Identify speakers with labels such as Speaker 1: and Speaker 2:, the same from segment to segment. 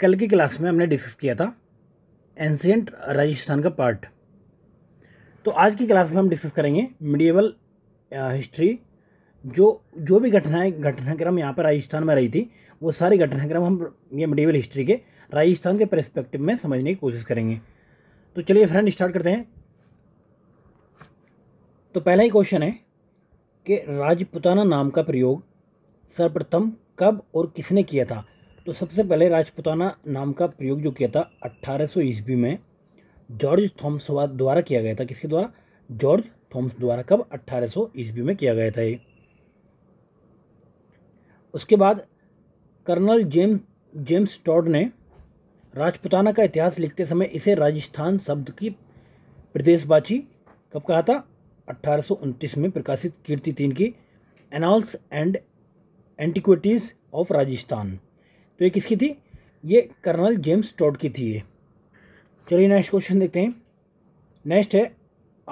Speaker 1: कल की क्लास में हमने डिस्कस किया था एंशियंट राजस्थान का पार्ट तो आज की क्लास में हम डिस्कस करेंगे मिडिएवल हिस्ट्री जो जो भी घटनाएं घटनाक्रम यहाँ पर राजस्थान में रही थी वो सारी घटनाक्रम हम ये मिडिवल हिस्ट्री के राजस्थान के परस्पेक्टिव में समझने की कोशिश करेंगे तो चलिए फ्रेंड स्टार्ट करते हैं तो पहला ही क्वेश्चन है कि राजपुताना नाम का प्रयोग सर्वप्रथम कब और किसने किया था तो सबसे पहले राजपुताना नाम का प्रयोग जो किया था 1800 सौ ईस्वी में जॉर्ज थॉम्स द्वारा किया गया था किसके द्वारा जॉर्ज थॉम्स द्वारा कब 1800 सौ ईस्वी में किया गया था ये उसके बाद कर्नल जेम जेम्स टॉड ने राजपुताना का इतिहास लिखते समय इसे राजस्थान शब्द की प्रदेशवाची कब कहा था अट्ठारह में प्रकाशित कीर्ति तीन की annals and antiquities of Rajasthan तो ये किसकी थी ये कर्नल जेम्स टॉड की थी ये चलिए नेक्स्ट क्वेश्चन देखते हैं नेक्स्ट है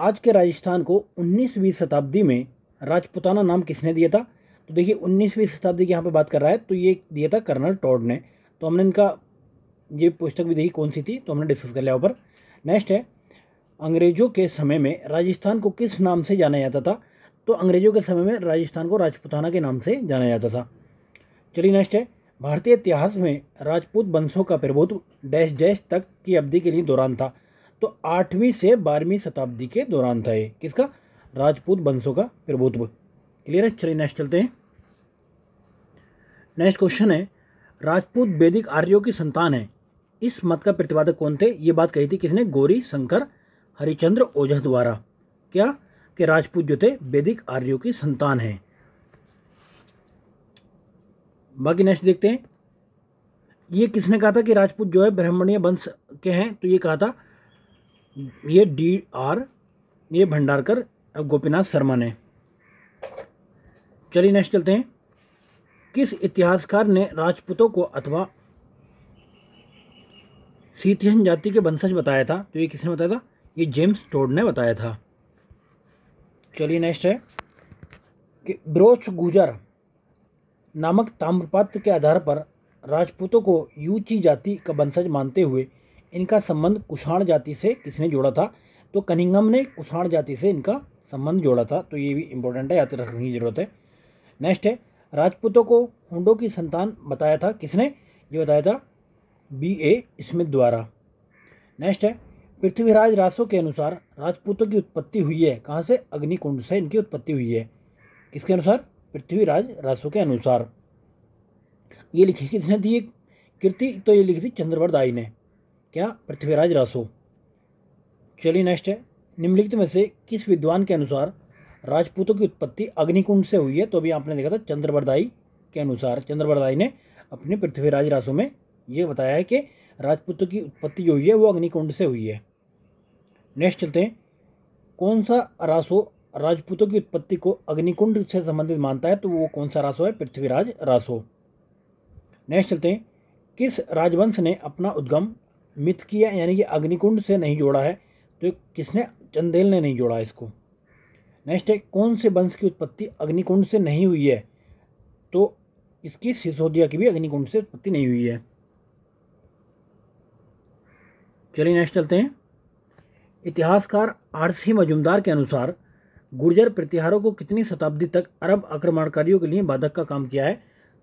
Speaker 1: आज के राजस्थान को 19वीं शताब्दी में राजपुताना नाम किसने दिया था तो देखिए 19वीं शताब्दी की यहाँ पे बात कर रहा है तो ये दिया था कर्नल टॉड ने तो हमने इनका ये पुस्तक भी देखी कौन सी थी तो हमने डिस्कस कर लिया ऊपर नेक्स्ट है अंग्रेज़ों के समय में राजस्थान को किस नाम से जाना जाता था तो अंग्रेज़ों के समय में राजस्थान को राजपुताना के नाम से जाना जाता था चलिए नेक्स्ट है भारतीय इतिहास में राजपूत वंशों का प्रभुत्व डैश डैश तक की अवधि के लिए दौरान था तो आठवीं से बारहवीं शताब्दी के दौरान था ये किसका राजपूत वंशों का प्रभुत्व क्लियर है चलिए नेक्स्ट चलते हैं नेक्स्ट क्वेश्चन है राजपूत वैदिक आर्यों की संतान है इस मत का प्रतिपादक कौन थे ये बात कही थी किसने गौरी शंकर हरिचंद्र ओझा द्वारा क्या कि राजपूत जो थे वैदिक आर्यों की संतान है बाकी नेक्स्ट देखते हैं ये किसने कहा था कि राजपूत जो है ब्राह्मणीय वंश के हैं तो ये कहा था ये डी आर ये भंडारकर गोपीनाथ शर्मा ने चलिए नेक्स्ट चलते हैं किस इतिहासकार ने राजपूतों को अथवा सीथियन जाति के वंशज बताया था तो ये किसने बताया था ये जेम्स टोड ने बताया था चलिए नेक्स्ट है कि ब्रोच गुजर नामक ताम्रपात्र के आधार पर राजपूतों को यूची जाति का वंशज मानते हुए इनका संबंध कुषाण जाति से किसने जोड़ा था तो कनिंगम ने कुषाण जाति से इनका संबंध जोड़ा था तो ये भी इम्पोर्टेंट है याद रखने की ज़रूरत है नेक्स्ट है राजपूतों को हुंडों की संतान बताया था किसने ये बताया था बी ए स्मिथ द्वारा नेक्स्ट है पृथ्वीराज रासो के अनुसार राजपूतों की उत्पत्ति हुई है कहाँ से अग्निकुंड से इनकी उत्पत्ति हुई है किसके अनुसार पृथ्वीराज रासो के अनुसार ये लिखी किसने थी कृति तो ये लिखी थी चंद्रवर दाई ने क्या पृथ्वीराज रासो चलिए नेक्स्ट है निम्नलिखित में से किस विद्वान के अनुसार राजपूतों की उत्पत्ति अग्निकुंड से हुई है तो अभी आपने देखा था चंद्रवरदाई के अनुसार चंद्रवरदाई ने अपने पृथ्वीराज रासो में ये बताया है कि राजपूतों की उत्पत्ति जो हुई है वो अग्निकुंड से हुई है नेक्स्ट चलते हैं कौन सा रासो राजपूतों की उत्पत्ति को अग्निकुंड से संबंधित मानता है तो वो कौन सा रासो है पृथ्वीराज रासो नेक्स्ट चलते हैं किस राजवंश ने अपना उद्गम किया यानी कि अग्निकुंड से नहीं जोड़ा है तो किसने चंदेल ने नहीं जोड़ा इसको नेक्स्ट है कौन से वंश की उत्पत्ति अग्निकुंड से नहीं हुई है तो इसकी सिसोदिया की भी अग्निकुंड से उत्पत्ति नहीं हुई है चलिए नेक्स्ट चलते हैं इतिहासकार आरसी मजुमदार के अनुसार गुर्जर प्रतिहारों को कितनी शताब्दी तक अरब आक्रमणकारियों के लिए बाधक का काम किया है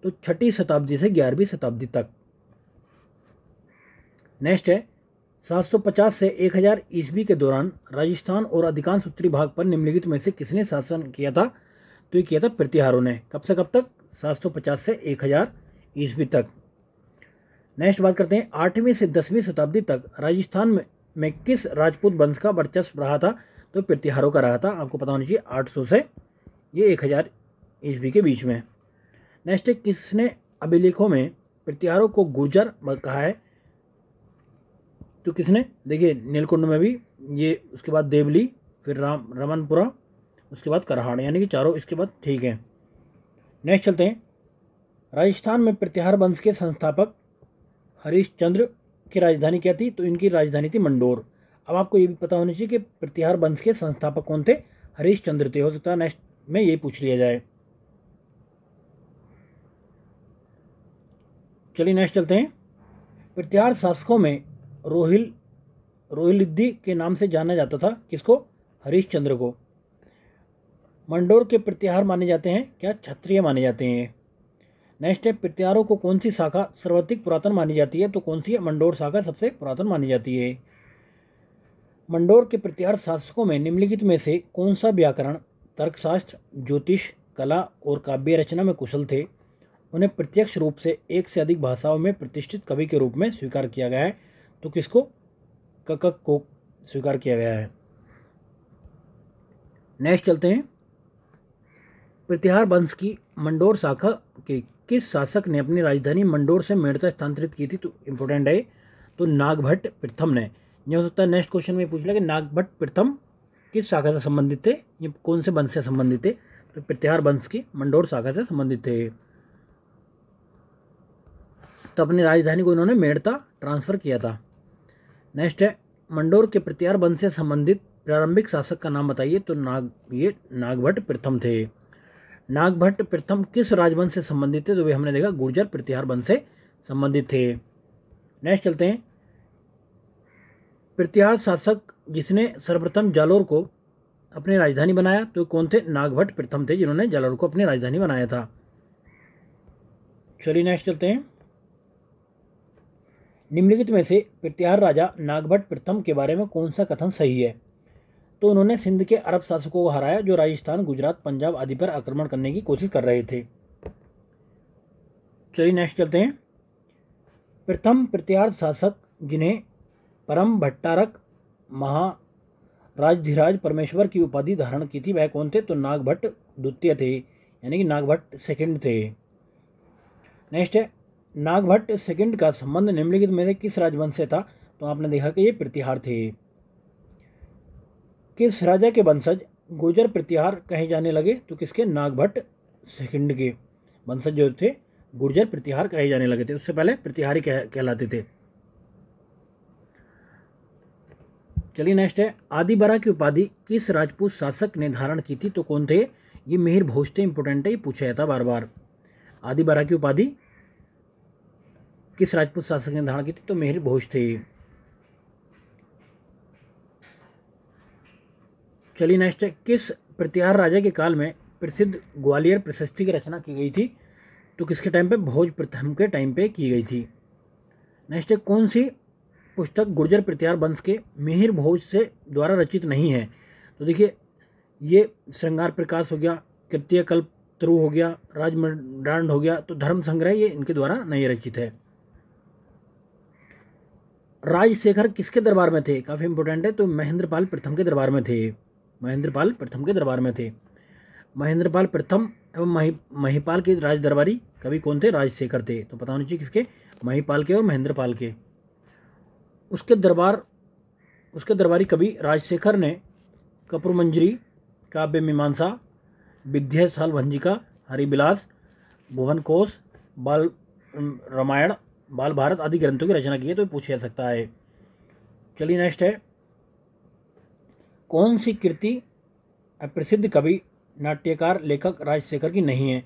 Speaker 1: तो छठी शताब्दी से ग्यारहवीं शताब्दी तक नेक्स्ट है 750 से 1000 हज़ार ईस्वी के दौरान राजस्थान और अधिकांश उत्तरी भाग पर निम्नलिखित में से किसने शासन किया था तो ये किया था प्रतिहारों ने कब से कब तक 750 से 1000 हज़ार ईस्वी तक नेक्स्ट बात करते हैं आठवीं से दसवीं शताब्दी तक राजस्थान में, में किस राजपूत वंश का वर्चस्व रहा था तो प्रतिहारों का रहा था आपको पता होना चाहिए आठ सौ से ये एक हज़ार ईस्वी के बीच में नेक्स्ट है किसने अभिलेखों में प्रतिहारों को गुर्जर कहा है तो किसने देखिए नीलकुंड में भी ये उसके बाद देवली फिर राम रमनपुरा उसके बाद करहाड़ यानी कि चारों इसके बाद ठीक है नेक्स्ट चलते हैं राजस्थान में प्रतिहार वंश के संस्थापक हरीश चंद्र की राजधानी क्या थी तो इनकी राजधानी थी मंडोर अब आपको ये भी पता होना चाहिए कि प्रतिहार वंश के संस्थापक कौन थे हरीश चंद्र थे हो सकता है नेक्स्ट में ये पूछ लिया जाए चलिए नेक्स्ट चलते हैं प्रतिहार शासकों में रोहिल रोहिलिद्दी के नाम से जाना जाता था किसको चंद्र को मंडोर के प्रतिहार माने जाते हैं क्या क्षत्रिय माने जाते हैं नेक्स्ट है प्रत्यारों को कौन सी शाखा सर्वाधिक पुरातन मानी जाती है तो कौन सी है मंडोर शाखा सबसे पुरातन मानी जाती है मंडोर के प्रत्यार्थ शासकों में निम्नलिखित में से कौन सा व्याकरण तर्कशास्त्र ज्योतिष कला और काव्य रचना में कुशल थे उन्हें प्रत्यक्ष रूप से एक से अधिक भाषाओं में प्रतिष्ठित कवि के रूप में स्वीकार किया गया है तो किसको कक को स्वीकार किया गया है नेक्स्ट चलते हैं प्रतिहार वंश की मंडोर शाखा के किस शासक ने अपनी राजधानी मंडोर से मेड़ता स्थानांतरित की थी तो इम्पोर्टेंट है तो नागभट्ट प्रथम ने ये हो सकता है नेक्स्ट क्वेश्चन में पूछ लिया कि नागभट्ट प्रथम किस शाखा से संबंधित थे ये कौन से वंश से संबंधित थे तो प्रत्याहार वंश की मंडोर शाखा से संबंधित थे तो अपनी राजधानी को इन्होंने मेड़ता ट्रांसफ़र किया था नेक्स्ट है मंडोर के प्रत्यार वंश से संबंधित प्रारंभिक शासक का नाम बताइए तो नाग ये नागभट्ट प्रथम थे नागभट्ट प्रथम किस राजवंश से संबंधित थे तो वे हमने देखा गुर्जर प्रत्यार वंश से संबंधित थे नेक्स्ट चलते हैं प्रत्याहार शासक जिसने सर्वप्रथम जालोर को अपनी राजधानी बनाया तो कौन थे नागभट्ट प्रथम थे जिन्होंने जालोर को अपनी राजधानी बनाया था चलिए नेक्स्ट चलते हैं निम्नलिखित में से प्रतिहार राजा नागभट्ट प्रथम के बारे में कौन सा कथन सही है तो उन्होंने सिंध के अरब शासकों को हराया जो राजस्थान गुजरात पंजाब आदि पर आक्रमण करने की कोशिश कर रहे थे चलिए नेक्स्ट चलते हैं प्रथम प्रत्यार शासक जिन्हें परम भट्टारक महाराजधिराज परमेश्वर की उपाधि धारण की थी वह कौन थे तो नागभट्ट द्वितीय थे यानी कि नागभट्ट सेकंड थे नेक्स्ट है नागभट्ट सेकंड का संबंध निम्नलिखित में से किस राजवंश से था तो आपने देखा कि ये प्रतिहार थे किस राजा के वंशज गुर्जर प्रतिहार कहे जाने लगे तो किसके नागभट्ट सेकंड के वंशज जो थे गुर्जर प्रतिहार कहे जाने लगे थे उससे पहले प्रतिहारी कहलाते थे चलिए नेक्स्ट है आदिबरा की उपाधि किस राजपूत शासक ने धारण की थी तो कौन थे ये मिहिर भोज थे इंपोर्टेंट है ये पूछा जाता बार बार आदिबरा की उपाधि किस राजपूत शासक ने धारण की थी तो मिहिर भोज थे चलिए नेक्स्ट है किस प्रत्यार राजा के काल में प्रसिद्ध ग्वालियर प्रशस्ति की रचना की गई थी तो किसके टाइम पे भोज प्रथम के टाइम पे की गई थी नेक्स्ट है कौन सी पुस्तक गुर्जर प्रत्यार वंश के मिहिर भोज से द्वारा रचित नहीं है तो देखिए ये श्रृंगार प्रकाश हो गया कृत्य कल्प त्रु हो गया राजमंड हो गया तो धर्म संग्रह ये इनके द्वारा नहीं रचित है राजशेखर किसके दरबार में थे काफ़ी इंपॉर्टेंट है तो महेंद्रपाल प्रथम के दरबार में थे महेंद्रपाल प्रथम के दरबार में थे महेंद्रपाल प्रथम एवं महिपाल के राजदरबारी कभी कौन थे राजशेखर थे तो पता होना चाहिए किसके महिपाल के और महेंद्रपाल के उसके दरबार उसके दरबारी कवि राजशेखर ने कपूर मंजरी काव्य मीमांसा विद्या साल भंजिका हरिबिलास भुवन कोश बाल रामायण बाल भारत आदि ग्रंथों की रचना की है तो पूछा जा सकता है चलिए नेक्स्ट है कौन सी कृति प्रसिद्ध कवि नाट्यकार लेखक राजशेखर की नहीं है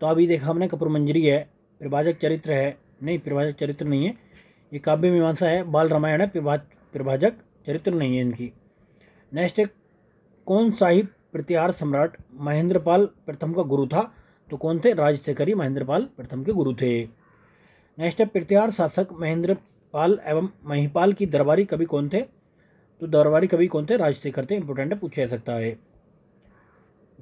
Speaker 1: तो अभी देखा हमने कपूर मंजरी है प्रभाजक चरित्र है नहीं प्रभाजक चरित्र नहीं है ये काव्य मीमांसा है बाल रामायण है प्रभाजक चरित्र नहीं है इनकी नेक्स्ट है कौन साहिब प्रतिहार सम्राट महेंद्रपाल प्रथम का गुरु था तो कौन थे राजशेखरी महेंद्रपाल प्रथम के गुरु थे नेक्स्ट है प्रतिहार शासक महेंद्रपाल एवं महिपाल की दरबारी कभी कौन थे तो दरबारी कभी कौन थे राजशेखर थे इंपोर्टेंट है पूछा जा सकता है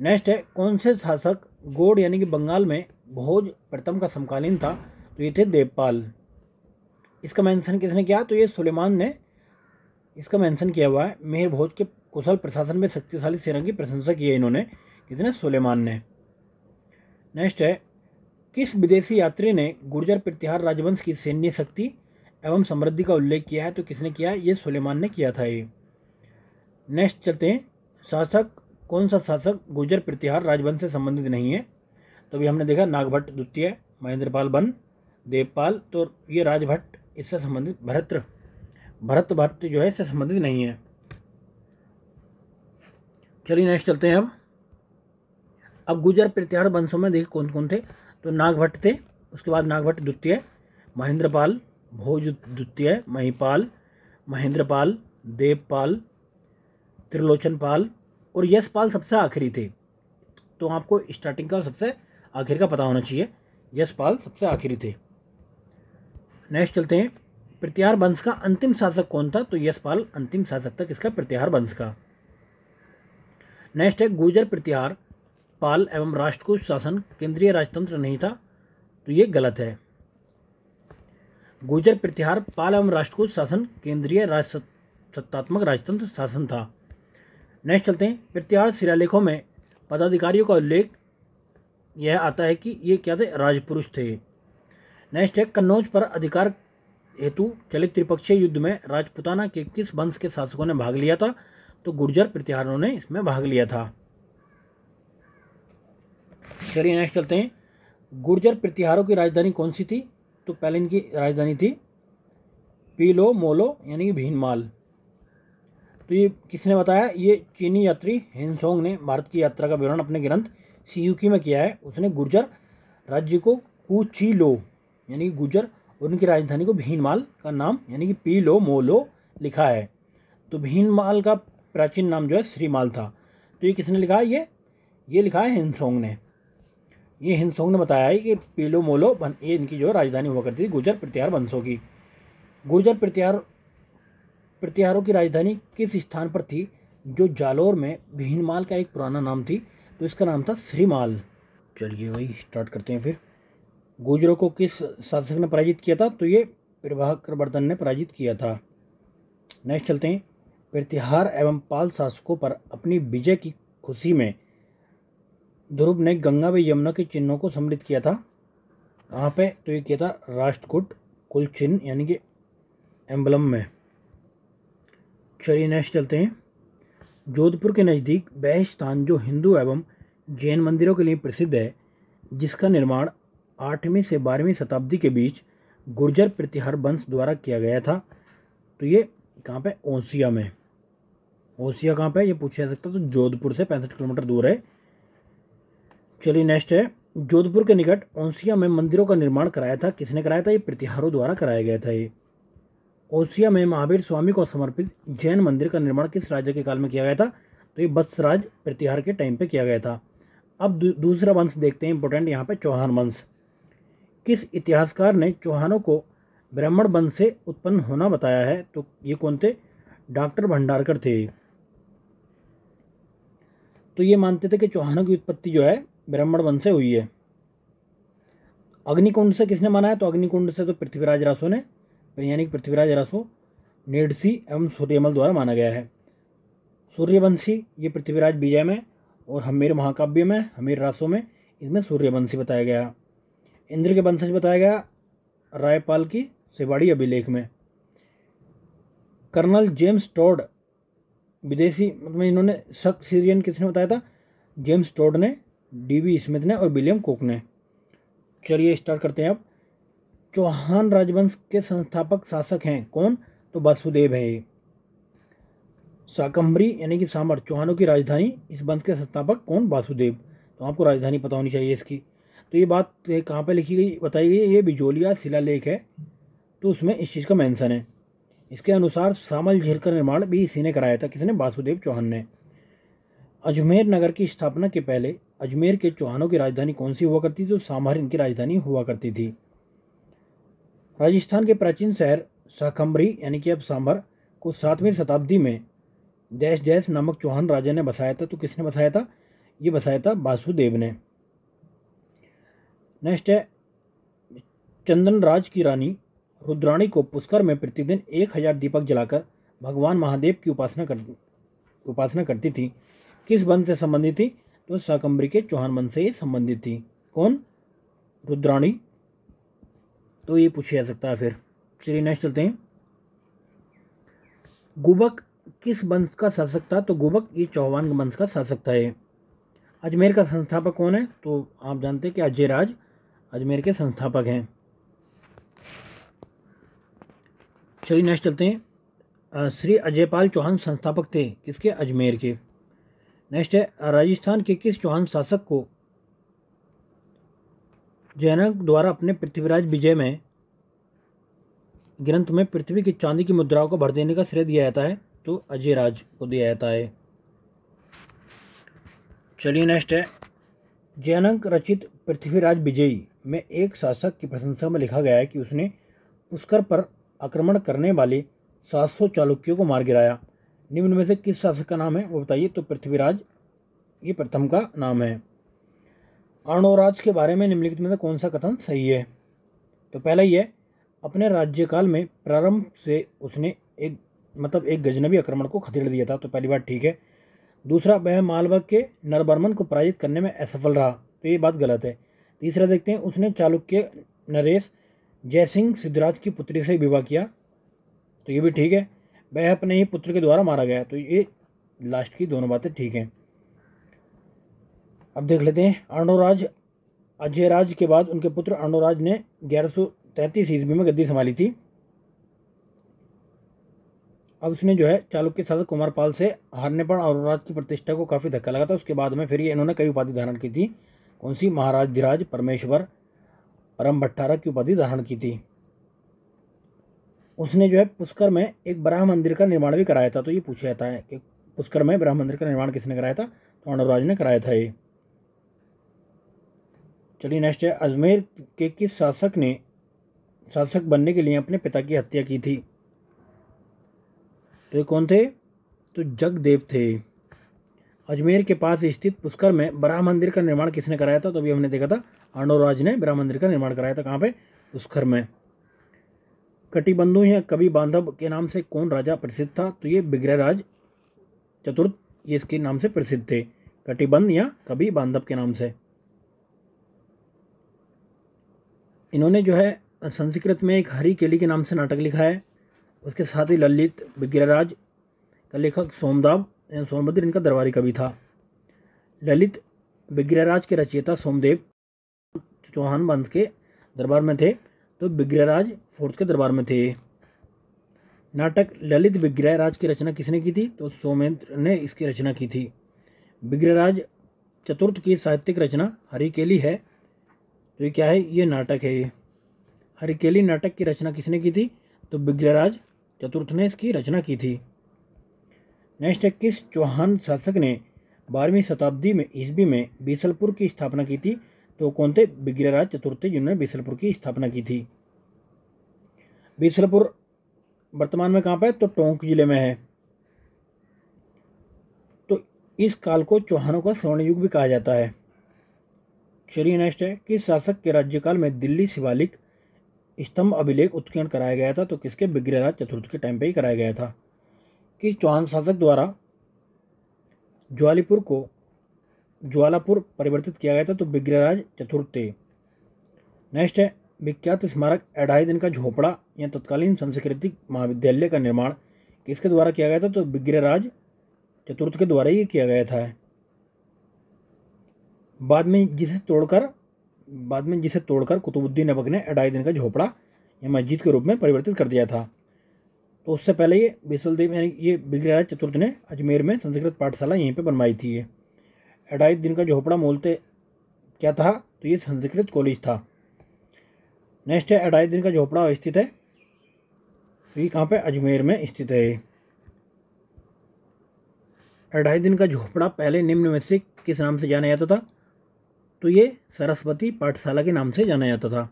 Speaker 1: नेक्स्ट है कौन से शासक गोड यानी कि बंगाल में भोज प्रथम का समकालीन था तो ये थे देवपाल इसका मेंशन किसने किया तो ये सुलेमान ने इसका मेंशन किया हुआ है मेहर भोज के कुशल प्रशासन में शक्तिशाली सेना की प्रशंसा की है इन्होंने किसने सुलेमान ने नेक्स्ट है किस विदेशी यात्री ने गुर्जर प्रतिहार राजवंश की सैन्य शक्ति एवं समृद्धि का उल्लेख किया है तो किसने किया ये सुलेमान ने किया था ये नेक्स्ट चलते हैं शासक कौन सा शासक गुर्जर प्रतिहार राजवंश से संबंधित नहीं है तो अभी हमने देखा नागभट्ट द्वितीय महेंद्रपाल बन देवपाल तो ये राजभट्ट इससे संबंधित भरत्र भरत भरत जो है इससे संबंधित नहीं है चलिए नेक्स्ट चलते हैं अब अब गुजर प्रत्यार वंशों में देखिए कौन कौन थे तो नागभट्ट थे उसके बाद नागभट्ट द्वितीय महेंद्रपाल भोज द्वितीय महिपाल महेंद्रपाल देवपाल त्रिलोचन पाल और यशपाल सबसे आखिरी थे तो आपको स्टार्टिंग का सबसे आखिर का पता होना चाहिए यशपाल सबसे आखिरी थे नेक्स्ट चलते हैं प्रत्यार वंश का अंतिम शासक कौन था तो यशपाल अंतिम शासक था किसका प्रत्यार वंश का नेक्स्ट है गुर्जर प्रत्यार पाल एवं राष्ट्र को शासन केंद्रीय राजतंत्र नहीं था तो ये गलत है गुर्जर प्रत्यार पाल एवं राष्ट्र को शासन केंद्रीय राज सत्तात्मक राजतंत्र शासन था नेक्स्ट चलते हैं प्रत्यार शिलालेखों में पदाधिकारियों का उल्लेख यह आता है कि ये क्या थे राजपुरुष थे नेक्स्ट है कन्नौज पर अधिकार हेतु चलित त्रिपक्षीय युद्ध में राजपुताना के किस वंश के शासकों ने भाग लिया था तो गुर्जर प्रतिहारों ने इसमें भाग लिया था चलिए नेक्स्ट चलते हैं गुर्जर प्रतिहारों की राजधानी कौन सी थी तो पहले इनकी राजधानी थी पीलो मोलो यानी कि भीनमाल तो ये किसने बताया ये चीनी यात्री हेनसोंग ने भारत की यात्रा का विवरण अपने ग्रंथ सीयूकी में किया है उसने गुर्जर राज्य को कुची लो यानी कि गुजर और उनकी राजधानी को भीनमाल का नाम यानी कि पीलो मोलो लिखा है तो भीनमाल का प्राचीन नाम जो है श्रीमाल था तो ये किसने लिखा ये ये लिखा है हिंसोंग ने ये हिंसोंग ने बताया है कि पीलो मोलो ये इनकी जो राजधानी हुआ करती थी गुर्जर प्रत्यार वंशों की गुर्जर प्रत्यार प्रत्यारों की राजधानी किस स्थान पर थी जो जालोर में भीनमाल का एक पुराना नाम थी तो इसका नाम था श्रीमाल चलिए वही स्टार्ट करते हैं फिर गुजरों को किस शासक ने पराजित किया था तो ये प्रभाकर वर्धन ने पराजित किया था नेक्स्ट चलते हैं प्रतिहार एवं पाल शासकों पर अपनी विजय की खुशी में ध्रुव ने गंगा व यमुना के चिन्हों को सम्मिलित किया था कहाँ पे तो ये किया था राष्ट्रकूट कुल चिन्ह यानी कि एम्बलम में चलिए नेक्स्ट चलते हैं जोधपुर के नज़दीक वह स्थान जो हिंदू एवं जैन मंदिरों के लिए प्रसिद्ध है जिसका निर्माण आठवीं से बारहवीं शताब्दी के बीच गुर्जर प्रतिहार वंश द्वारा किया गया था तो ये कहाँ पे ओसिया में ओसिया कहाँ पे ये पूछा जा सकता तो जोधपुर से पैंसठ किलोमीटर दूर है चलिए नेक्स्ट है जोधपुर के निकट ओसिया में मंदिरों का निर्माण कराया था किसने कराया था ये प्रतिहारों द्वारा कराया गया था ये ओसिया में महावीर स्वामी को समर्पित जैन मंदिर का निर्माण किस राज्य के काल में किया गया था तो ये बत्सराज प्रतिहार के टाइम पे किया गया था अब दूसरा वंश देखते हैं इंपॉर्टेंट यहाँ पे चौहान वंश किस इतिहासकार ने चौहानों को ब्राह्मण वंश से उत्पन्न होना बताया है तो ये कौन थे डॉक्टर भंडारकर थे तो ये मानते थे कि चौहानों की उत्पत्ति जो है ब्राह्मण वंश से हुई है अग्निकुंड से किसने माना है तो अग्निकुंड से तो पृथ्वीराज रासो ने यानी पृथ्वीराज रासो नेडसी एवं सूर्यमल द्वारा माना गया है सूर्यवंशी ये पृथ्वीराज विजय में और हमीर महाकाव्य में हमीर रासो में इसमें सूर्यवंशी बताया गया इंद्र के वंशज बताया गया रायपाल की सेवाड़ी अभिलेख में कर्नल जेम्स टॉड विदेशी मतलब इन्होंने सख सीरियन किसने बताया था जेम्स टॉड ने डीवी स्मिथ ने और विलियम कुक ने चलिए स्टार्ट करते हैं अब चौहान राजवंश के संस्थापक शासक हैं कौन तो वासुदेव है ये यानी कि सांबर चौहानों की राजधानी इस वंश के संस्थापक कौन वासुदेव तो आपको राजधानी पता होनी चाहिए इसकी तो ये बात कहाँ पर लिखी गई बताई गई ये बिजोलिया शिलालेख है तो उसमें इस चीज़ का मैंसन है इसके अनुसार सामल झील का निर्माण भी इसी ने कराया था किसने वासुदेव चौहान ने अजमेर नगर की स्थापना के पहले अजमेर के चौहानों की राजधानी कौन सी हुआ करती थी तो सामहर इनकी राजधानी हुआ करती थी राजस्थान के प्राचीन शहर साखम्बरी यानी कि अब सांभर को सातवीं शताब्दी में डैश डैश नामक चौहान राजा ने बसाया था तो किसने बसाया था ये बसाया था वासुदेव ने नेक्स्ट है चंदन राज की रानी रुद्राणी को पुष्कर में प्रतिदिन एक हजार दीपक जलाकर भगवान महादेव की उपासना कर उपासना करती थी किस वंश से संबंधित थी तो शाकंबरी के चौहान वंश से ये संबंधित थी कौन रुद्राणी तो ये पूछा जा सकता है फिर चलिए नेक्स्ट चलते हैं गुबक किस वंश का शासक था तो गुबक ये चौहान वंश का शासक था ये अजमेर का संस्थापक कौन है तो आप जानते हैं कि अजयराज अजमेर के संस्थापक हैं चलिए नेक्स्ट चलते हैं श्री अजयपाल चौहान संस्थापक थे किसके अजमेर के नेक्स्ट है राजस्थान के किस चौहान शासक को जैनक द्वारा अपने पृथ्वीराज विजय में ग्रंथ में पृथ्वी की चांदी की मुद्राओं को भर देने का श्रेय दिया जाता है तो अजय राज को दिया जाता है चलिए नेक्स्ट है जैनक रचित पृथ्वीराज विजयी में एक शासक की प्रशंसा में लिखा गया है कि उसने पुष्कर पर आक्रमण करने वाले सात सौ चालुक्यों को मार गिराया निम्न में से किस शासक का नाम है वो बताइए तो पृथ्वीराज ये प्रथम का नाम है अर्णोराज के बारे में निम्नलिखित में से कौन सा कथन सही है तो पहला ये अपने राज्यकाल में प्रारंभ से उसने एक मतलब एक गजनबी आक्रमण को खदेड़ दिया था तो पहली बात ठीक है दूसरा वह मालवा के नरबर्मन को पराजित करने में असफल रहा तो ये बात गलत है तीसरा देखते हैं उसने चालुक्य नरेश जयसिंह सिद्धराज की पुत्री से विवाह किया तो ये भी ठीक है वह अपने ही पुत्र के द्वारा मारा गया तो ये लास्ट की दोनों बातें ठीक हैं अब देख लेते हैं अर्णोराज अजयराज के बाद उनके पुत्र अर्णोराज ने ग्यारह सौ तैंतीस ईस्वी में गद्दी संभाली थी अब उसने जो है चालुक्य साथ कुमारपाल से हारने पर अर्णोराज की प्रतिष्ठा को काफ़ी धक्का लगा था उसके बाद में फिर ये इन्होंने कई उपाधि धारण की थी कौन सी धीराज परमेश्वर परम भट्टारा की उपाधि धारण की थी उसने जो है पुष्कर में एक ब्राह्म मंदिर का निर्माण भी कराया था तो ये पूछा जाता है कि पुष्कर में ब्राह्म मंदिर का निर्माण किसने कराया था तो अनुराज ने कराया था ये चलिए नेक्स्ट है अजमेर के किस शासक ने शासक बनने के लिए अपने पिता की हत्या की थी तो ये कौन थे तो जगदेव थे अजमेर के पास स्थित पुष्कर में बराह मंदिर का निर्माण किसने कराया था तो अभी हमने देखा था राज ने बराह मंदिर का निर्माण कराया था कहाँ पे पुष्कर में कटिबंधु या कवि बांधव के नाम से कौन राजा प्रसिद्ध था तो ये बिग्रहराज चतुर्थ ये इसके नाम से प्रसिद्ध थे कटिबंध या कवि बांधव के नाम से इन्होंने जो है संस्कृत में एक हरी केली के नाम से नाटक लिखा है उसके साथ ही ललित बिग्रहराज का लेखक सोमदाब सोनभद्र इनका दरबारी कवि था ललित विग्रहराज के रचयिता सोमदेव चौहान वंश के दरबार में थे तो विग्रहराज फोर्थ के दरबार में थे नाटक ललित विग्रहराज की रचना किसने की थी तो सोमेंद्र ने इसकी रचना की थी विग्रहराज चतुर्थ की साहित्यिक रचना हरिकेली है तो ये क्या है ये नाटक है ये हरिकेली नाटक की रचना किसने की थी तो बिग्रहराज चतुर्थ ने इसकी रचना की थी नेक्स्ट है किस चौहान शासक ने बारहवीं शताब्दी में ईस्वी में बीसलपुर की स्थापना की थी तो कौन थे बिग्रराज चतुर्थ जिन्होंने बीसलपुर की स्थापना की थी बीसलपुर वर्तमान में कहाँ पर है तो टोंक जिले में है तो इस काल को चौहानों का स्वर्ण युग भी कहा जाता है चलिए नेक्स्ट है किस शासक के राज्यकाल में दिल्ली शिवालिक स्तंभ अभिलेख उत्कीर्ण कराया गया था तो किसके बिग्रराज चतुर्थ के टाइम पे ही कराया गया था कि चौहान शासक द्वारा ज्वालीपुर को ज्वालापुर परिवर्तित किया गया था तो विग्रहराज चतुर्थ थे नेक्स्ट है विख्यात स्मारक अढ़ाई दिन का झोपड़ा या तत्कालीन सांस्कृतिक महाविद्यालय का निर्माण किसके द्वारा किया गया था तो बिग्रराज चतुर्थ के द्वारा ही किया गया था बाद में जिसे तोड़कर बाद में जिसे तोड़कर कुतुबुद्दीन अबक ने अढ़ाई दिन का झोपड़ा या मस्जिद के रूप में परिवर्तित कर दिया था तो उससे पहले ये बिसलदेव यानी ये बिग्रहराज चतुर्थ ने अजमेर में संस्कृत पाठशाला यहीं पर बनवाई थी ये अढ़ाई दिन का झोपड़ा मोलते क्या था तो ये संस्कृत कॉलेज था नेक्स्ट है अढ़ाई दिन का झोपड़ा स्थित है तो ये कहाँ पर अजमेर में स्थित है अढ़ाई दिन का झोपड़ा पहले निम्न में से किस नाम से जाना जाता था तो ये सरस्वती पाठशाला के नाम से जाना जाता था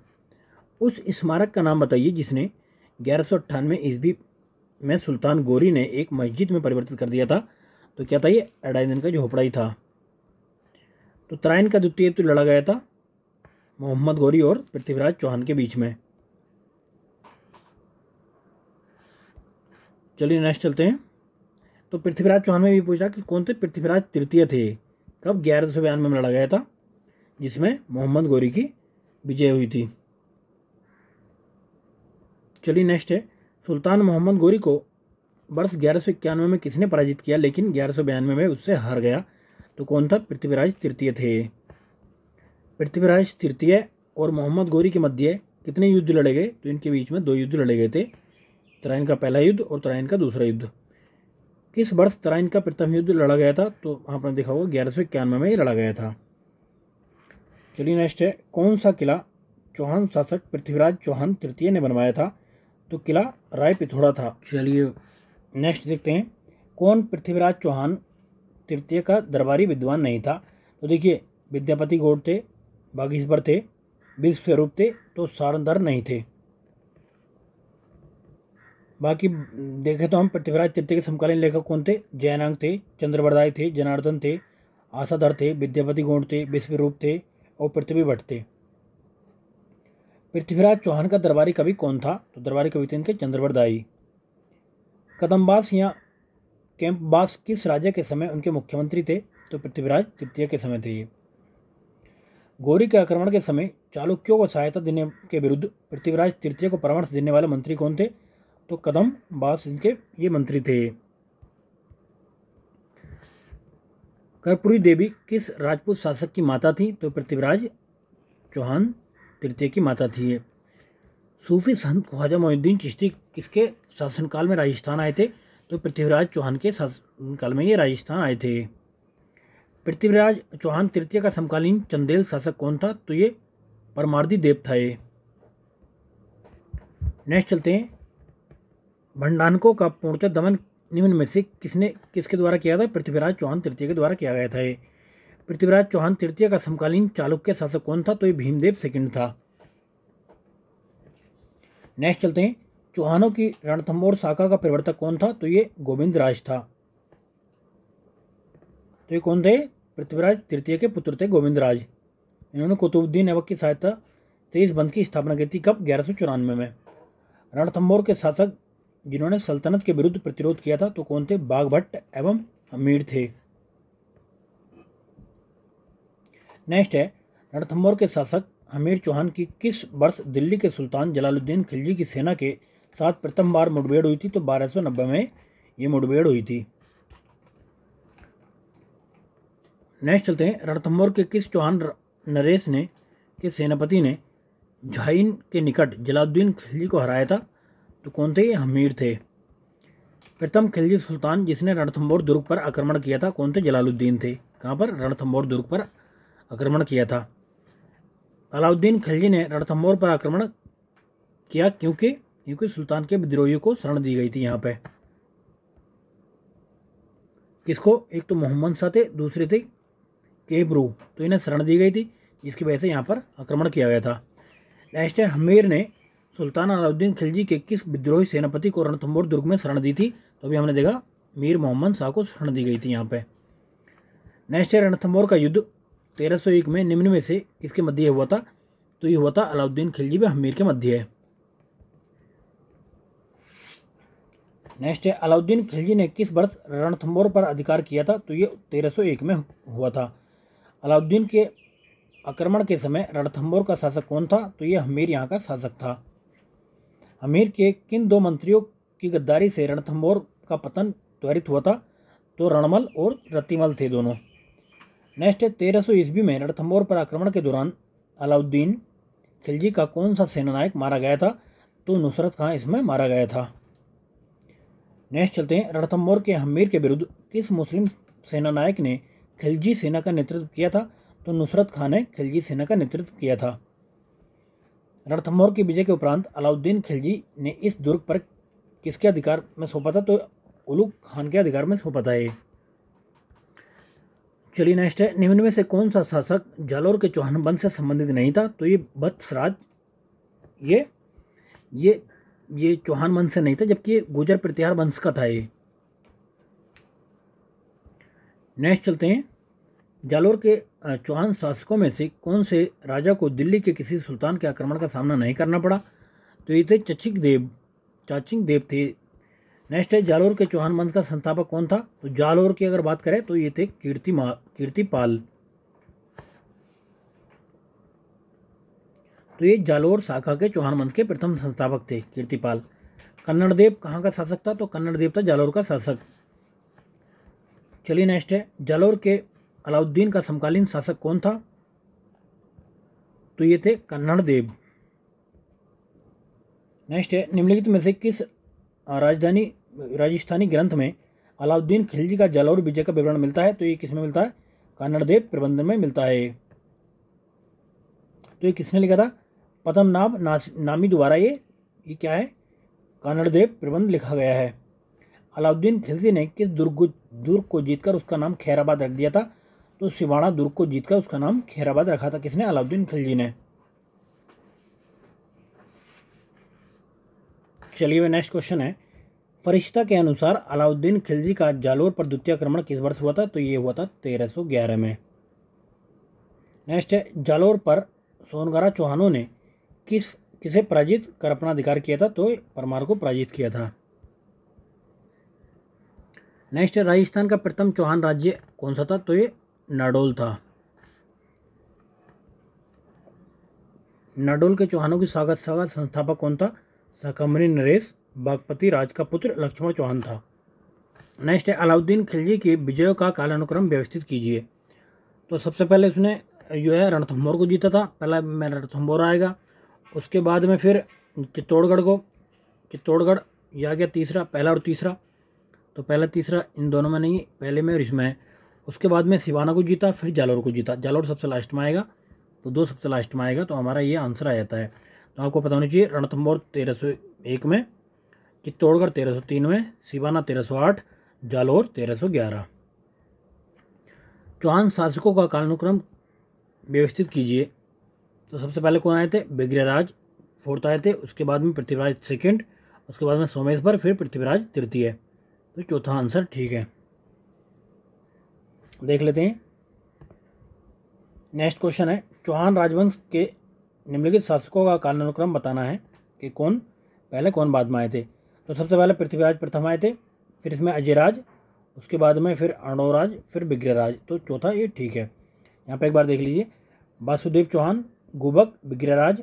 Speaker 1: उस स्मारक का नाम बताइए जिसने ग्यारह सौ अट्ठानवे ईस्वी में सुल्तान गोरी ने एक मस्जिद में परिवर्तित कर दिया था तो क्या था ये अडाइन का झोपड़ा ही था तो तराइन का द्वितीय युद्ध तो लड़ा गया था मोहम्मद गौरी और पृथ्वीराज चौहान के बीच में चलिए नेक्स्ट चलते हैं तो पृथ्वीराज चौहान में भी पूछा कि कौन से पृथ्वीराज तृतीय थे कब ग्यारह सौ बयानवे में लड़ा गया था जिसमें मोहम्मद गौरी की विजय हुई थी चलिए नेक्स्ट है सुल्तान मोहम्मद गोरी को वर्ष ग्यारह सौ इक्यानवे में किसने पराजित किया लेकिन ग्यारह सौ बयानवे में उससे हार गया तो कौन था पृथ्वीराज तृतीय थे पृथ्वीराज तृतीय और मोहम्मद गोरी के मध्य कितने युद्ध लड़े गए तो इनके बीच में दो युद्ध लड़े गए थे तराइन का पहला युद्ध और तराइन का दूसरा युद्ध किस वर्ष तराइन का प्रथम युद्ध लड़ा गया था तो आपने देखा होगा ग्यारह सौ इक्यानवे में ही लड़ा गया था चलिए नेक्स्ट है कौन सा किला चौहान शासक पृथ्वीराज चौहान तृतीय ने बनवाया था तो किला राय पिथौड़ा था चलिए नेक्स्ट देखते हैं कौन पृथ्वीराज चौहान तृतीय का दरबारी विद्वान नहीं था तो देखिए विद्यापति गौड़ थे बागेश्वर थे विश्व स्वरूप थे तो सारंदर नहीं थे बाकी देखें तो हम पृथ्वीराज तृतीय के समकालीन लेखक कौन थे जयनांग थे चंद्रवरदाय थे जनार्दन थे आशाधर थे विद्यापति गौड़ थे विश्वरूप थे और पृथ्वी भट्ट थे पृथ्वीराज चौहान का दरबारी कवि कौन था तो दरबारी कवि थे चंद्रवर दाई कदमबास या कैंपबास किस राज्य के समय उनके मुख्यमंत्री थे तो पृथ्वीराज तृतीय के समय थे ये गौरी के आक्रमण के समय चालुक्यों को सहायता देने के विरुद्ध पृथ्वीराज तृतीय को परामर्श देने वाले मंत्री कौन थे तो कदम बास इनके ये मंत्री थे कर्पूरी देवी किस राजपूत शासक की माता थी तो पृथ्वीराज चौहान तृतीय की माता थी ये सूफी संत ख्वाजा मोहिद्दीन चिश्ती किसके शासनकाल में राजस्थान आए थे तो पृथ्वीराज चौहान के शासनकाल में ये राजस्थान आए थे पृथ्वीराज चौहान तृतीय का समकालीन चंदेल शासक कौन था तो ये परमार्दी देव था ये नेक्स्ट चलते हैं भंडानकों का पूर्णतः दमन निम्न में से किसने किसके द्वारा किया था पृथ्वीराज चौहान तृतीय के द्वारा किया गया था ये पृथ्वीराज चौहान तृतीय का समकालीन चालुक्य शासक कौन था तो ये भीमदेव सेकंड था नेक्स्ट चलते हैं चौहानों की रणथम्बोर शाखा का प्रवर्तक कौन था तो ये गोविंद राज था तो ये कौन थे पृथ्वीराज तृतीय के पुत्र थे गोविंद राज इन्होंने कुतुबुद्दीन एवक की सहायता से इस बंध की स्थापना की थी कब ग्यारह सौ चौरानवे में रणथम्बोर के शासक जिन्होंने सल्तनत के विरुद्ध प्रतिरोध किया था तो कौन थे बाघभट्ट एवं हमीर थे नेक्स्ट है रणथम्भौर के शासक हमीर चौहान की किस वर्ष दिल्ली के सुल्तान जलालुद्दीन खिलजी की सेना के साथ प्रथम बार मुठभेड़ हुई थी तो बारह में ये मुठभेड़ हुई थी नेक्स्ट चलते हैं रणथम्भौर के किस चौहान नरेश ने के सेनापति ने झाइन के निकट जलालुद्दीन खिलजी को हराया था तो कौन थे ये हमीर थे प्रथम खिलजी सुल्तान जिसने रणथम्भौर दुर्ग पर आक्रमण किया था कौन थे जलालुद्दीन थे कहाँ पर रणथम्भौर दुर्ग पर आक्रमण किया था अलाउद्दीन खिलजी ने रणथम्बोर पर आक्रमण किया क्योंकि क्योंकि सुल्तान के विद्रोहियों को शरण दी गई थी यहाँ पे किसको एक तो मोहम्मद शाह थे दूसरे थे केबरू तो इन्हें शरण दी गई थी जिसकी वजह से यहाँ पर आक्रमण किया गया था नेक्स्ट हमीर ने सुल्तान अलाउद्दीन खिलजी के किस विद्रोही सेनापति को रणथम्बोर दुर्ग में शरण दी थी तो अभी हमने देखा मीर मोहम्मद शाह को शरण दी गई थी यहाँ पे नेक्स्ट है रणथम्बोर का युद्ध तेरह में निम्न में से किसके मध्य हुआ था तो ये हुआ था अलाउद्दीन खिलजी व हमीर के मध्य है नेक्स्ट है अलाउद्दीन खिलजी ने किस वर्ष रणथम्बोर पर अधिकार किया था तो ये 1301 में हुआ था अलाउद्दीन के आक्रमण के समय रणथम्बोर का शासक कौन था तो ये हमीर यहाँ का शासक था हमीर के किन दो मंत्रियों की गद्दारी से रणथम्बोर का पतन त्वरित हुआ था तो रणमल और रतिमल थे दोनों नेक्स्ट है तेरह सौ ईस्वी में रणथम्बोर पर आक्रमण के दौरान अलाउद्दीन खिलजी का कौन सा सेनानायक मारा गया था तो नुसरत खां इसमें मारा गया था नेक्स्ट चलते हैं रणथम्बोर के हमीर के विरुद्ध किस मुस्लिम सेनानायक ने खिलजी सेना का नेतृत्व किया था तो नुसरत खान ने खिलजी सेना का नेतृत्व किया था रणथम्बोर की विजय के उपरांत अलाउद्दीन खिलजी ने इस दुर्ग पर किसके अधिकार में सौंपा था तो उलूक खान के अधिकार में सौंपा था ये चलिए नेक्स्ट है निम्न में से कौन सा शासक जालौर के चौहान वंश से संबंधित नहीं था तो ये बत्सराज ये ये ये चौहान वंश से नहीं था जबकि ये गुजर प्रत्यार वंश का था ये नेक्स्ट चलते हैं जालौर के चौहान शासकों में से कौन से राजा को दिल्ली के किसी सुल्तान के आक्रमण का सामना नहीं करना पड़ा तो ये थे चचिक देव चाचिंग देव थे नेक्स्ट है जालोर के चौहान वंश का संस्थापक कौन था तो जालोर की अगर बात करें तो ये थे कीर्ति कीर्तिपाल तो ये जालोर शाखा के चौहान वंश के प्रथम संस्थापक थे कीर्तिपाल कन्नड़देव कहाँ का शासक था तो कन्नड़देव था जालोर का शासक चलिए नेक्स्ट है जालोर के अलाउद्दीन का समकालीन शासक कौन था तो ये थे कन्नड़देव नेक्स्ट है निम्नलिखित में से किस राजधानी राजस्थानी ग्रंथ में अलाउद्दीन खिलजी का जलौर विजय का विवरण मिलता है तो ये किसमें मिलता है कानड़देव प्रबंधन में मिलता है तो ये किसने लिखा था पतमनाभ नामी द्वारा ये ये क्या है कानड़देव प्रबंध लिखा गया है अलाउद्दीन खिलजी ने किस दुर्ग दुर्ग को जीतकर उसका नाम खैराबाद रख दिया था तो सिवाणा दुर्ग को जीतकर उसका नाम खैराबाद रखा था किसने अलाउद्दीन खिलजी ने चलिए नेक्स्ट क्वेश्चन है फरिश्ता के अनुसार अलाउद्दीन खिलजी का जालोर पर द्वितीय आक्रमण किस वर्ष हुआ था तो ये हुआ था तेरह सौ ग्यारह में नेक्स्ट है जालोर पर सोनगारा चौहानों ने किस किसे पराजित कर अपना अधिकार किया था तो परमार को पराजित किया था नेक्स्ट है राजस्थान का प्रथम चौहान राज्य कौन सा था तो ये नाडोल था नाडोल के चौहानों की स्वागत संस्थापक कौन था सकमरी नरेश बागपति राज का पुत्र लक्ष्मण चौहान था नेक्स्ट है अलाउद्दीन खिलजी के विजयों का कालानुक्रम व्यवस्थित कीजिए तो सबसे पहले उसने जो है रणथम्भौर को जीता था पहला मैं रणथम्भौर आएगा उसके बाद में फिर चित्तौड़गढ़ को चित्तौड़गढ़ यह आ गया तीसरा पहला और तीसरा तो पहला तीसरा इन दोनों में नहीं पहले में और इसमें है उसके बाद में सिवाना को जीता फिर जालौर को जीता जालौर सबसे लास्ट में आएगा तो दो सबसे लास्ट में आएगा तो हमारा ये आंसर आ जाता है तो आपको पता होना चाहिए रणथम्भौर तेरह सौ एक में चित्तौड़गढ़ तेरह सौ तीन में सिवाना तेरह सौ आठ जालौर तेरह सौ ग्यारह चौहान तो शासकों का कालानुक्रम व्यवस्थित कीजिए तो सबसे पहले कौन आए थे बिग्रराज फोर्थ आए थे उसके बाद में पृथ्वीराज सेकंड उसके बाद में सोमेश्वर फिर पृथ्वीराज तृतीय तो चौथा आंसर ठीक है देख लेते हैं नेक्स्ट क्वेश्चन है चौहान राजवंश के निम्नलिखित शासकों का कालानुक्रम बताना है कि कौन पहले कौन बाद में आए थे तो सबसे पहले पृथ्वीराज प्रथम आए थे फिर इसमें अजयराज उसके बाद में फिर अणोराज फिर बिग्रराज तो चौथा ये ठीक है यहाँ पे एक बार देख लीजिए वासुदेव चौहान गुबक बिग्रराज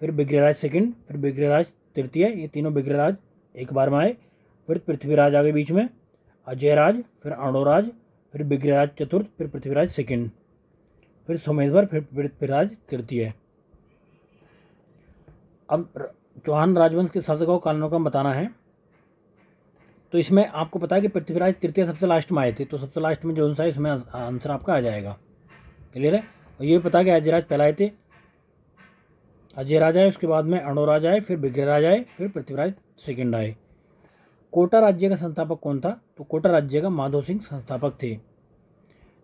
Speaker 1: फिर बिग्रराज सेकंड फिर बिग्रराज तृतीय ये तीनों बिग्रराज एक बार में आए फिर पृथ्वीराज आगे बीच में अजयराज फिर अणोराज फिर बिग्रराज चतुर्थ फिर पृथ्वीराज सेकंड फिर सोमेश्वर फिर पृथ्वीराज तृतीय अब चौहान राजवंश के शासकों कानूनों का बताना है तो इसमें आपको पता है कि पृथ्वीराज तृतीय सबसे लास्ट में आए थे तो सबसे लास्ट में जो सा है इसमें आंसर आपका आ जाएगा क्लियर है और ये पता है कि अजयराज पहले आए थे अजयराज आए उसके बाद में अणोराज आए फिर बिग्रराज आए फिर पृथ्वीराज सेकेंड आए कोटा राज्य का संस्थापक कौन था तो कोटा राज्य का माधो सिंह संस्थापक थे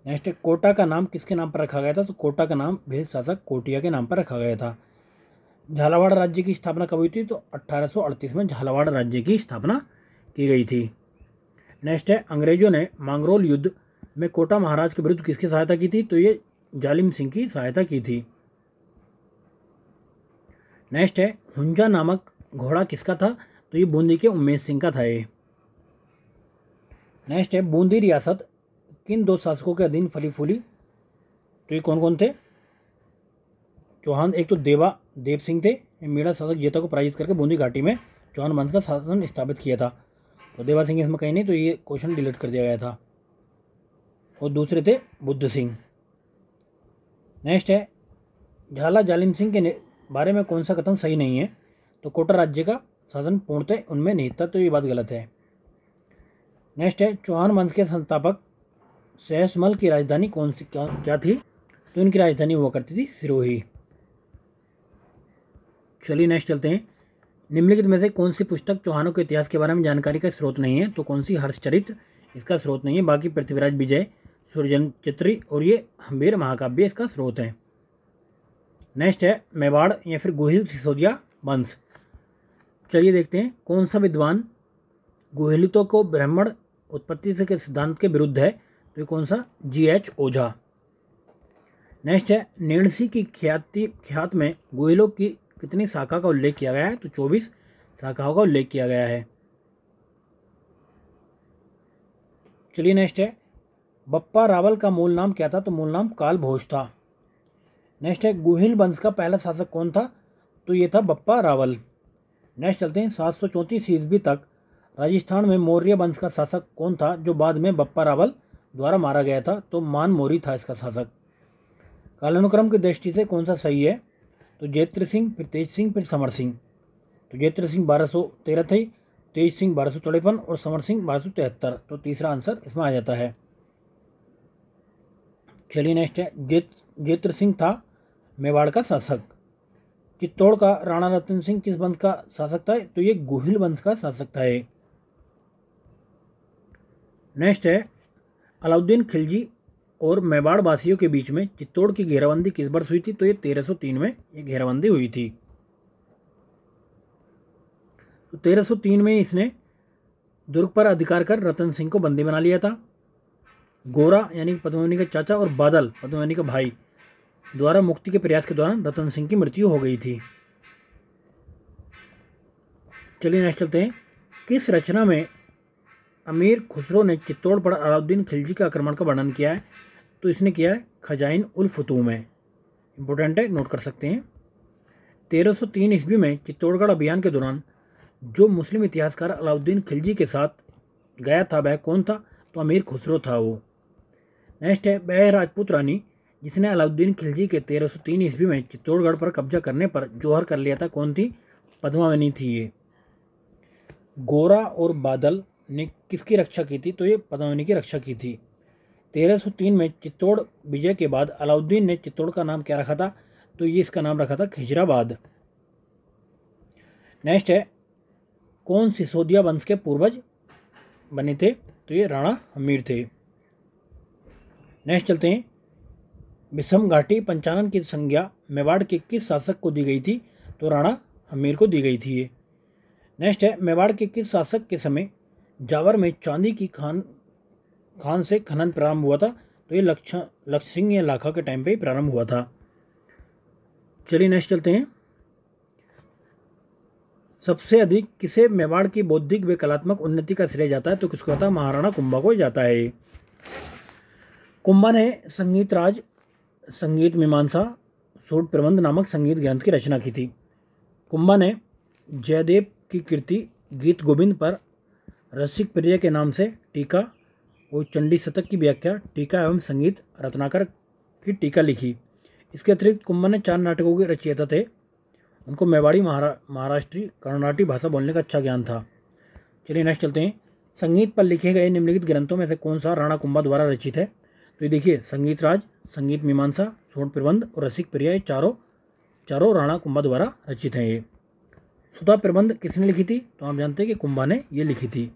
Speaker 1: नेक्स्ट कोटा का नाम किसके नाम पर रखा गया था तो कोटा का नाम भेद शासक कोटिया के नाम पर रखा गया था झालावाड़ राज्य की स्थापना कब हुई थी तो 1838 में झालावाड़ राज्य की स्थापना की गई थी नेक्स्ट है अंग्रेजों ने मांगरोल युद्ध में कोटा महाराज के विरुद्ध किसकी सहायता की थी तो ये जालिम सिंह की सहायता की थी नेक्स्ट है हुंजा नामक घोड़ा किसका था तो ये बूंदी के उमेश सिंह का था ये नेक्स्ट है बूंदी रियासत किन दो शासकों के अधीन फली फूली तो ये कौन कौन थे चौहान एक तो देवा देव सिंह थे मेरा शासक जेता को पराजित करके बूंदी घाटी में चौहान वंश का शासन स्थापित किया था तो देवा सिंह इसमें कहीं नहीं तो ये क्वेश्चन डिलीट कर दिया गया था और दूसरे थे बुद्ध सिंह नेक्स्ट है झाला जालिम सिंह के बारे में कौन सा कथन सही नहीं है तो कोटा राज्य का शासन पूर्णतः उनमें नहीं था तो ये बात गलत है नेक्स्ट है चौहान वंश के संस्थापक सहसमल की राजधानी कौन सी क्या, क्या थी तो इनकी राजधानी हुआ करती थी सिरोही चलिए नेक्स्ट चलते हैं निम्नलिखित में से कौन सी पुस्तक चौहानों के इतिहास के बारे में जानकारी का स्रोत नहीं है तो कौन सी हर्षचरित्र इसका स्रोत नहीं है बाकी पृथ्वीराज विजय सूर्यजन चित्री और ये हम्बीर महाकाव्य इसका स्रोत है नेक्स्ट है मेवाड़ या फिर गोहिल सिसोदिया वंश चलिए देखते हैं कौन सा विद्वान गोहिलितों को ब्राह्मण उत्पत्ति से के सिद्धांत के विरुद्ध है तो ये कौन सा जी एच ओझा नेक्स्ट है नेणसी की ख्याति ख्यात में गोहिलों की कितनी शाखा का उल्लेख किया गया है तो चौबीस शाखाओं का उल्लेख किया गया है चलिए नेक्स्ट है बप्पा रावल का मूल नाम क्या था तो मूल नाम काल भोज था नेक्स्ट है गुहिल वंश का पहला शासक कौन था तो ये था बप्पा रावल नेक्स्ट चलते हैं सात सौ चौंतीस ईस्वी तक राजस्थान में मौर्य वंश का शासक कौन था जो बाद में बप्पा रावल द्वारा मारा गया था तो मान मौर्य था इसका शासक कालानुक्रम की दृष्टि से कौन सा सही है तो जयत्र सिंह फिर तेज सिंह फिर समर सिंह तो जयत्र सिंह बारह सौ तेरह थे तेज सिंह बारह सौ चौड़ेपन और समर सिंह बारह सौ तिहत्तर तो तीसरा आंसर इसमें आ जाता है चलिए नेक्स्ट है जेत सिंह था मेवाड़ का शासक चित्तौड़ का राणा रतन सिंह किस वंश का शासक था तो ये गोहिल वंश का शासक था ये नेक्स्ट है अलाउद्दीन खिलजी और मेवाड़ वासियों के बीच में चित्तौड़ की घेराबंदी किस वर्ष हुई थी तो ये 1303 में ये घेराबंदी हुई थी तो 1303 में इसने दुर्ग पर अधिकार कर रतन सिंह को बंदी बना लिया था गोरा यानी पद्मवनी का चाचा और बादल पद्मवनी का भाई द्वारा मुक्ति के प्रयास के दौरान रतन सिंह की मृत्यु हो गई थी चलिए नेक्स्ट चलते हैं किस रचना में अमीर खुसरो ने चित्तौड़ पर अलाउद्दीन खिलजी के आक्रमण का वर्णन किया है तो इसने किया है खजाइन उल फतूम है इंपॉर्टेंट है नोट कर सकते हैं 1303 ईस्वी में चित्तौड़गढ़ अभियान के दौरान जो मुस्लिम इतिहासकार अलाउद्दीन खिलजी के साथ गया था वह कौन था तो अमीर खुसरो था वो नेक्स्ट है बह राजपूत रानी जिसने अलाउद्दीन खिलजी के 1303 ईस्वी में चित्तौड़गढ़ पर कब्जा करने पर जोहर कर लिया था कौन थी पद्मावनी थी ये गोरा और बादल ने किसकी रक्षा की थी तो ये पद्मावनी की रक्षा की थी 1303 में चित्तौड़ विजय के बाद अलाउद्दीन ने चित्तौड़ का नाम क्या रखा था तो ये इसका नाम रखा था खिजराबाद नेक्स्ट है कौन सिसोदिया वंश के पूर्वज बने थे तो ये राणा हमीर थे नेक्स्ट चलते हैं विषम घाटी पंचानन की संज्ञा मेवाड़ के किस शासक को दी गई थी तो राणा हमीर को दी गई थी ये नेक्स्ट है मेवाड़ के किस शासक के समय जावर में चांदी की खान खान से खनन प्रारंभ हुआ था तो ये लक्ष लक्ष सिंह या लाखा के टाइम पे प्रारंभ हुआ था चलिए नेक्स्ट चलते हैं सबसे अधिक किसे मेवाड़ की बौद्धिक व कलात्मक उन्नति का श्रेय जाता है तो किसको जाता महाराणा कुंभा को जाता है कुंभा ने संगीत राज संगीत मीमांसा सूट प्रबंध नामक संगीत ग्रंथ की रचना की थी कुंभा ने जयदेव की कीर्ति गीत गोविंद पर रसिक प्रिय के नाम से टीका और चंडी शतक की व्याख्या टीका एवं संगीत रत्नाकर की टीका लिखी इसके अतिरिक्त कुंभन ने चार नाटकों के रचयिता थे उनको मेवाड़ी महारा महाराष्ट्री कर्नाटी भाषा बोलने का अच्छा ज्ञान था चलिए नेक्स्ट चलते हैं संगीत पर लिखे गए निम्नलिखित ग्रंथों में से कौन सा राणा कुंभा द्वारा रचित है तो ये देखिए संगीत राज संगीत मीमांसा सोन प्रबंध और रसिक प्रिया ये चारों चारों राणा कुंभा द्वारा रचित हैं ये सुधा प्रबंध किसने लिखी थी तो आप जानते हैं कि कुंभा ने ये लिखी थी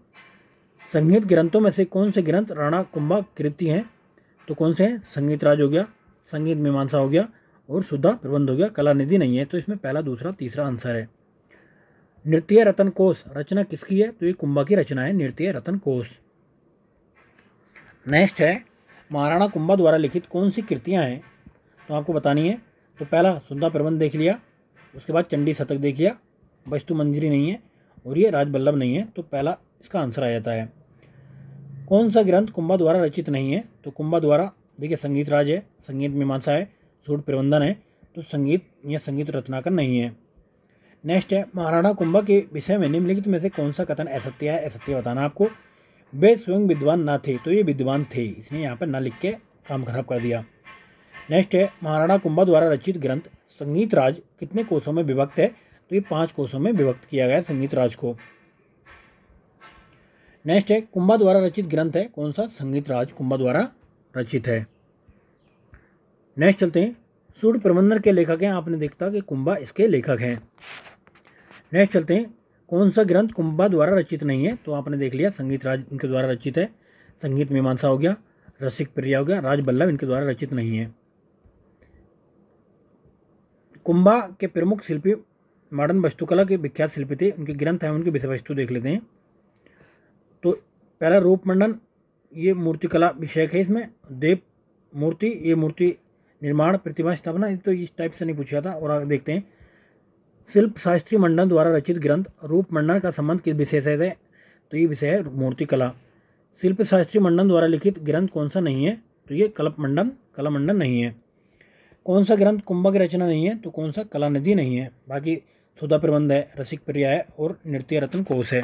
Speaker 1: संगीत ग्रंथों में से कौन से ग्रंथ राणा कुंभा कृति हैं तो कौन से हैं संगीत राज हो गया संगीत मीमांसा हो गया और सुधा प्रबंध हो गया कला निधि नहीं है तो इसमें पहला दूसरा तीसरा आंसर है नृत्य रतन कोष रचना किसकी है तो ये कुंभा की रचना है नृत्य रतन कोष नेक्स्ट है महाराणा कुंभा द्वारा लिखित कौन सी कृतियाँ हैं तो आपको बतानी है तो पहला सुंदा प्रबंध देख लिया उसके बाद चंडी शतक देख लिया वस्तु मंजरी नहीं है और ये राजबल्लभ नहीं है तो पहला इसका आंसर आ जाता है कौन सा ग्रंथ कुंभा द्वारा रचित नहीं है तो कुंभा द्वारा देखिए संगीत राज है संगीत मीमांसा है सूट प्रबंधन है तो संगीत या संगीत रत्नाकर नहीं है नेक्स्ट है महाराणा कुंभा के विषय में निम्नलिखित में से कौन सा कथन असत्य है असत्य बताना आपको वे स्वयं विद्वान ना थे तो ये विद्वान थे इसने यहाँ पर ना लिख के काम खराब कर दिया नेक्स्ट है महाराणा कुंभा द्वारा रचित ग्रंथ संगीत राज कितने कोषों में विभक्त है तो ये पांच कोषों में विभक्त किया गया है संगीत राज को नेक्स्ट है कुंभा द्वारा रचित ग्रंथ है कौन सा संगीत राज कुंभा द्वारा रचित है नेक्स्ट चलते हैं सूर्य प्रबंधन के लेखक हैं आपने देखता कि कुंभा इसके लेखक हैं नेक्स्ट चलते हैं कौन सा ग्रंथ कुंभा द्वारा रचित नहीं है तो आपने देख लिया संगीत राज इनके द्वारा रचित है संगीत मीमांसा हो गया रसिक प्रिया हो गया राज बल्लभ इनके द्वारा रचित नहीं है कुंभा के प्रमुख शिल्पी मॉडर्न वस्तुकला के विख्यात शिल्पी थे उनके ग्रंथ हैं उनकी विषय वस्तु देख लेते हैं पहला रूप मंडन ये मूर्तिकला विषय है इसमें देव मूर्ति ये मूर्ति निर्माण प्रतिमा स्थापना तो इस टाइप से नहीं पूछा था और आगे देखते हैं शिल्प शास्त्री मंडन द्वारा रचित ग्रंथ रूप मंडन का संबंध किस विषय से है तो ये विषय है मूर्तिकला शिल्प शास्त्री मंडन द्वारा लिखित ग्रंथ कौन सा नहीं है तो ये कल्प मंडन कला मंडन नहीं है कौन सा ग्रंथ कुंभक रचना नहीं है तो कौन सा कला निधि नहीं है बाकी सुधा प्रबंध है रसिक प्रिया है और नृत्य रत्न कोश है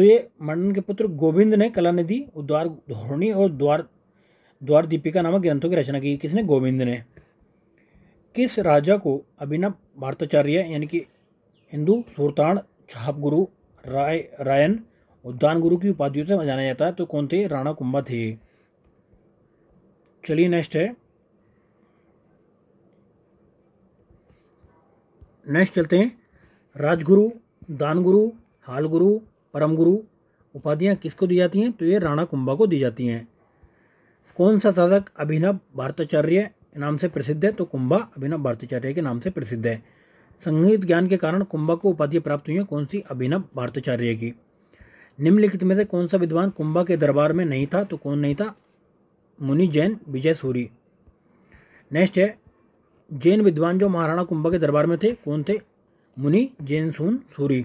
Speaker 1: तो ये मंडन के पुत्र गोविंद ने कला निधि द्वार धोरणी और द्वार द्वार दीपिका नामक ग्रंथों की रचना की किसने गोविंद ने किस राजा को अभिनव भारताचार्य यानी कि हिंदू सुरतान छाप गुरु राय रायन उद्यान गुरु की उपाधियों से जाना जाता है तो कौन थे राणा कुंभा थे चलिए नेक्स्ट है नेक्स्ट चलते हैं राजगुरु दानगुरु हालगुरु परम गुरु उपाधियाँ किसको दी जाती हैं तो ये राणा कुंभा को दी जाती हैं कौन सा साधक अभिनव भारताचार्य नाम से प्रसिद्ध है तो कुंभा अभिनव भारताचार्य के नाम से प्रसिद्ध है संगीत ज्ञान के कारण कुंभा को उपाधियाँ प्राप्त हुई हैं कौन सी अभिनव भारताचार्य की निम्नलिखित में से कौन सा विद्वान कुंभा के दरबार में नहीं था तो कौन नहीं था मुनि जैन विजय सूरी नेक्स्ट है जैन विद्वान जो महाराणा कुंभा के दरबार में थे कौन थे मुनि जैन सून सूरी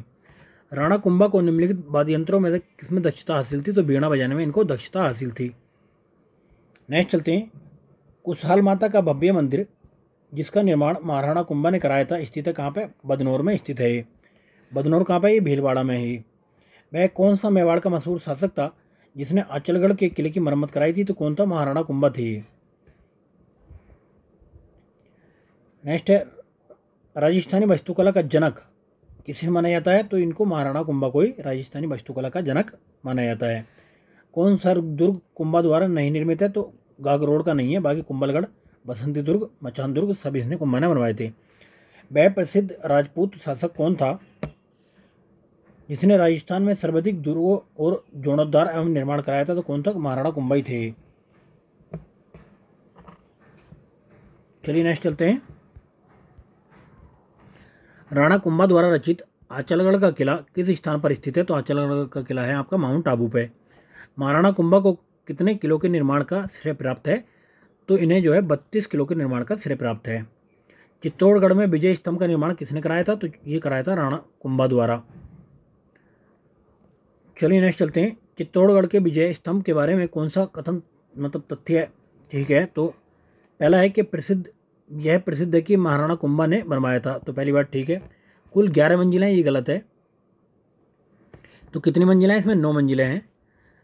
Speaker 1: राणा कुंभा को निम्नलिखित वाद्यंत्रों में से किसमें दक्षता हासिल थी तो बीणा बजाने में इनको दक्षता हासिल थी नेक्स्ट चलते हैं कुशहाल माता का भव्य मंदिर जिसका निर्माण महाराणा कुंभा ने कराया था स्थित है कहाँ पर बदनौर में स्थित है बदनौर कहाँ पर ये भीलवाड़ा में है वह कौन सा मेवाड़ का मशहूर शासक था जिसने अचलगढ़ के किले की मरम्मत कराई थी तो कौन था महाराणा कुंभा थी नेक्स्ट है राजस्थानी वस्तुकला का जनक किसे माना जाता है तो इनको महाराणा कुंभा को ही राजस्थानी वास्तुकला का जनक माना जाता है कौन सा दुर्ग कुंभा द्वारा नहीं निर्मित है तो गागरोड का नहीं है बाकी कुंभलगढ़ बसंती दुर्ग मचान दुर्ग सब इसने कुंभा ने बनवाए थे वह प्रसिद्ध राजपूत शासक कौन था जिसने राजस्थान में सर्वाधिक दुर्गों और जोड़ोद्वार एवं निर्माण कराया था तो कौन था महाराणा कुंभा थे चलिए नेक्स्ट चलते हैं राणा कुंभा द्वारा रचित आंचलगढ़ का किला किस स्थान पर स्थित है तो आचलगढ़ का किला है आपका माउंट आबू पे महाराणा कुंभा को कितने किलो के निर्माण का श्रेय प्राप्त है तो इन्हें जो है बत्तीस किलो के निर्माण का श्रेय प्राप्त है चित्तौड़गढ़ में विजय स्तंभ का निर्माण किसने कराया था तो ये कराया था राणा कुंभा द्वारा चलिए नेक्स्ट चलते हैं चित्तौड़गढ़ के विजय स्तंभ के बारे में कौन सा कथन मतलब तथ्य है ठीक है तो पहला है कि प्रसिद्ध यह प्रसिद्ध है कि महाराणा कुंभा ने बनवाया था तो पहली बात ठीक है कुल ग्यारह मंजिलें ये गलत है तो कितनी मंजिलें इसमें नौ मंजिलें हैं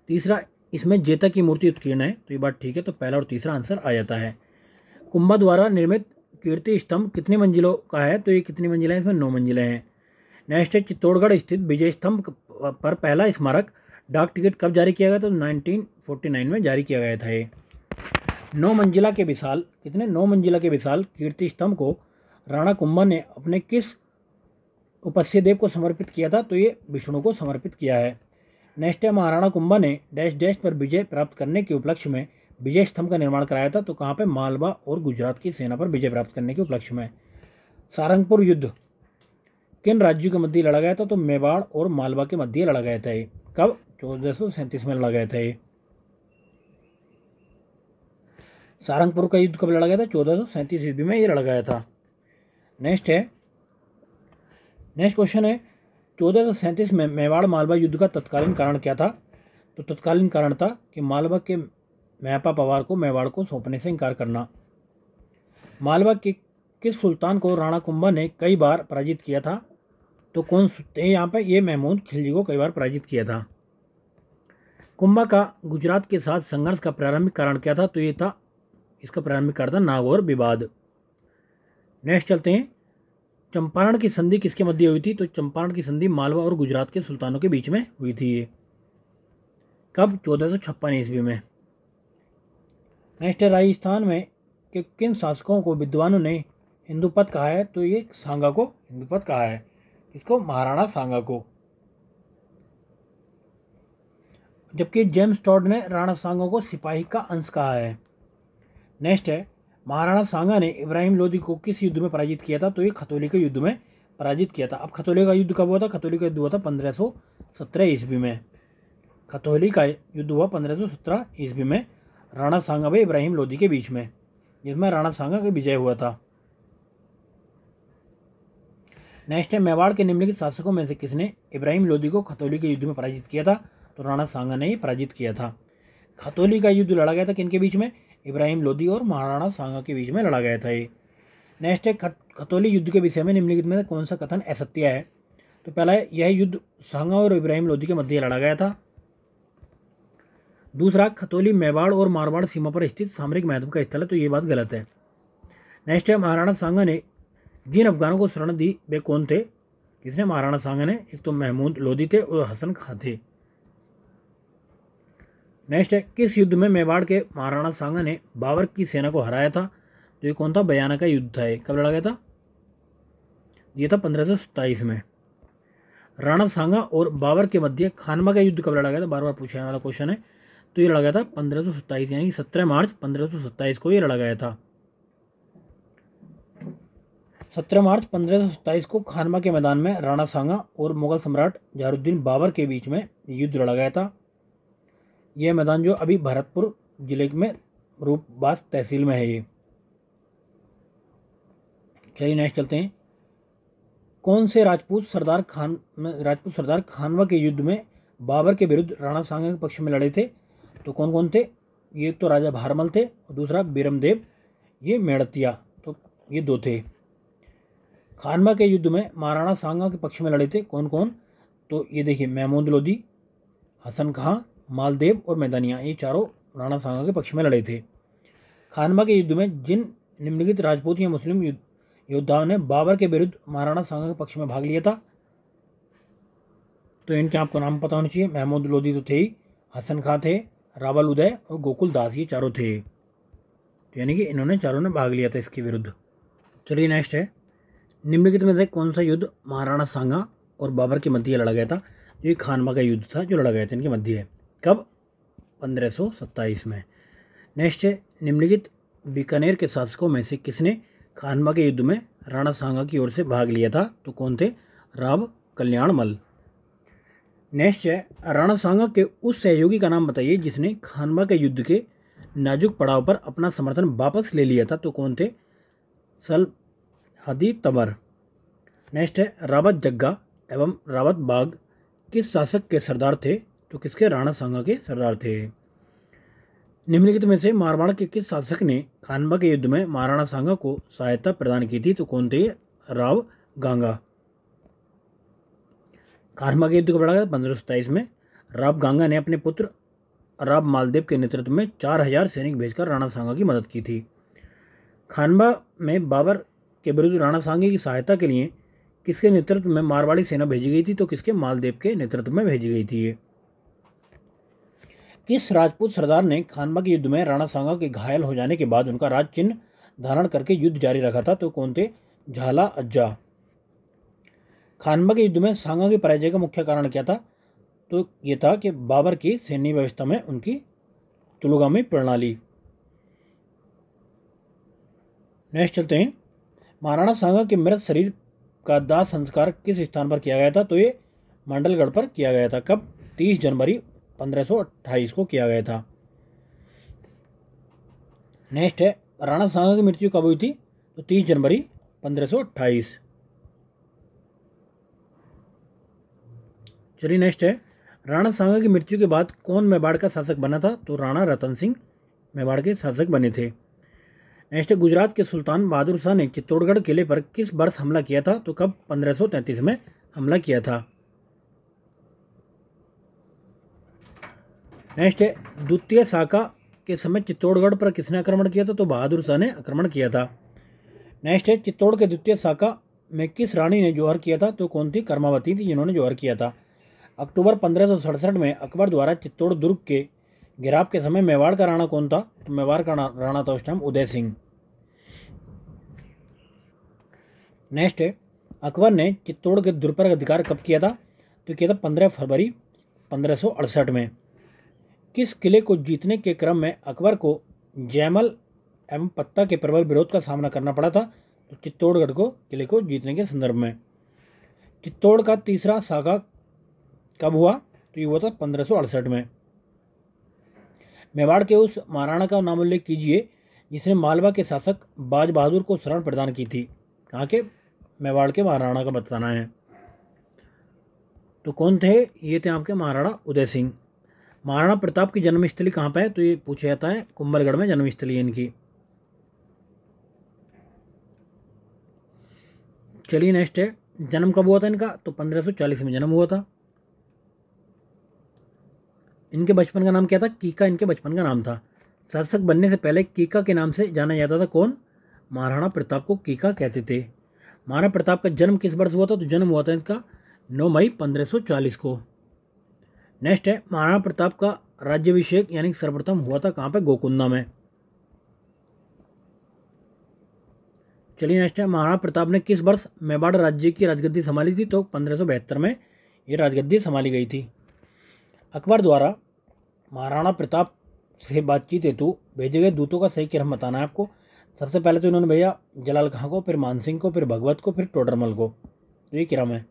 Speaker 1: तीसरा इसमें जेता की मूर्ति उत्कीर्ण है तो ये बात ठीक है तो पहला और तीसरा आंसर आ जाता है कुंभा द्वारा निर्मित कीर्ति स्तंभ कितनी मंजिलों का है तो ये कितनी मंजिलें इसमें नौ मंजिलें हैं नेक्स्ट है चित्तौड़गढ़ स्थित विजय स्तंभ पर पहला स्मारक डाक टिकट कब जारी किया गया तो 1949 में जारी किया गया था ये नौ मंजिला के विशाल कितने नौ मंजिला के विशाल कीर्ति स्तंभ को राणा कुंभा ने अपने किस उपस्य देव को समर्पित किया था तो ये विष्णु को समर्पित किया है नेक्स्ट है महाराणा कुंभा ने डैश डैश पर विजय प्राप्त करने के उपलक्ष्य में विजय स्तंभ का निर्माण कराया था तो कहाँ पे मालवा और गुजरात की सेना पर विजय प्राप्त करने के उपलक्ष्य में सारंगपुर युद्ध किन राज्यों के मध्य लड़ा गया था तो मेवाड़ और मालवा के मध्य लड़ा गया था ये कब चौदह में लड़ा गया था ये सारंगपुर का युद्ध कब लड़ा गया था चौदह सौ सैंतीस ईस्वी में ये लड़ा गया था नेक्स्ट है नेक्स्ट क्वेश्चन है चौदह सौ सैंतीस में मेवाड़ मालवा युद्ध का तत्कालीन कारण क्या था तो तत्कालीन कारण था कि मालवा के मैपा पवार को मेवाड़ को सौंपने से इनकार करना मालवा के किस सुल्तान को राणा कुंभा ने कई बार पराजित किया था तो कौन सुनते तो हैं यहाँ पर ये महमूद खिलजी को कई बार पराजित किया था कुंभा का गुजरात के साथ संघर्ष का प्रारंभिक कारण क्या था तो ये था इसका प्रारंभिक कार्य था नागौर विवाद नेक्स्ट चलते हैं चंपारण की संधि किसके मध्य हुई थी तो चंपारण की संधि मालवा और गुजरात के सुल्तानों के बीच में हुई थी ये कब चौदह सौ छप्पन ईस्वी में नेक्स्ट है राजस्थान में कि किन शासकों को विद्वानों ने हिंदुपद कहा है तो ये सांगा को हिंदुपद कहा है इसको महाराणा सांगा को जबकि जेम्स टॉड ने राणा सांगा को सिपाही का अंश कहा है नेक्स्ट है महाराणा सांगा ने इब्राहिम लोदी को किस युद्ध में पराजित किया था तो ये खतौली के युद्ध में पराजित किया था अब खतौली का युद्ध कब हुआ था खतौली का युद्ध हुआ था पंद्रह सौ सत्रह ईस्वी में खतौली का युद्ध हुआ पंद्रह सौ सत्रह ईस्वी में राणा सांगा व इब्राहिम लोधी के बीच में जिसमें राणा सांगा का विजय हुआ था नेक्स्ट है मेवाड़ के निम्नलिखित शासकों में से किसने इब्राहिम लोदी को खतौली के युद्ध में पराजित किया था तो राणा सांगा ने ही पराजित किया था खतौली का युद्ध लड़ा गया था किनके बीच में इब्राहिम लोधी और महाराणा सांगा के बीच में लड़ा गया था ये नेक्स्ट है खत, खतौली युद्ध के विषय में निम्नलिखित में कौन सा कथन असत्य है तो पहला है यह युद्ध सांगा और इब्राहिम लोधी के मध्य लड़ा गया था दूसरा खतौली मेवाड़ और मारवाड़ सीमा पर स्थित सामरिक महत्व का स्थल है तो ये बात गलत है नेक्स्ट है महाराणा सांगा ने जिन अफगानों को शरण दी वे कौन थे किसने महाराणा सांगा ने एक तो महमूद लोधी थे और हसन खां थे नेक्स्ट है किस युद्ध में मेवाड़ के महाराणा सांगा ने बाबर की सेना को हराया था तो ये कौन था बयाना का युद्ध था ये कब लड़ा गया था ये था पंद्रह में राणा सांगा और बाबर के मध्य खानमा का युद्ध कब लड़ा गया था बार बार पूछा जाने वाला क्वेश्चन है तो ये लड़ा गया था पंद्रह सौ सत्ताईस यानी सत्रह मार्च पंद्रह सौ सत्ताईस को ये लड़ा गया था सत्रह मार्च पंद्रह सौ सत्ताईस को खानमा के मैदान में राणा सांगा और मुगल सम्राट जहारुद्दीन बाबर के बीच में युद्ध लड़ा गया था ये मैदान जो अभी भरतपुर ज़िले में रूपबास तहसील में है ये चलिए नेक्स्ट चलते हैं कौन से राजपूत सरदार खान राजपूत सरदार खानवा के युद्ध में बाबर के विरुद्ध राणा सांगा के पक्ष में लड़े थे तो कौन कौन थे ये तो राजा भारमल थे और दूसरा बीरमदेव ये मेड़तिया तो ये दो थे खानवा के युद्ध में महाराणा सांगा के पक्ष में लड़े थे कौन कौन तो ये देखिए महमूद लोधी हसन खां मालदेव और मैदानिया ये चारों राणा सांगा के पक्ष में लड़े थे खानमा के युद्ध में जिन निम्नलिखित राजपूत या मुस्लिम योद्धाओं ने बाबर के विरुद्ध महाराणा सांगा के पक्ष में भाग लिया था तो इनके आपको नाम पता होना चाहिए महमूद लोधी तो थे ही हसन खां थे रावल उदय और गोकुल दास ये चारों थे तो यानी कि इन्होंने चारों ने भाग लिया था इसके विरुद्ध चलिए नेक्स्ट है निम्नलिखित में से कौन सा युद्ध महाराणा सांगा और बाबर के मध्य लड़ा गया था जो ये खानमा का युद्ध था जो लड़ा गया था इनके मध्य है कब पंद्रह में नेक्स्ट है निम्नलिखित बीकानेर के शासकों में से किसने खानवा के युद्ध में राणा सांगा की ओर से भाग लिया था तो कौन थे राव कल्याण मल नेक्स्ट है राणा सांगा के उस सहयोगी का नाम बताइए जिसने खानवा के युद्ध के नाजुक पड़ाव पर अपना समर्थन वापस ले लिया था तो कौन थे सल हदी तबर नेक्स्ट है रावत जग्गा एवं रावत बाग किस शासक के सरदार थे जो तो किसके राणा सांगा के सरदार थे निम्नलिखित में से मारवाड़ के किस शासक ने खानबा के युद्ध में महाराणा सांगा को सहायता प्रदान की थी तो कौन थे राव गांगा खानबा के युद्ध को बड़ा पंद्रह सौ में राव गांगा ने अपने पुत्र राव मालदेव के नेतृत्व में चार हजार सैनिक भेजकर राणा सांगा की मदद की थी खानबा में बाबर के विरुद्ध राणा सांगे की सहायता के लिए किसके नेतृत्व में मारवाड़ी सेना भेजी गई थी तो किसके मालदेव के नेतृत्व में भेजी गई थी ये किस राजपूत सरदार ने खानबा के युद्ध में राणा सांगा के घायल हो जाने के बाद उनका राज चिन्ह धारण करके युद्ध जारी रखा था तो कौन थे झाला अज्जा खानबा के युद्ध में सांगा के पराजय का मुख्य कारण क्या था तो ये था कि बाबर की सैन्य व्यवस्था में उनकी तुलगामी प्रणाली नेक्स्ट चलते हैं महाराणा सांगा के मृत शरीर का दाह संस्कार किस स्थान पर किया गया था तो ये मंडलगढ़ पर किया गया था कब 30 जनवरी 1528 को किया गया था नेक्स्ट है राणा सांगा की मृत्यु कब हुई थी तो 30 जनवरी 1528 चलिए नेक्स्ट है राणा सांगा की मृत्यु के बाद कौन मेवाड़ का शासक बना था तो राणा रतन सिंह मेवाड़ के शासक बने थे नेक्स्ट गुजरात के सुल्तान बहादुर शाह ने चित्तौड़गढ़ किले पर किस वर्ष हमला किया था तो कब 1533 में हमला किया था नेक्स्ट है द्वितीय शाखा के समय चित्तौड़गढ़ पर किसने आक्रमण किया था तो बहादुर शाह ने आक्रमण किया था नेक्स्ट है चित्तौड़ के द्वितीय शाखा में किस रानी ने जौहर किया था तो कौन थी कर्मावती थी जिन्होंने जौहर किया था अक्टूबर पंद्रह में अकबर द्वारा चित्तौड़ दुर्ग के गिराव के समय मेवाड़ का राणा कौन था तो मेवाड़ का राणा था उस टाइम उदय सिंह नेक्स्ट है अकबर ने चित्तौड़ के दुर्ग पर अधिकार कब किया था तो किया था पंद्रह फरवरी पंद्रह में किस किले को जीतने के क्रम में अकबर को जैमल एवं पत्ता के प्रबल विरोध का सामना करना पड़ा था तो चित्तौड़गढ़ को किले को जीतने के संदर्भ में चित्तौड़ का तीसरा सागा कब हुआ तो ये हुआ था पंद्रह में मेवाड़ के उस महाराणा का नाम उल्लेख कीजिए जिसने मालवा के शासक बाज बहादुर को शरण प्रदान की थी कहाँ के मेवाड़ के महाराणा का बताना है तो कौन थे ये थे आपके महाराणा उदय सिंह महाराणा प्रताप की जन्मस्थली कहाँ पर है तो ये पूछा जाता है कुंभलगढ़ में जन्मस्थली इनकी चलिए नेक्स्ट है जन्म कब हुआ था इनका तो 1540 में जन्म हुआ था इनके बचपन का नाम क्या था कीका इनके बचपन का नाम था शासक बनने से पहले कीका के नाम से जाना जाता था कौन महाराणा प्रताप को कीका कहते थे महाराणा प्रताप का जन्म किस वर्ष हुआ था तो जन्म हुआ था इनका नौ मई 1540 को नेक्स्ट है महाराणा प्रताप का राज्यभिषेक यानी सर्वप्रथम हुआ था कहाँ पे गोकुंदा में चलिए नेक्स्ट है महाराणा प्रताप ने किस वर्ष मेवाड़ राज्य की राजगद्दी संभाली थी तो पंद्रह में ये राजगद्दी संभाली गई थी अकबर द्वारा महाराणा प्रताप से बातचीत हेतु भेजे गए दूतों का सही क्रम बताना है आपको सबसे पहले तो इन्होंने भैया जलाल खां को फिर मानसिंह को फिर भगवत को फिर टोडरमल को तो ये क्रम है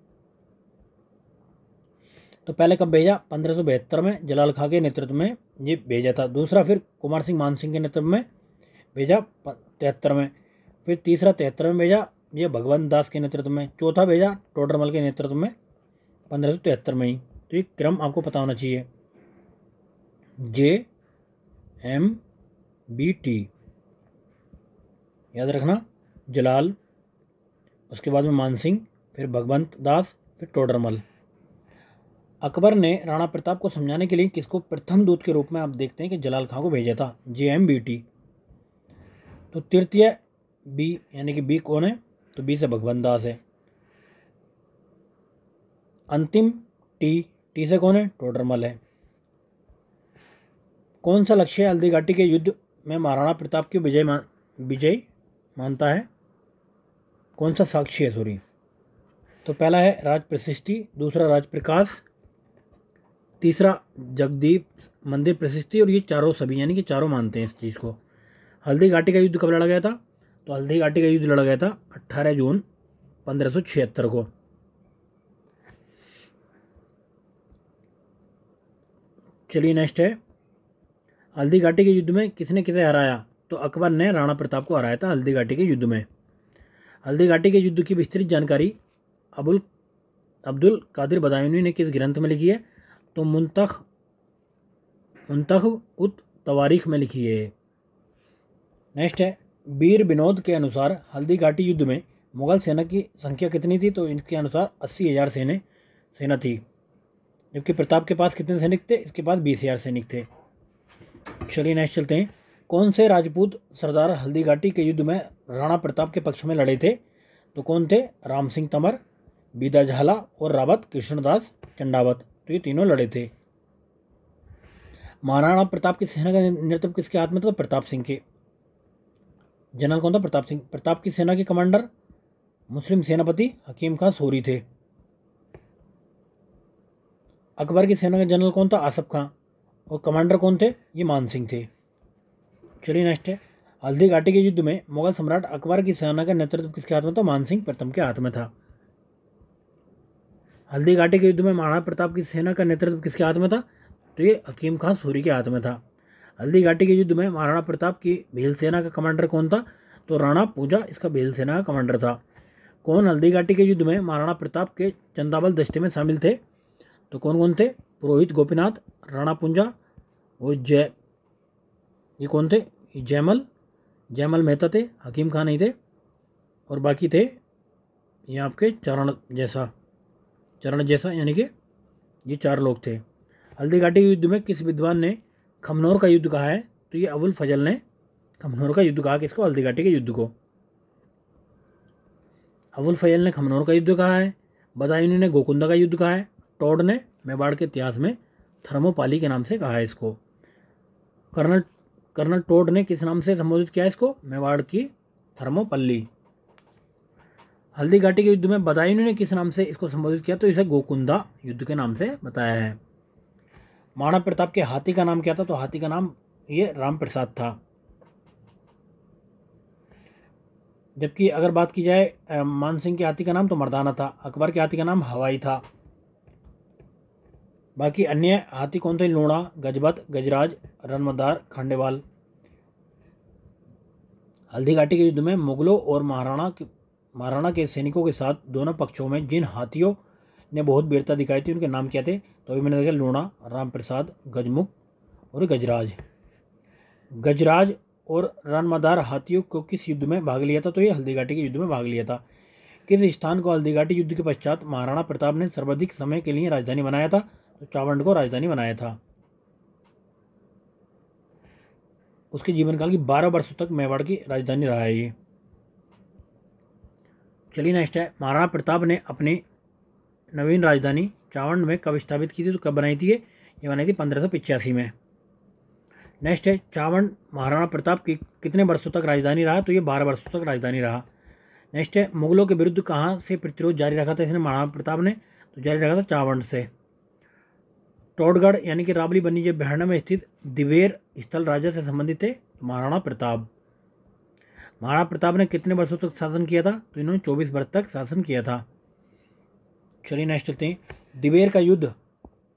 Speaker 1: तो पहले कब भेजा पंद्रह में जलाल खां के नेतृत्व में ये भेजा था दूसरा फिर कुमार सिंह मानसिंह के नेतृत्व में भेजा तिहत्तर में फिर तीसरा तिहत्तर में भेजा ये भगवंत दास के नेतृत्व में चौथा भेजा टोडरमल के नेतृत्व में पंद्रह में ही तो ये क्रम आपको पता होना चाहिए जे एम बी टी याद रखना जलाल उसके बाद में मानसिंह फिर भगवंत दास फिर टोडरमल अकबर ने राणा प्रताप को समझाने के लिए किसको प्रथम दूत के रूप में आप देखते हैं कि जलाल खां को भेजा था जे एम बी टी तो तृतीय बी यानी कि बी कौन है तो बी से भगवान दास है अंतिम टी टी से कौन है टोडरमल है कौन सा लक्ष्य हल्दी घाटी के युद्ध में महाराणा प्रताप की विजय मान विजय मानता है कौन सा साक्षी है सॉरी तो पहला है राज प्रशिष्टि दूसरा राज प्रकाश तीसरा जगदीप मंदिर प्रशिष्टि और ये चारों सभी यानी कि चारों मानते हैं इस चीज़ को हल्दी घाटी का युद्ध कब लड़ा गया था तो हल्दी घाटी का युद्ध लड़ा गया था अट्ठारह जून पंद्रह को चलिए नेक्स्ट है हल्दी घाटी के युद्ध में किसने किसे हराया तो अकबर ने राणा प्रताप को हराया था हल्दी घाटी के युद्ध में हल्दी घाटी के युद्ध की विस्तृत जानकारी अबुल अब्दुल कादिर बदायूनी ने किस ग्रंथ में लिखी है तो मुंतख मुंतख उत तवारीख में लिखी है नेक्स्ट है बीर विनोद के अनुसार हल्दी घाटी युद्ध में मुग़ल सेना की संख्या कितनी थी तो इनके अनुसार अस्सी हज़ार सेने सेना थी जबकि प्रताप के पास कितने सैनिक थे इसके पास बीस हज़ार सैनिक थे चलिए नेक्स्ट चलते हैं कौन से राजपूत सरदार हल्दी घाटी के युद्ध में राणा प्रताप के पक्ष में लड़े थे तो कौन थे राम सिंह तंवर बीदा झाला और रावत कृष्णदास चंडावत तो ये तीनों लड़े थे महाराणा प्रताप की सेना का नेतृत्व किसके हाथ में था तो प्रताप सिंह के जनरल कौन था प्रताप सिंह प्रताप की सेना के कमांडर मुस्लिम सेनापति हकीम खां सोरी थे अकबर की सेना का जनरल कौन था आसफ खां और कमांडर कौन थे ये मान सिंह थे चलिए नेक्स्ट है हल्दी घाटी के युद्ध में मुगल सम्राट अकबर की सेना का नेतृत्व किसके हाथ में था मान सिंह प्रथम के हाथ में था हल्दी घाटी के युद्ध में महाराणा प्रताप की सेना का नेतृत्व किसके हाथ में था तो ये हकीम खान सूरी के हाथ में था हल्दी घाटी के युद्ध में महाराणा प्रताप की भील सेना का कमांडर कौन था तो राणा पूजा इसका भील सेना का कमांडर था कौन हल्दी घाटी के युद्ध में महाराणा प्रताप के चंदाबल दस्ते में शामिल थे तो कौन कौन थे पुरोहित गोपीनाथ राणा पूंजा और जय ये कौन थे जयमल जयमल मेहता थे हकीम खान नहीं थे और बाकी थे ये आपके चरण जैसा चरण जैसा यानी कि ये चार लोग थे हल्दी घाटी युद्ध में किस विद्वान ने खमनौर का युद्ध कहा है तो ये अबुल फजल ने खमनौर का युद्ध कहा किसको हल्दी घाटी के युद्ध को अबुल फजल ने खमनौर का युद्ध कहा है बदायूनी ने गोकुंदा का युद्ध कहा है टोड ने मेवाड़ के इतिहास में थर्मोपाली के नाम से कहा है इसको कर्नल कर्नल टोड ने किस नाम से संबोधित किया इसको मेवाड़ की थर्मोपल्ली हल्दी घाटी के युद्ध में बदायूं ने किस नाम से इसको संबोधित किया तो इसे गोकुंदा युद्ध के नाम से बताया है महाराणा प्रताप के हाथी का नाम क्या था तो हाथी का नाम ये राम प्रसाद था जबकि अगर बात की जाए मान सिंह के हाथी का नाम तो मर्दाना था अकबर के हाथी का नाम हवाई था बाकी अन्य हाथी कौन थे लूणा गजबत गजराज रनमदार खंडेवाल हल्दी घाटी के युद्ध में मुगलों और महाराणा महाराणा के सैनिकों के साथ दोनों पक्षों में जिन हाथियों ने बहुत वीरता दिखाई थी उनके नाम क्या थे तो अभी मैंने देखा लूणा राम प्रसाद गजमुख और गजराज गजराज और रानमादार हाथियों को किस युद्ध में भाग लिया था तो ये हल्दीघाटी के युद्ध में भाग लिया था किस स्थान को हल्दीघाटी युद्ध के पश्चात महाराणा प्रताप ने सर्वाधिक समय के लिए राजधानी बनाया था तो चावंड को राजधानी बनाया था उसके जीवनकाल की बारह वर्षों तक मेवाड़ की राजधानी रहा है ये चलिए नेक्स्ट है महाराणा प्रताप ने अपनी नवीन राजधानी चावंड में कब स्थापित की थी तो कब बनाई थी ये बनाई थी पंद्रह सौ पिचासी में नेक्स्ट है चावंड महाराणा प्रताप की कितने वर्षों तक राजधानी रहा तो ये बारह वर्षों तक राजधानी रहा नेक्स्ट है मुगलों के विरुद्ध कहाँ से प्रतिरोध जारी रखा था इसने महाराणा प्रताप ने तो जारी रखा था चावंड से टोडगढ़ यानी कि राबली बनी वन्यजीव बहना में स्थित दिवेर स्थल राजा से संबंधित थे महाराणा प्रताप महाराणा प्रताप ने कितने वर्षों तक शासन किया था तो इन्होंने चौबीस वर्ष तक शासन किया था चलिए नेक्स्ट चलते हैं दिबेर का युद्ध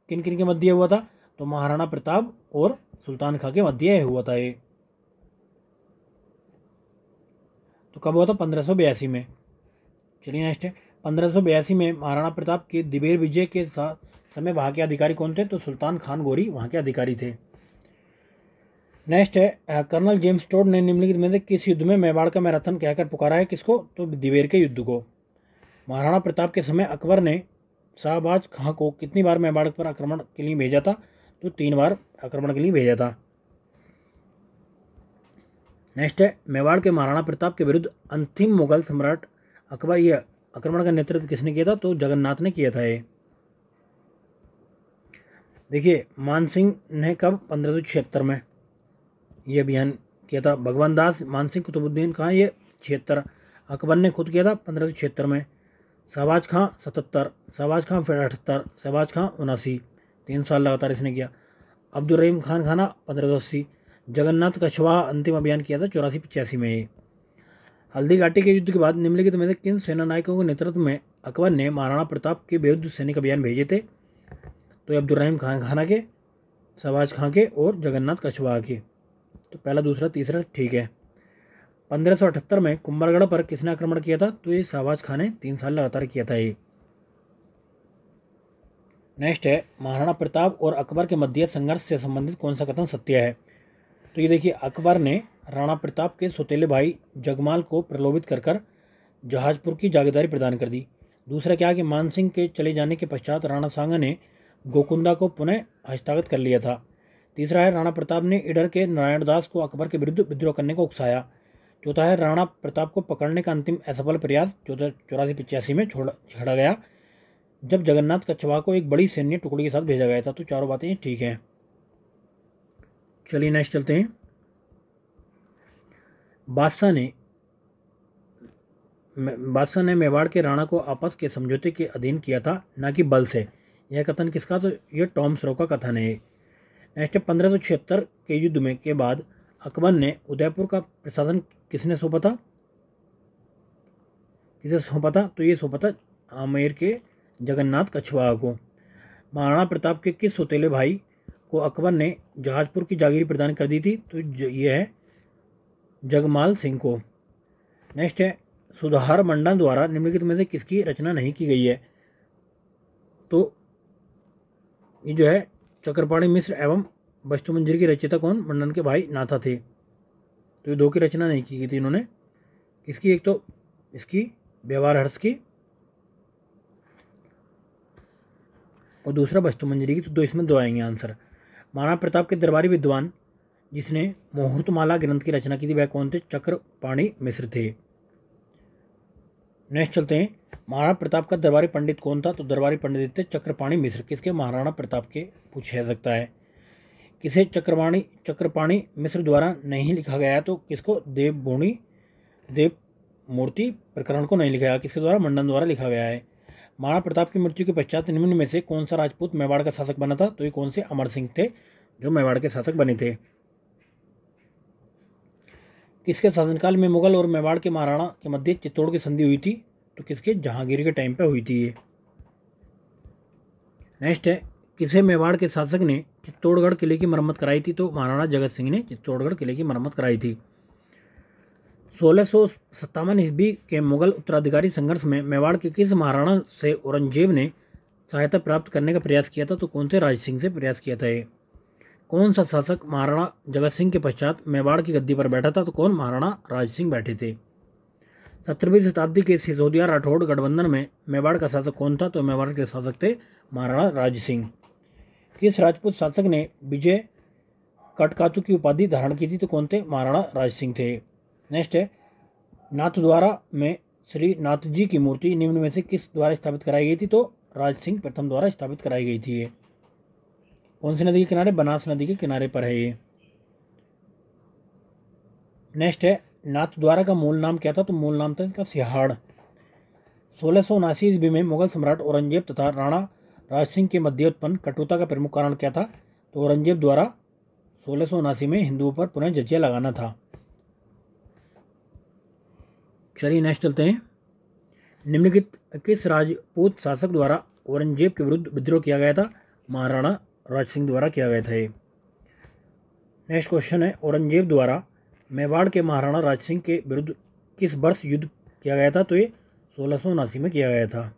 Speaker 1: किन किन के मध्य हुआ था तो महाराणा प्रताप और सुल्तान खां के मध्य हुआ था ये तो कब हुआ था पंद्रह में चलिए नेक्स्ट है पंद्रह में महाराणा प्रताप के दिबेर विजय के साथ समय वहाँ के अधिकारी कौन थे तो सुल्तान खान गोरी वहाँ के अधिकारी थे नेक्स्ट है कर्नल जेम्स टोड ने निम्नलिखित में से किस युद्ध में मेवाड़ का मैराथन कहकर पुकारा है किसको तो दिवेर के युद्ध को महाराणा प्रताप के समय अकबर ने शाहबाज खां को कितनी बार मेवाड़ पर आक्रमण के लिए भेजा था तो तीन बार आक्रमण के लिए भेजा था नेक्स्ट है मेवाड़ के महाराणा प्रताप के विरुद्ध अंतिम मुगल सम्राट अकबर यह आक्रमण का नेतृत्व किसने किया था तो जगन्नाथ ने किया था ये देखिए मानसिंह ने कब पंद्रह में ये अभियान किया था भगवान दास मानसिंह कुतुबुद्दीन खां ये छिहत्तर अकबर ने खुद किया था पंद्रह सौ छिहत्तर में शहबाज खां सतहत्तर शहबाज खां फिर अठहत्तर शहबाज खां उनासी तीन साल लगातार इसने किया रहीम खान खाना पंद्रह सौ अस्सी जगन्नाथ कछवाहा अंतिम अभियान किया था चौरासी पिचासी में हल्दी घाटी के युद्ध के बाद निम्नलिखित में से किन सेना नायकों के नेतृत्व में अकबर ने महाराणा प्रताप के विरुद्ध सैनिक अभियान भेजे थे तो रहीम खान खाना के शहबाज खां के और जगन्नाथ कछवाहा के तो पहला दूसरा तीसरा ठीक है पंद्रह में कुंभलगढ़ पर किसने आक्रमण किया था तो ये शाहबाज खान ने तीन साल लगातार किया था ये नेक्स्ट है महाराणा प्रताप और अकबर के मध्य संघर्ष से संबंधित कौन सा कथन सत्य है तो ये देखिए अकबर ने राणा प्रताप के सोतेले भाई जगमाल को प्रलोभित कर कर जहाजपुर की जागीदारी प्रदान कर दी दूसरा क्या कि मानसिंह के चले जाने के पश्चात राणा सांगा ने गोकुंदा को पुनः हस्तागत कर लिया था तीसरा है राणा प्रताप ने इडर के नारायण दास को अकबर के विरुद्ध विद्रोह करने को उकसाया चौथा है राणा प्रताप को पकड़ने का अंतिम असफल प्रयास चौदह चौरासी पिचासी में छोड़ा छड़ा गया जब जगन्नाथ कछवा को एक बड़ी सैन्य टुकड़ी के साथ भेजा गया था तो चारों बातें ठीक हैं चलिए नेक्स्ट चलते हैं बादशाह ने बादशाह ने मेवाड़ के राणा को आपस के समझौते के अधीन किया था न कि बल से यह कथन किसका तो यह टॉम सरो का कथन है नेक्स्ट है पंद्रह सौ छिहत्तर के युद्ध में के बाद अकबर ने उदयपुर का प्रशासन किसने सौंपा था किसे सौंपा था तो ये सौंपा था आमेर के जगन्नाथ कछवाहा को महाराणा प्रताप के किस सौतेले भाई को अकबर ने जहाजपुर की जागीर प्रदान कर दी थी तो ये है जगमाल सिंह को नेक्स्ट है सुधार मंडल द्वारा निम्नलिखित में से किसकी रचना नहीं की गई है तो ये जो है चक्रपाणी मिश्र एवं वस्तु मंजिर की रचयिता कौन मंडन के भाई नाथा थे तो ये दो की रचना नहीं की थी इन्होंने किसकी एक तो इसकी व्यवहार हर्ष की और दूसरा वस्तु मंजरी की तो दो इसमें दो आएंगे आंसर महाराणा प्रताप के दरबारी विद्वान जिसने मुहूर्तमाला ग्रंथ की रचना की थी वह कौन थे चक्रपाणी मिश्र थे नेक्स्ट चलते हैं महाराणा प्रताप का दरबारी पंडित कौन था तो दरबारी पंडित थे चक्रपाणी मिश्र किसके महाराणा प्रताप के पूछा सकता है किसे चक्रवाणी चक्रपाणी मिश्र द्वारा नहीं लिखा गया तो किसको देवभूणी देव मूर्ति प्रकरण को नहीं लिखा गया किसके द्वारा मंडन द्वारा लिखा गया है महाराणा प्रताप की मृत्यु के पश्चात निम्न में से कौन सा राजपूत मेवाड़ का शासक बना था तो ये कौन से अमर सिंह थे जो मेवाड़ के शासक बने थे किसके शासनकाल में मुगल और मेवाड़ के महाराणा के मध्य चित्तौड़ की संधि हुई थी तो किसके जहांगीर के टाइम पे हुई थी ये नेक्स्ट है किसे मेवाड़ के शासक ने चित्तौड़गढ़ किले की मरम्मत कराई थी तो महाराणा जगत सिंह ने चित्तौड़गढ़ किले की मरम्मत कराई थी सोलह सौ सत्तावन ईस्वी के मुगल उत्तराधिकारी संघर्ष में मेवाड़ के किस महाराणा से औरंगजेब ने सहायता प्राप्त करने का प्रयास किया था तो कौन से राज सिंह से प्रयास किया था ये कौन सा शासक महाराणा जगत सिंह के पश्चात मेवाड़ की गद्दी पर बैठा था तो कौन महाराणा राज सिंह बैठे थे सत्रहवीं शताब्दी के सिसोदिया राठौड़ गठबंधन में मेवाड़ का शासक कौन था तो मेवाड़ के शासक थे महाराणा राज सिंह किस राजपूत शासक ने विजय कटकातु की उपाधि धारण की थी तो कौन थे महाराणा राज सिंह थे नेक्स्ट है नाथ द्वारा में श्री नाथ जी की मूर्ति निम्न में से किस द्वारा स्थापित कराई गई थी तो राज सिंह प्रथम द्वारा स्थापित कराई गई थी कौन सी नदी के किनारे बनास नदी के किनारे पर है ये नेक्स्ट है नाथ तो द्वारा का मूल नाम क्या था तो मूल नाम था इसका सिहाड़ सोलह सौ उनासी ईस्वी में मुगल सम्राट औरंगजेब तथा राणा राज सिंह के मध्य उत्पन्न कटुता का प्रमुख कारण क्या था तो औरंगजेब द्वारा सोलह सौ उनासी में हिंदुओं पर पुनः जजिया लगाना था चलिए नेक्स्ट चलते हैं निम्नलिखित किस राजपूत शासक द्वारा औरंगजेब के विरुद्ध विद्रोह किया गया था महाराणा राज सिंह द्वारा किया गया था ये नेक्स्ट क्वेश्चन है औरंगजेब द्वारा मेवाड़ के महाराणा राज सिंह के विरुद्ध किस वर्ष युद्ध किया गया था तो ये सोलह में किया गया था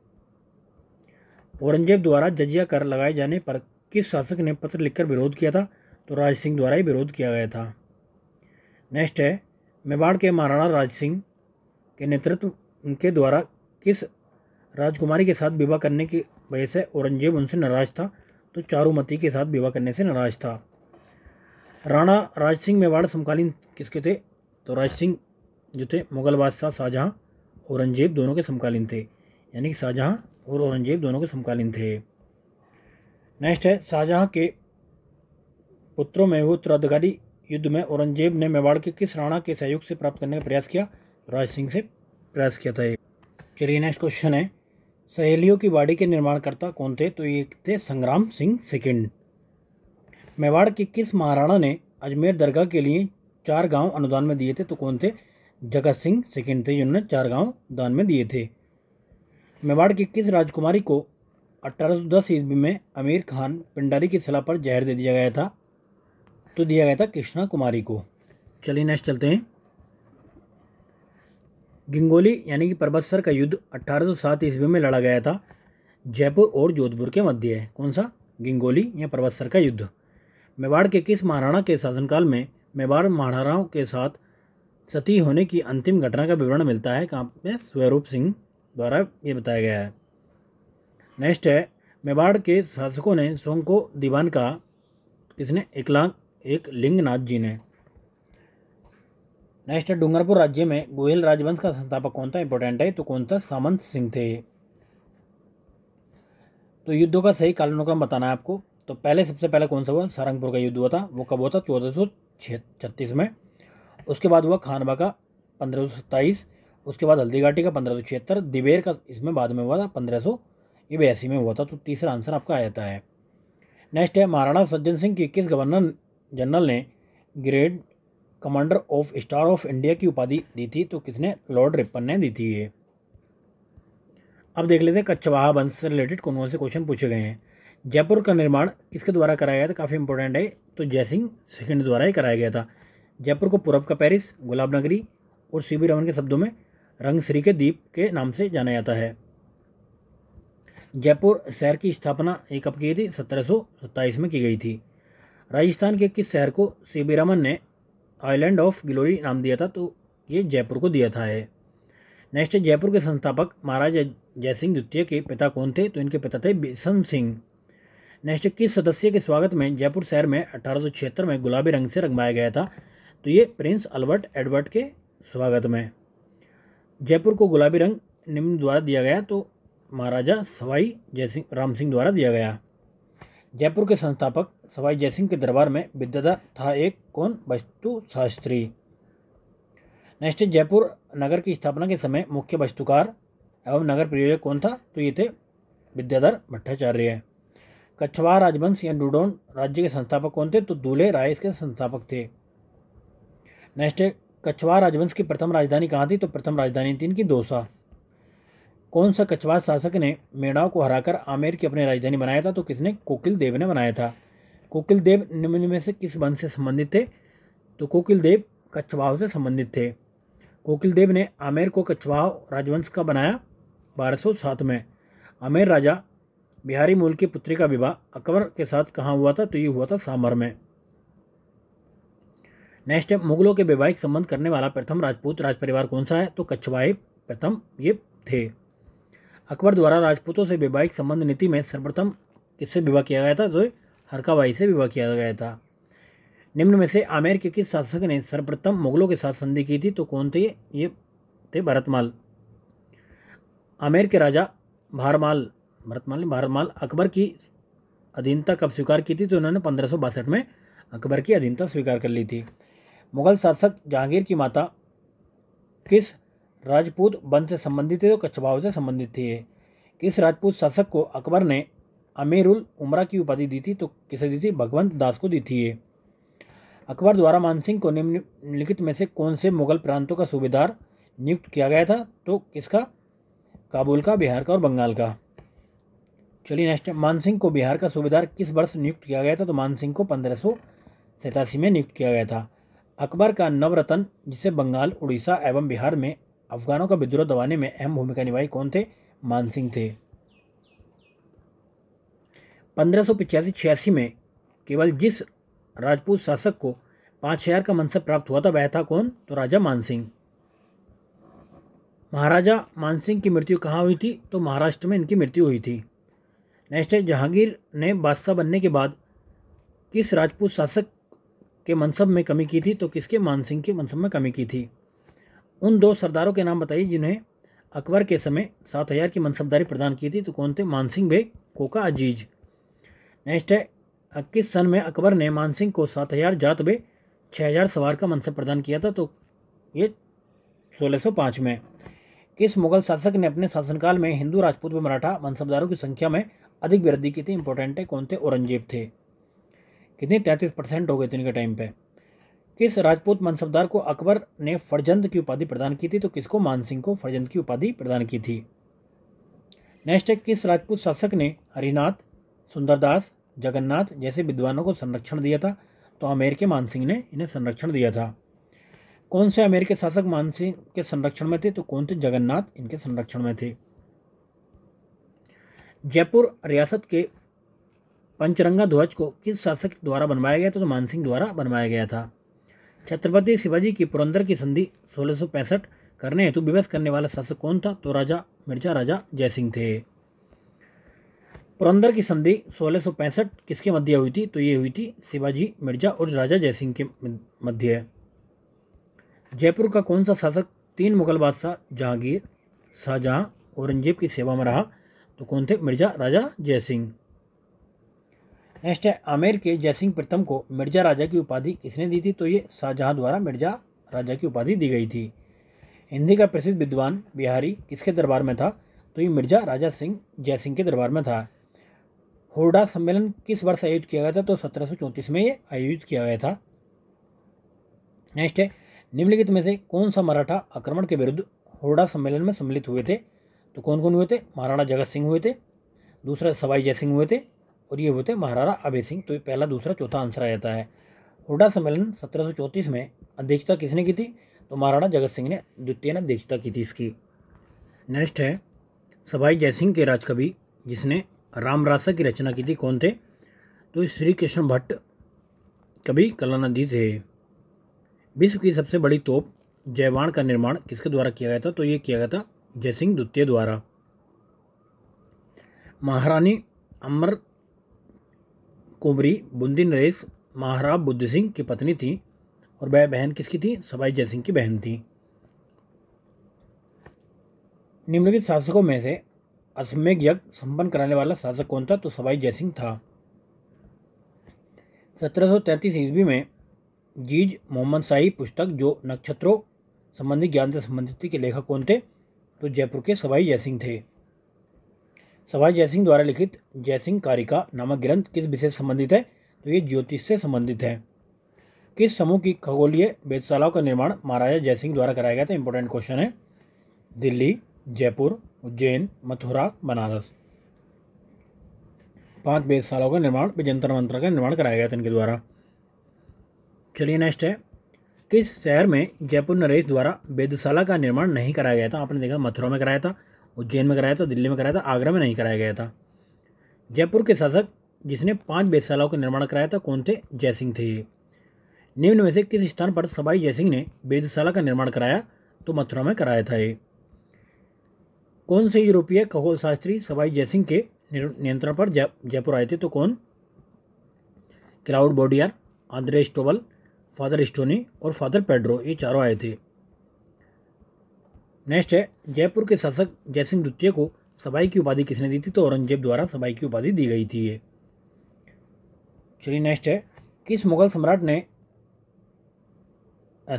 Speaker 1: औरंगजेब द्वारा जजिया कर लगाए जाने पर किस शासक ने पत्र लिखकर विरोध किया था तो राज सिंह द्वारा ही विरोध किया गया था नेक्स्ट है मेवाड़ के महाराणा राज सिंह के नेतृत्व उनके द्वारा किस राजकुमारी के साथ विवाह करने की वजह से औरंगजेब उनसे नाराज था तो चारूमती के साथ विवाह करने से नाराज था राणा राज सिंह मेवाड़ समकालीन किसके थे तो राज सिंह जो थे मुगल बादशाह शाहजहाँ औरंगजेब दोनों के समकालीन थे यानी कि शाहजहाँ और औरंगजेब दोनों के समकालीन थे नेक्स्ट है शाहजहाँ के पुत्रों में हुए उत्तराधिकारी युद्ध में औरंगजेब ने मेवाड़ के किस राणा के सहयोग से प्राप्त करने का प्रयास किया राज सिंह से प्रयास किया था चलिए नेक्स्ट क्वेश्चन है सहेलियों की बाड़ी के निर्माणकर्ता कौन थे तो ये थे संग्राम सिंह सेकेंड मेवाड़ के किस महाराणा ने अजमेर दरगाह के लिए चार गांव अनुदान में दिए थे तो कौन थे जगत सिंह सेकेंड थे जिन्होंने चार गांव दान में दिए थे मेवाड़ के किस राजकुमारी को अठारह सौ दस ईस्वी में आमिर खान पिंडारी की सलाह पर जहर दे दिया गया था तो दिया गया था कृष्णा कुमारी को चलिए नेक्स्ट चलते हैं गिंगोली यानी कि परबतसर का युद्ध अट्ठारह सौ सात ईस्वी में लड़ा गया था जयपुर और जोधपुर के मध्य है कौन सा गिंगोली या परबतसर का युद्ध मेवाड़ के किस महाराणा के शासनकाल में मेवाड़ महाराणाओं के साथ सती होने की अंतिम घटना का विवरण मिलता है कहाँ में स्वरूप सिंह द्वारा ये बताया गया है नेक्स्ट है मेवाड़ के शासकों ने सोंग को दीवान कहा किसने एकलांग एक लिंगनाथ जी ने नेक्स्ट है डूंगरपुर राज्य में गोयल राजवंश का संस्थापक कौन था इंपॉर्टेंट है तो कौन था सामंत सिंह थे तो युद्धों का सही कालानुक्रम बताना है आपको तो पहले सबसे पहले कौन सा हुआ सारंगपुर का युद्ध हुआ था वो कब हुआ था चौदह में उसके बाद हुआ खानबा का पंद्रह उसके बाद हल्दीघाटी का पंद्रह दिबेर का इसमें बाद में हुआ था पंद्रह ये बयासी में हुआ था तो तीसरा आंसर आपका आ जाता है नेक्स्ट है महाराणा सज्जन सिंह की किस गवर्नर जनरल ने grade commander of star of India की उपाधि दी थी तो किसने लॉर्ड रिपन ने दी थी ये अब देख लेते हैं कच्छवाहा वंश से रिलेटेड कौन कौन से क्वेश्चन पूछे गए हैं जयपुर का निर्माण किसके द्वारा कराया गया था काफ़ी इंपॉर्टेंट है तो जयसिंह सेकंड द्वारा ही कराया गया था जयपुर को पूरब का पेरिस गुलाब नगरी और सी बी रमन के शब्दों में रंगश्री के द्वीप के नाम से जाना जाता है जयपुर शहर की स्थापना एक कब की थी सत्रह में की गई थी राजस्थान के किस शहर को सी बी रमन ने आइलैंड ऑफ ग्लोरी नाम दिया था तो ये जयपुर को दिया था है नेक्स्ट जयपुर के संस्थापक महाराजा जयसिंह द्वितीय के पिता कौन थे तो इनके पिता थे बिशन सिंह नेक्स्ट किस सदस्य के स्वागत में जयपुर शहर में अठारह में गुलाबी रंग से रंगवाया गया था तो ये प्रिंस अल्बर्ट एडवर्ड के स्वागत में जयपुर को गुलाबी रंग निम्न द्वारा दिया गया तो महाराजा सवाई जयसिंह राम सिंह द्वारा दिया गया जयपुर के संस्थापक सवाई जयसिंह के दरबार में विद्याधर था एक कौन वस्तु शास्त्री नेक्स्ट जयपुर नगर की स्थापना के समय मुख्य वस्तुकार एवं नगर प्रयोजक कौन था तो ये थे विद्याधर भट्टाचार्य कछवाहा राजवंश या डुडोन राज्य के संस्थापक कौन थे तो दूल्हे राय इसके संस्थापक थे नेक्स्ट है कच्छवाहा राजवंश की प्रथम राजधानी कहाँ थी तो प्रथम राजधानी थी इनकी दोसा कौन सा कछवा शासक ने मेड़ाओं को हराकर आमेर की अपनी राजधानी बनाया था तो किसने कोकिल देव ने बनाया था कोकिल देव निम्न में से किस वंश से संबंधित थे तो कोकिल देव कच्छवाहों से संबंधित थे कोकिल देव ने आमेर को कछवाहा राजवंश का बनाया बारह में आमेर राजा बिहारी मूल की पुत्री का विवाह अकबर के साथ कहाँ हुआ था तो ये हुआ था सामर में नेक्स्ट है मुगलों के वैवाहिक संबंध करने वाला प्रथम राजपूत राज परिवार कौन सा है तो कच्छवाए प्रथम ये थे अकबर द्वारा राजपूतों से वैवाहिक संबंध नीति में सर्वप्रथम किससे विवाह किया गया था जो हरकाबाई से विवाह किया गया था निम्न में से आमेर के किस शासक ने सर्वप्रथम मुगलों के साथ संधि की थी तो कौन थे ये थे भरतमाल आमेर के राजा भारमाल भरतमाल ने भारतमाल अकबर की अधीनता कब स्वीकार की थी तो उन्होंने पंद्रह में अकबर की अधीनता स्वीकार कर ली थी मुगल शासक जहांगीर की माता किस राजपूत वंश से संबंधित थे तो कच्छभाव से संबंधित थी किस राजपूत शासक को अकबर ने अमीरुल उमरा की उपाधि दी थी तो किसे दी थी भगवंत दास को दी थी ये अकबर द्वारा मानसिंह को निम्नलिखित में से कौन से मुगल प्रांतों का सूबेदार नियुक्त किया गया था तो किसका काबुल का बिहार का और बंगाल का चलिए नेक्स्ट मानसिंह को बिहार का सूबेदार किस वर्ष नियुक्त किया गया था तो मानसिंह को पंद्रह सौ में नियुक्त किया गया था अकबर का नवरत्न जिसे बंगाल उड़ीसा एवं बिहार में अफगानों का विद्रोह दबाने में अहम भूमिका निभाई कौन थे मानसिंह थे पंद्रह सौ पिचासी छियासी में केवल जिस राजपूत शासक को पाँच हजार का मनसब प्राप्त हुआ था वह था कौन तो राजा मानसिंह महाराजा मानसिंह की मृत्यु कहाँ हुई थी तो महाराष्ट्र में इनकी मृत्यु हुई थी नेक्स्ट है जहांगीर ने बादशाह बनने के बाद किस राजपूत शासक के मनसब में कमी की थी तो किसके मानसिंह के मनसब में कमी की थी उन दो सरदारों के नाम बताइए जिन्हें अकबर के समय सात हज़ार की मनसबदारी प्रदान की थी तो कौन थे मानसिंह भे कोका अजीज नेक्स्ट है किस सन में अकबर ने मानसिंह को सात हज़ार जात बे छः हज़ार सवार का मनसब प्रदान किया था तो ये सोलह सौ पाँच में किस मुगल शासक ने अपने शासनकाल में हिंदू राजपूत व मराठा मनसबदारों की संख्या में अधिक वृद्धि की थी इंपॉर्टेंट है कौन थे औरंगजेब थे कितने तैंतीस परसेंट हो गए थे इनके टाइम पे किस राजपूत मनसबदार को अकबर ने फरजंद की उपाधि प्रदान की थी तो किसको मान सिंह को फरजंद की उपाधि प्रदान की थी नेक्स्ट है किस राजपूत शासक ने हरिनाथ सुंदरदास जगन्नाथ जैसे विद्वानों को संरक्षण दिया था तो आमेर के मान ने इन्हें संरक्षण दिया था कौन से अमेरिकी शासक मानसिंह के संरक्षण में थे तो कौन थे जगन्नाथ इनके संरक्षण में थे जयपुर रियासत के पंचरंगा ध्वज को किस शासक द्वारा बनवाया गया था तो मानसिंह द्वारा बनवाया गया था छत्रपति शिवाजी की पुरंदर की संधि सोलह करने हेतु विवश करने वाला शासक कौन था तो राजा मिर्जा राजा जयसिंह थे पुरंदर की संधि सोलह किसके मध्य हुई थी तो ये हुई थी शिवाजी मिर्जा और राजा जयसिंह के मध्य जयपुर का कौन सा शासक तीन मुगल बादशाह जहांगीर शाहजहां औरंगजेब की सेवा में रहा तो कौन थे मिर्जा राजा जयसिंह नेक्स्ट है आमेर के जयसिंह प्रथम को मिर्जा राजा की उपाधि किसने दी थी तो ये शाहजहां द्वारा मिर्जा राजा की उपाधि दी गई थी हिंदी का प्रसिद्ध विद्वान बिहारी किसके दरबार में था तो ये मिर्जा राजा सिंह जयसिंह के दरबार में था होडा सम्मेलन किस वर्ष आयोजित किया गया था तो सत्रह में ये आयोजित किया गया था नेक्स्ट है निम्नलिखित में से कौन सा मराठा आक्रमण के विरुद्ध हुडा सम्मेलन में सम्मिलित हुए थे तो कौन कौन हुए थे महाराणा जगत सिंह हुए थे दूसरा सवाई जय सिंह हुए थे और ये हुए थे महाराणा अभय सिंह तो ये पहला दूसरा चौथा आंसर आ जाता है हुडा सम्मेलन सत्रह में अध्यक्षता किसने की थी तो महाराणा जगत सिंह ने द्वितीय ने अध्यक्षता की थी इसकी नेक्स्ट है सवाई जयसिंह के राजकवि जिसने रामरासा की रचना की थी कौन थे तो श्री कृष्ण भट्ट कवि कलानंदी थे विश्व की सबसे बड़ी तोप जयवाण का निर्माण किसके द्वारा किया गया था तो ये किया गया था जयसिंह द्वितीय द्वारा महारानी अमर कुंवरी बुंदी नरेश महाराज बुद्ध सिंह की पत्नी थी और वह बहन किसकी थी सवाई जयसिंह की बहन थी निम्नलिखित शासकों में से अश्वमेघ यज्ञ संपन्न कराने वाला शासक कौन था तो सवाई जयसिंह था 1733 ईस्वी में जीज मोहम्मद शाही पुस्तक जो नक्षत्रों संबंधी ज्ञान से संबंधित थी के लेखक कौन थे तो जयपुर के सवाई जयसिंह थे सवाई जयसिंह द्वारा लिखित जयसिंह कारिका नामक ग्रंथ किस विषय से संबंधित है तो ये ज्योतिष से संबंधित है किस समूह की खगोलीय वेदशालाओं का निर्माण महाराजा जयसिंह द्वारा कराया गया था इंपॉर्टेंट क्वेश्चन है दिल्ली जयपुर उज्जैन मथुरा बनारस पांच वेदशालाओं का निर्माण जंतर मंत्र का निर्माण कराया गया था इनके द्वारा चलिए नेक्स्ट है किस शहर में जयपुर नरेश द्वारा वेदशाला का निर्माण नहीं कराया गया था आपने देखा मथुरा में कराया था उज्जैन में कराया था दिल्ली में कराया था आगरा में नहीं कराया गया था जयपुर के शासक जिसने पांच वेदशालाओं का निर्माण कराया था कौन थे जयसिंह थे निम्न में से किस स्थान पर सबाई जयसिंह ने वेदशाला का निर्माण कराया तो मथुरा में कराया था ये कौन से यूरोपीय खगोल शास्त्री सबाई जयसिंह के नियंत्रण पर जयपुर आए थे तो कौन Claude Boudier Andre Strobel Father Stony और फादर पेड्रो ये चारों आए थे नेक्स्ट है जयपुर के शासक जयसिंह द्वितीय को सबाई की उपाधि किसने दी थी तो औरंगजेब द्वारा सबाई की उपाधि दी गई थी ये चलिए नेक्स्ट है किस मुगल सम्राट ने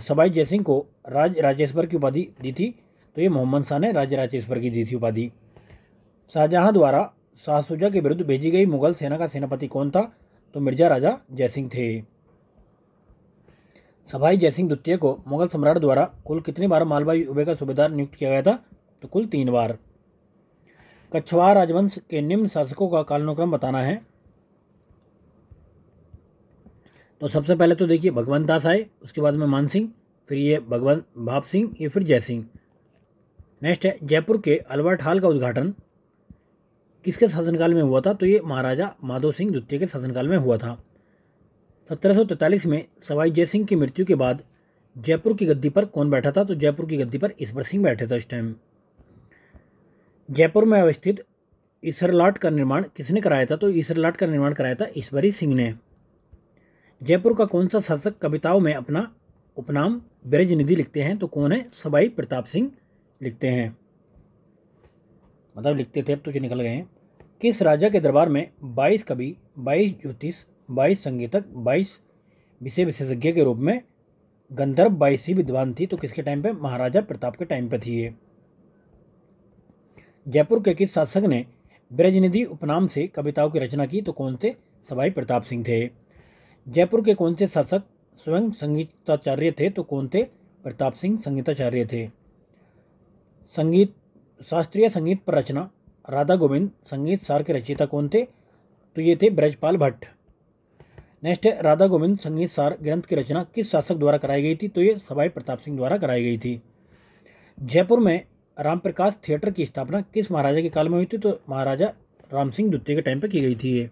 Speaker 1: सबाई जयसिंह को राज राजेश्वर की उपाधि दी थी तो ये मोहम्मद शाह ने राज राजेश्वर की दी थी उपाधि शाहजहाँ द्वारा शाहसुजा के विरुद्ध भेजी गई मुगल सेना का सेनापति कौन था तो मिर्जा राजा जयसिंह थे सभाई जयसिंह द्वितीय को मुगल सम्राट द्वारा कुल कितनी बार मालवाई उबे का सूबेदार नियुक्त किया गया था तो कुल तीन बार कछवा राजवंश के निम्न शासकों का कालानुक्रम बताना है तो सबसे पहले तो देखिए भगवंत दास आए उसके बाद में मान सिंह फिर ये भगवंत भाप सिंह ये फिर जय सिंह नेक्स्ट है जयपुर के अलवर्ट हाल का उद्घाटन किसके शासनकाल में हुआ था तो ये महाराजा माधव सिंह द्वितीय के शासनकाल में हुआ था 1743 में सवाई जय सिंह की मृत्यु के बाद जयपुर की गद्दी पर कौन बैठा था तो जयपुर की गद्दी पर ईश्वर सिंह बैठे थे उस टाइम जयपुर में अवस्थित ईसरलाट का निर्माण किसने कराया था तो ईसरलाट का निर्माण कराया था ईश्वरी सिंह ने जयपुर का कौन सा शासक कविताओं में अपना उपनाम ब्रज निधि लिखते हैं तो कौन है सवाई प्रताप सिंह लिखते हैं मतलब लिखते थे अब तो निकल गए हैं किस राजा के दरबार में 22 कवि 22 ज्योतिष बाईस संगीतक बाईस विषय विशेषज्ञ के रूप में गंधर्व बाईस ही विद्वान थी तो किसके टाइम पे महाराजा प्रताप के टाइम पे थी ये जयपुर के किस शासक ने ब्रजनिधि उपनाम से कविताओं की रचना की तो कौन से सवाई प्रताप सिंह थे जयपुर के कौन से शासक स्वयं संगीताचार्य थे तो कौन थे प्रताप सिंह संगीताचार्य थे संगीत शास्त्रीय संगीत पर रचना राधा गोविंद संगीत सार के रचयिता कौन थे तो ये थे ब्रजपाल भट्ट नेक्स्ट है राधा गोविंद संगीत सार ग्रंथ की रचना किस शासक द्वारा कराई गई थी तो ये सवाई प्रताप सिंह द्वारा कराई गई थी जयपुर में राम प्रकाश थिएटर की स्थापना किस महाराजा के काल में हुई थी तो महाराजा राम सिंह द्वितीय के टाइम पर की गई थी ये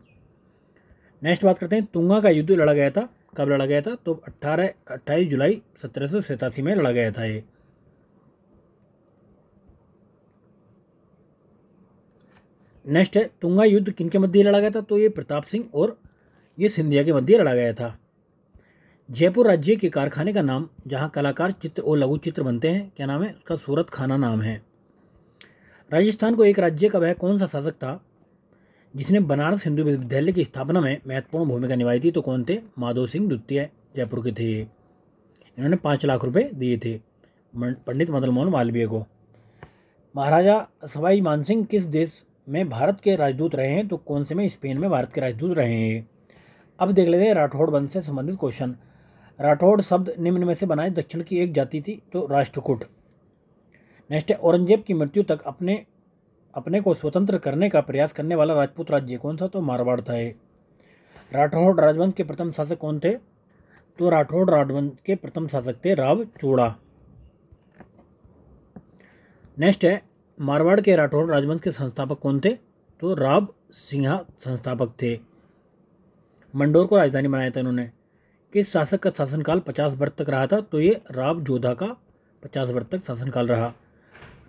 Speaker 1: नेक्स्ट बात करते हैं तुंगा का युद्ध लड़ा गया था कब लड़ा गया था तो अट्ठारह अट्ठाईस जुलाई सत्रह में लड़ा गया था ये नेक्स्ट है तुंगा युद्ध किनके मध्य लड़ा गया था तो ये प्रताप सिंह और ये सिंधिया के मध्य लड़ा गया था जयपुर राज्य के कारखाने का नाम जहाँ कलाकार चित्र और लघु चित्र बनते हैं क्या नाम है उसका सूरत खाना नाम है राजस्थान को एक राज्य का वह कौन सा शासक था जिसने बनारस हिंदू विश्वविद्यालय की स्थापना में महत्वपूर्ण भूमिका निभाई थी तो कौन थे माधव सिंह द्वितीय जयपुर के थे इन्होंने पाँच लाख रुपए दिए थे पंडित मदन मोहन मालवीय को महाराजा सवाई मानसिंह किस देश में भारत के राजदूत रहे हैं तो कौन से में स्पेन में भारत के राजदूत रहे हैं अब देख लेते हैं राठौड़ वंश से संबंधित क्वेश्चन राठौड़ शब्द निम्न में से बनाए दक्षिण की एक जाति थी तो राष्ट्रकूट नेक्स्ट है औरंगजेब की मृत्यु तक अपने अपने को स्वतंत्र करने का प्रयास करने वाला राजपूत राज्य कौन सा तो मारवाड़ था ये राठौड़ राजवंश के प्रथम शासक कौन थे तो राठौड़ राजवंश के प्रथम शासक थे राव चूड़ा नेक्स्ट है मारवाड़ के राठौड़ राजवंश के संस्थापक कौन थे तो राव सिंहा संस्थापक थे मंडोर को राजधानी बनाया था इन्होंने किस शासक का शासनकाल पचास वर्ष तक रहा था तो ये राव जोधा का पचास वर्ष तक शासनकाल रहा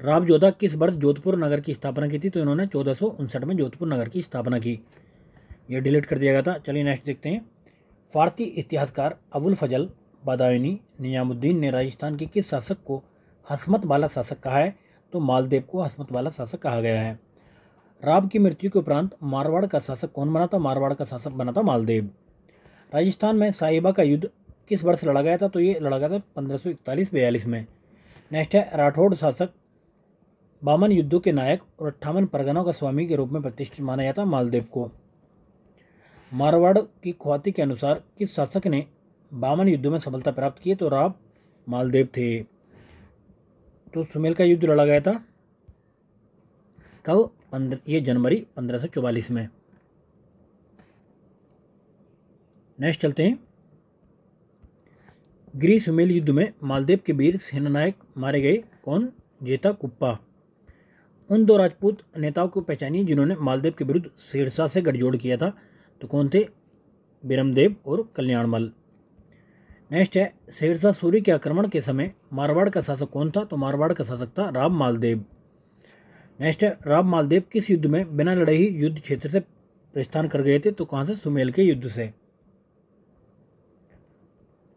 Speaker 1: राव जोधा किस वर्ष जोधपुर नगर की स्थापना की थी तो इन्होंने चौदह में जोधपुर नगर की स्थापना की यह डिलीट कर दिया गया था चलिए नेक्स्ट देखते हैं फारती इतिहासकार अबुल फजल बादायनी नियामुद्दीन ने राजस्थान के किस शासक को हसमत वाला शासक कहा है तो मालदेव को हसमत वाला शासक कहा गया है राव की मृत्यु के उपरांत मारवाड़ का शासक कौन बना था मारवाड़ का शासक बना था मालदेव राजस्थान में साहिबा का युद्ध किस वर्ष लड़ा गया था तो ये लड़ा गया था पंद्रह सौ इकतालीस बयालीस में नेक्स्ट है राठौड़ शासक बामन युद्धों के नायक और अट्ठावन परगनों का स्वामी के रूप में प्रतिष्ठित माना जाता मालदेव को मारवाड़ की ख्वाति के अनुसार किस शासक ने बामन युद्ध में सफलता प्राप्त की तो राव मालदेव थे तो सुमेल का युद्ध लड़ा गया था कब पंद्रह ये जनवरी पंद्रह सौ चौवालीस में नेक्स्ट चलते हैं ग्रीस हुमेल युद्ध में मालदेव के वीर सेनानायक मारे गए कौन जेता कुप्पा उन दो राजपूत नेताओं को पहचानिए जिन्होंने मालदेव के विरुद्ध शेरशाह से गठजोड़ किया था तो कौन थे बिरमदेव और कल्याणमल नेक्स्ट है शेरशाह सूर्य के आक्रमण के समय मारवाड़ का शासक कौन था तो मारवाड़ का शासक था राम मालदेव नेक्स्ट है राम मालदेव किस युद्ध में बिना लड़े ही युद्ध क्षेत्र से प्रस्थान कर गए थे तो कहाँ से सुमेल के युद्ध से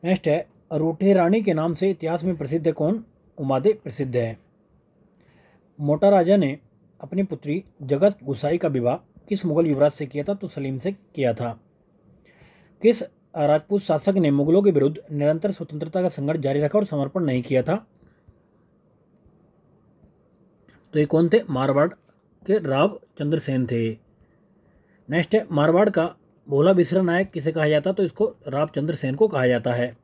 Speaker 1: नेक्स्ट है अरूठे रानी के नाम से इतिहास में प्रसिद्ध कौन उमादे प्रसिद्ध है मोटा राजा ने अपनी पुत्री जगत गुसाई का विवाह किस मुगल युवराज से किया था तो सलीम से किया था किस राजपूत शासक ने मुगलों के विरुद्ध निरंतर स्वतंत्रता का संघर्ष जारी रखा और समर्पण नहीं किया था तो ये कौन थे मारवाड़ के राव चंद्रसेन थे नेक्स्ट है मारवाड़ का भोला बिसरा नायक किसे कहा जाता तो इसको राव चंद्रसेन सेन को कहा जाता है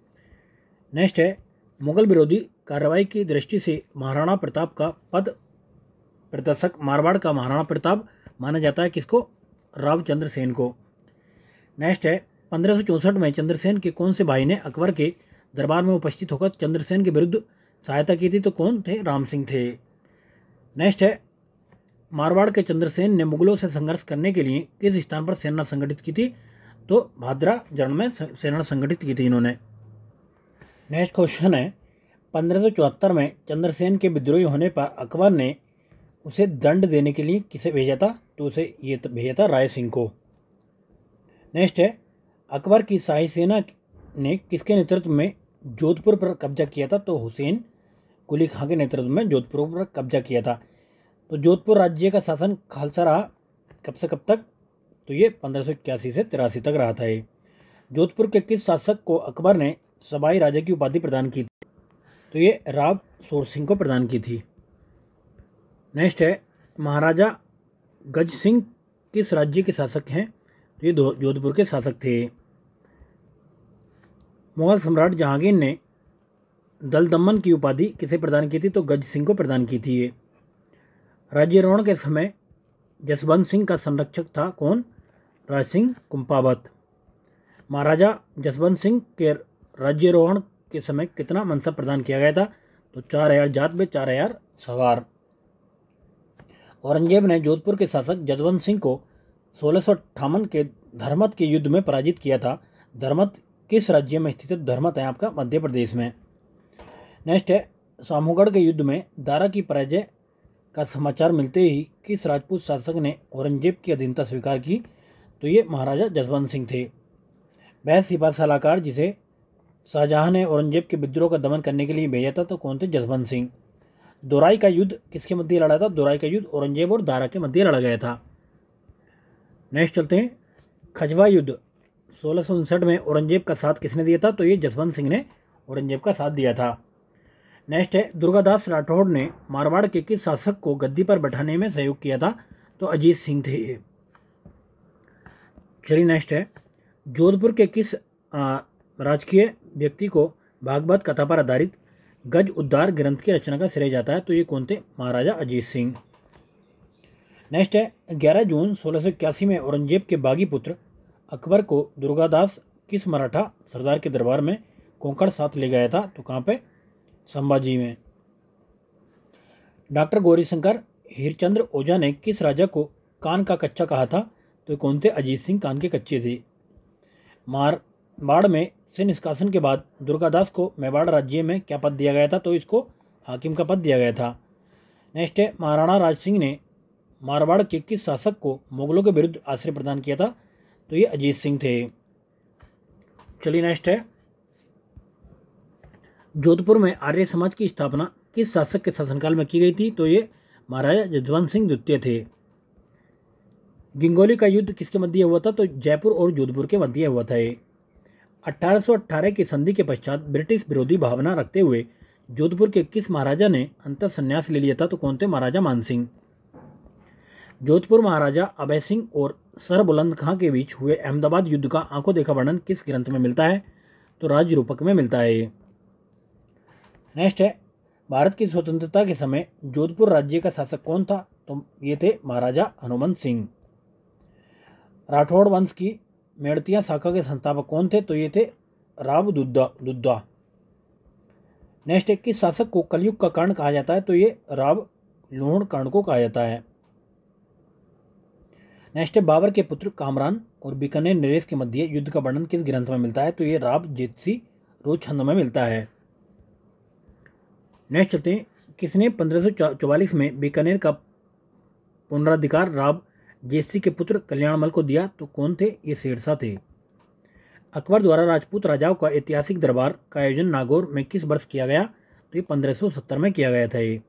Speaker 1: नेक्स्ट है मुगल विरोधी कार्रवाई की दृष्टि से महाराणा प्रताप का पद प्रदर्शक मारवाड़ का महाराणा प्रताप माना जाता है किसको राव चंद्रसेन सेन को नेक्स्ट है पंद्रह में चंद्रसेन के कौन से भाई ने अकबर के दरबार में उपस्थित होकर चंद्रसेन के विरुद्ध सहायता की थी तो कौन थे राम सिंह थे नेक्स्ट है मारवाड़ के चंद्रसेन ने मुगलों से संघर्ष करने के लिए किस स्थान पर सेना संगठित की थी तो भाद्रा जन्म में सेना संगठित की थी इन्होंने नेक्स्ट क्वेश्चन है पंद्रह में चंद्रसेन के विद्रोही होने पर अकबर ने उसे दंड देने के लिए किसे भेजा था तो उसे ये तो भेजा था राय सिंह को नेक्स्ट है अकबर की शाही सेना ने किसके नेतृत्व में जोधपुर पर कब्जा किया था तो हुसैन कुली खां के नेतृत्व में जोधपुर पर कब्जा किया था तो जोधपुर राज्य का शासन खालसा रहा कब से कब तक तो ये पंद्रह से तिरासी तक रहा था ये जोधपुर के किस शासक को अकबर ने सबाई राजा की उपाधि प्रदान की थी तो ये राव सोर सिंह को प्रदान की थी नेक्स्ट है महाराजा गज सिंह किस राज्य के शासक हैं तो ये जोधपुर के शासक थे मुगल सम्राट जहांगीर ने दल दमन की उपाधि किसे प्रदान की थी तो गज सिंह को प्रदान की थी ये राज्यारोहण के समय जसवंत सिंह का संरक्षक था कौन राज सिंह कुंपावत महाराजा जसवंत सिंह के राज्यारोहण के समय कितना मनसब प्रदान किया गया था तो चार हजार जात में चार हजार सवार औरंगजेब ने जोधपुर के शासक जसवंत सिंह को सोलह के धर्मत के युद्ध में पराजित किया था धर्मत किस राज्य में स्थित धर्मत है आपका मध्य प्रदेश में नेक्स्ट है सामूगढ़ के युद्ध में दारा की पराजय का समाचार मिलते ही किस राजपूत शासक ने औरंगजेब की अधीनता स्वीकार की तो ये महाराजा जसवंत सिंह थे बहस सिपा सलाहकार जिसे शाहजहाँ ने औरंगजेब के विद्रोह का दमन करने के लिए भेजा था तो कौन थे जसवंत सिंह दोराई का युद्ध किसके मध्य लड़ा था दोराई का युद्ध औरंगजेब और दारा के मध्य लड़ा गया था नेक्स्ट चलते हैं खजवा युद्ध सोलह में औरंगजेब का साथ किसने दिया था तो ये जसवंत सिंह ने औरंगजेब का साथ दिया था नेक्स्ट है दुर्गादास राठौड़ ने मारवाड़ के किस शासक को गद्दी पर बैठाने में सहयोग किया था तो अजीत सिंह थे ये चलिए नेक्स्ट है जोधपुर के किस राजकीय व्यक्ति को भागवत कथा पर आधारित गज उद्धार ग्रंथ की रचना का श्रेय जाता है तो ये कौन थे महाराजा अजीत सिंह नेक्स्ट है ग्यारह जून सोलह में औरंगजेब के बागी पुत्र अकबर को दुर्गादास किस मराठा सरदार के दरबार में कोंकण साथ ले गया था तो कहाँ पे संभाजी में डॉक्टर गौरीशंकर हीरचंद्र ओझा ने किस राजा को कान का कच्चा कहा था तो कौन थे अजीत सिंह कान के कच्चे थे मार बाड़ में से निष्कासन के बाद दुर्गादास को मेवाड़ राज्य में क्या पद दिया गया था तो इसको हाकिम का पद दिया गया था नेक्स्ट है महाराणा राज सिंह ने मारवाड़ के किस शासक को मुगलों के विरुद्ध आश्रय प्रदान किया था तो ये अजीत सिंह थे चलिए नेक्स्ट है जोधपुर में आर्य समाज की स्थापना किस शासक के शासनकाल में की गई थी तो ये महाराजा जजवंत सिंह द्वितीय थे गिंगोली का युद्ध किसके मध्य हुआ था तो जयपुर और जोधपुर के मध्य हुआ था ये 1818 की संधि के पश्चात ब्रिटिश विरोधी भावना रखते हुए जोधपुर के किस महाराजा ने अंतर संन्यास ले लिया था तो कौन थे महाराजा मानसिंह जोधपुर महाराजा अभय सिंह और सर बुलंद खां के बीच हुए अहमदाबाद युद्ध का आंखों देखा वर्णन किस ग्रंथ में मिलता है तो राजरूपक में मिलता है नेक्स्ट है भारत की स्वतंत्रता के समय जोधपुर राज्य का शासक कौन था तो ये थे महाराजा हनुमंत सिंह राठौड़ वंश की मेड़तिया शाखा के संस्थापक कौन थे तो ये थे राव दुद्दा दुद्दा नेक्स्ट है किस शासक को कलयुग का कर्ण कहा जाता है तो ये राव लोहण कर्ण को कहा जाता है नेक्स्ट है बाबर के पुत्र कामरान और बीकानेर नरेश के मध्य युद्ध का वर्णन किस ग्रंथ में मिलता है तो ये राव जेतसी रोचंद में मिलता है नेक्स्ट चलते हैं किसने पंद्रह में बीकानेर का पुनराधिकार राव जेसी के पुत्र कल्याणमल को दिया तो कौन थे ये शेरशाह थे अकबर द्वारा राजपूत राजाओं का ऐतिहासिक दरबार का आयोजन नागौर में किस वर्ष किया गया तो ये 1570 में किया गया था ये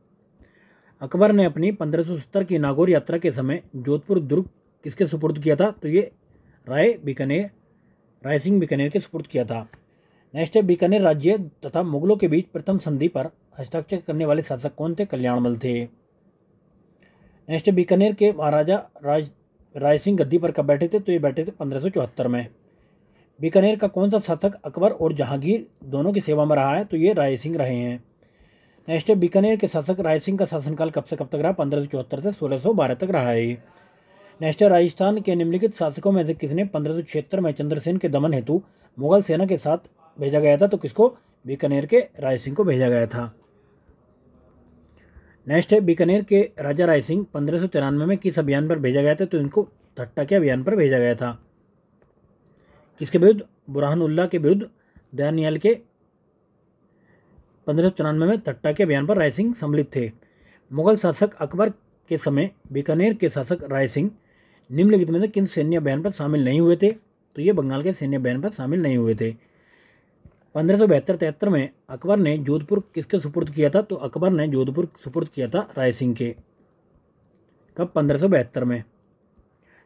Speaker 1: अकबर ने अपनी 1570 की नागौर यात्रा के समय जोधपुर दुर्ग किसके सुपुर्द किया था तो ये राय बीकानेर राय सिंह बीकानेर के सुपुर्द किया था नेक्स्ट है बीकानेर राज्य तथा मुगलों के बीच प्रथम संधि पर हस्ताक्षर करने वाले शासक कौन थे कल्याणमल थे नेक्स्ट बीकानेर के महाराजा राज राय सिंह गद्दी पर कब बैठे थे तो ये बैठे थे पंद्रह में बीकानेर का कौन सा शासक अकबर और जहांगीर दोनों की सेवा में रहा है तो ये राय सिंह रहे हैं नेक्स्ट बीकानेर के शासक राय सिंह का शासनकाल कब से कब तक रहा पंद्रह से सोलह तक रहा है नेक्स्ट राजस्थान के निम्नलिखित शासकों में से किसने पंद्रह में चंद्रसेन के दमन हेतु मुगल सेना के साथ भेजा गया था तो किसको बीकानेर के राय सिंह को भेजा गया था नेक्स्ट है बीकानेर के राजा राय सिंह पंद्रह सौ में किस अभियान पर भेजा गया था तो इनको थट्टा के अभियान पर भेजा गया था किसके विरुद्ध बुरहानुल्ला के विरुद्ध दयानियाल के पंद्रह सौ में थट्टा के अभियान पर राय सिंह सम्मिलित थे मुगल शासक अकबर के समय बीकानेर के शासक राय सिंह निम्नलिखित में से किन सैन्य अभियान पर शामिल नहीं हुए थे तो ये बंगाल के सैन्य अभियान पर शामिल नहीं हुए थे पंद्रह सौ बहत्तर तिहत्तर में अकबर ने जोधपुर किसके सुपुर्द किया था तो अकबर ने जोधपुर सुपुर्द किया था राय सिंह के कब पंद्रह सौ बहत्तर में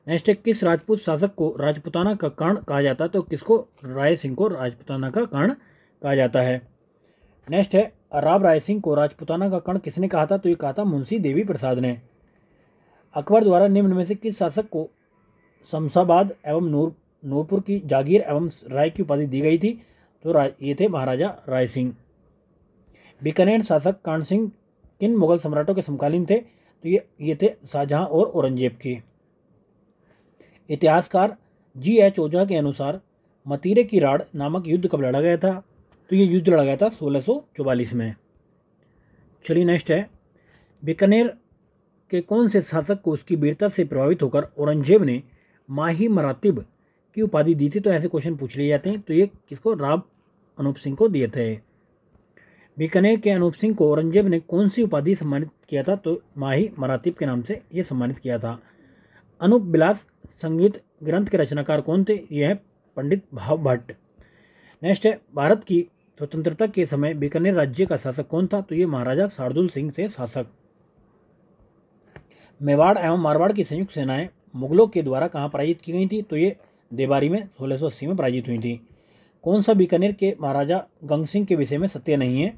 Speaker 1: नेक्स्ट है किस राजपूत शासक को राजपुताना का कर्ण कहा जाता है तो किसको राय सिंह को राजपुताना का कर्ण कहा जाता है नेक्स्ट है अराब राय सिंह को राजपुताना का कर्ण किसने कहा था तो ये कहा था मुंशी देवी प्रसाद ने अकबर द्वारा निम्न में से किस शासक को शमशाबाद एवं नूर नूरपुर की जागीर एवं राय की उपाधि दी गई थी तो ये थे महाराजा राय सिंह बीकानेर शासक कान सिंह किन मुगल सम्राटों के समकालीन थे तो ये ये थे शाहजहाँ और औरंगजेब के इतिहासकार जी एच ओझा के अनुसार मतीरे की राड नामक युद्ध कब लड़ा गया था तो ये युद्ध लड़ा गया था सोलह में चलिए नेक्स्ट है बीकानेर के कौन से शासक को उसकी वीरता से प्रभावित होकर औरंगजेब ने माही मरातिब की उपाधि दी थी तो ऐसे क्वेश्चन पूछ लिए जाते हैं तो ये किसको राव अनूप सिंह को दिए थे बीकानेर के अनूप सिंह को औरंगजेब ने कौन सी उपाधि सम्मानित किया था तो माही मरातिब के नाम से ये सम्मानित किया था अनूप बिलास संगीत ग्रंथ के रचनाकार कौन थे ये है पंडित भाव भट्ट नेक्स्ट है भारत की स्वतंत्रता के समय बीकानेर राज्य का शासक कौन था तो ये महाराजा शार्दुल सिंह से शासक मेवाड़ एवं मारवाड़ की संयुक्त सेनाएं मुगलों के द्वारा कहाँ पराजित की गई थी तो ये देवारी में सोलह अस्सी में पराजित हुई थी कौन सा बीकानेर के महाराजा गंग सिंह के विषय में सत्य नहीं है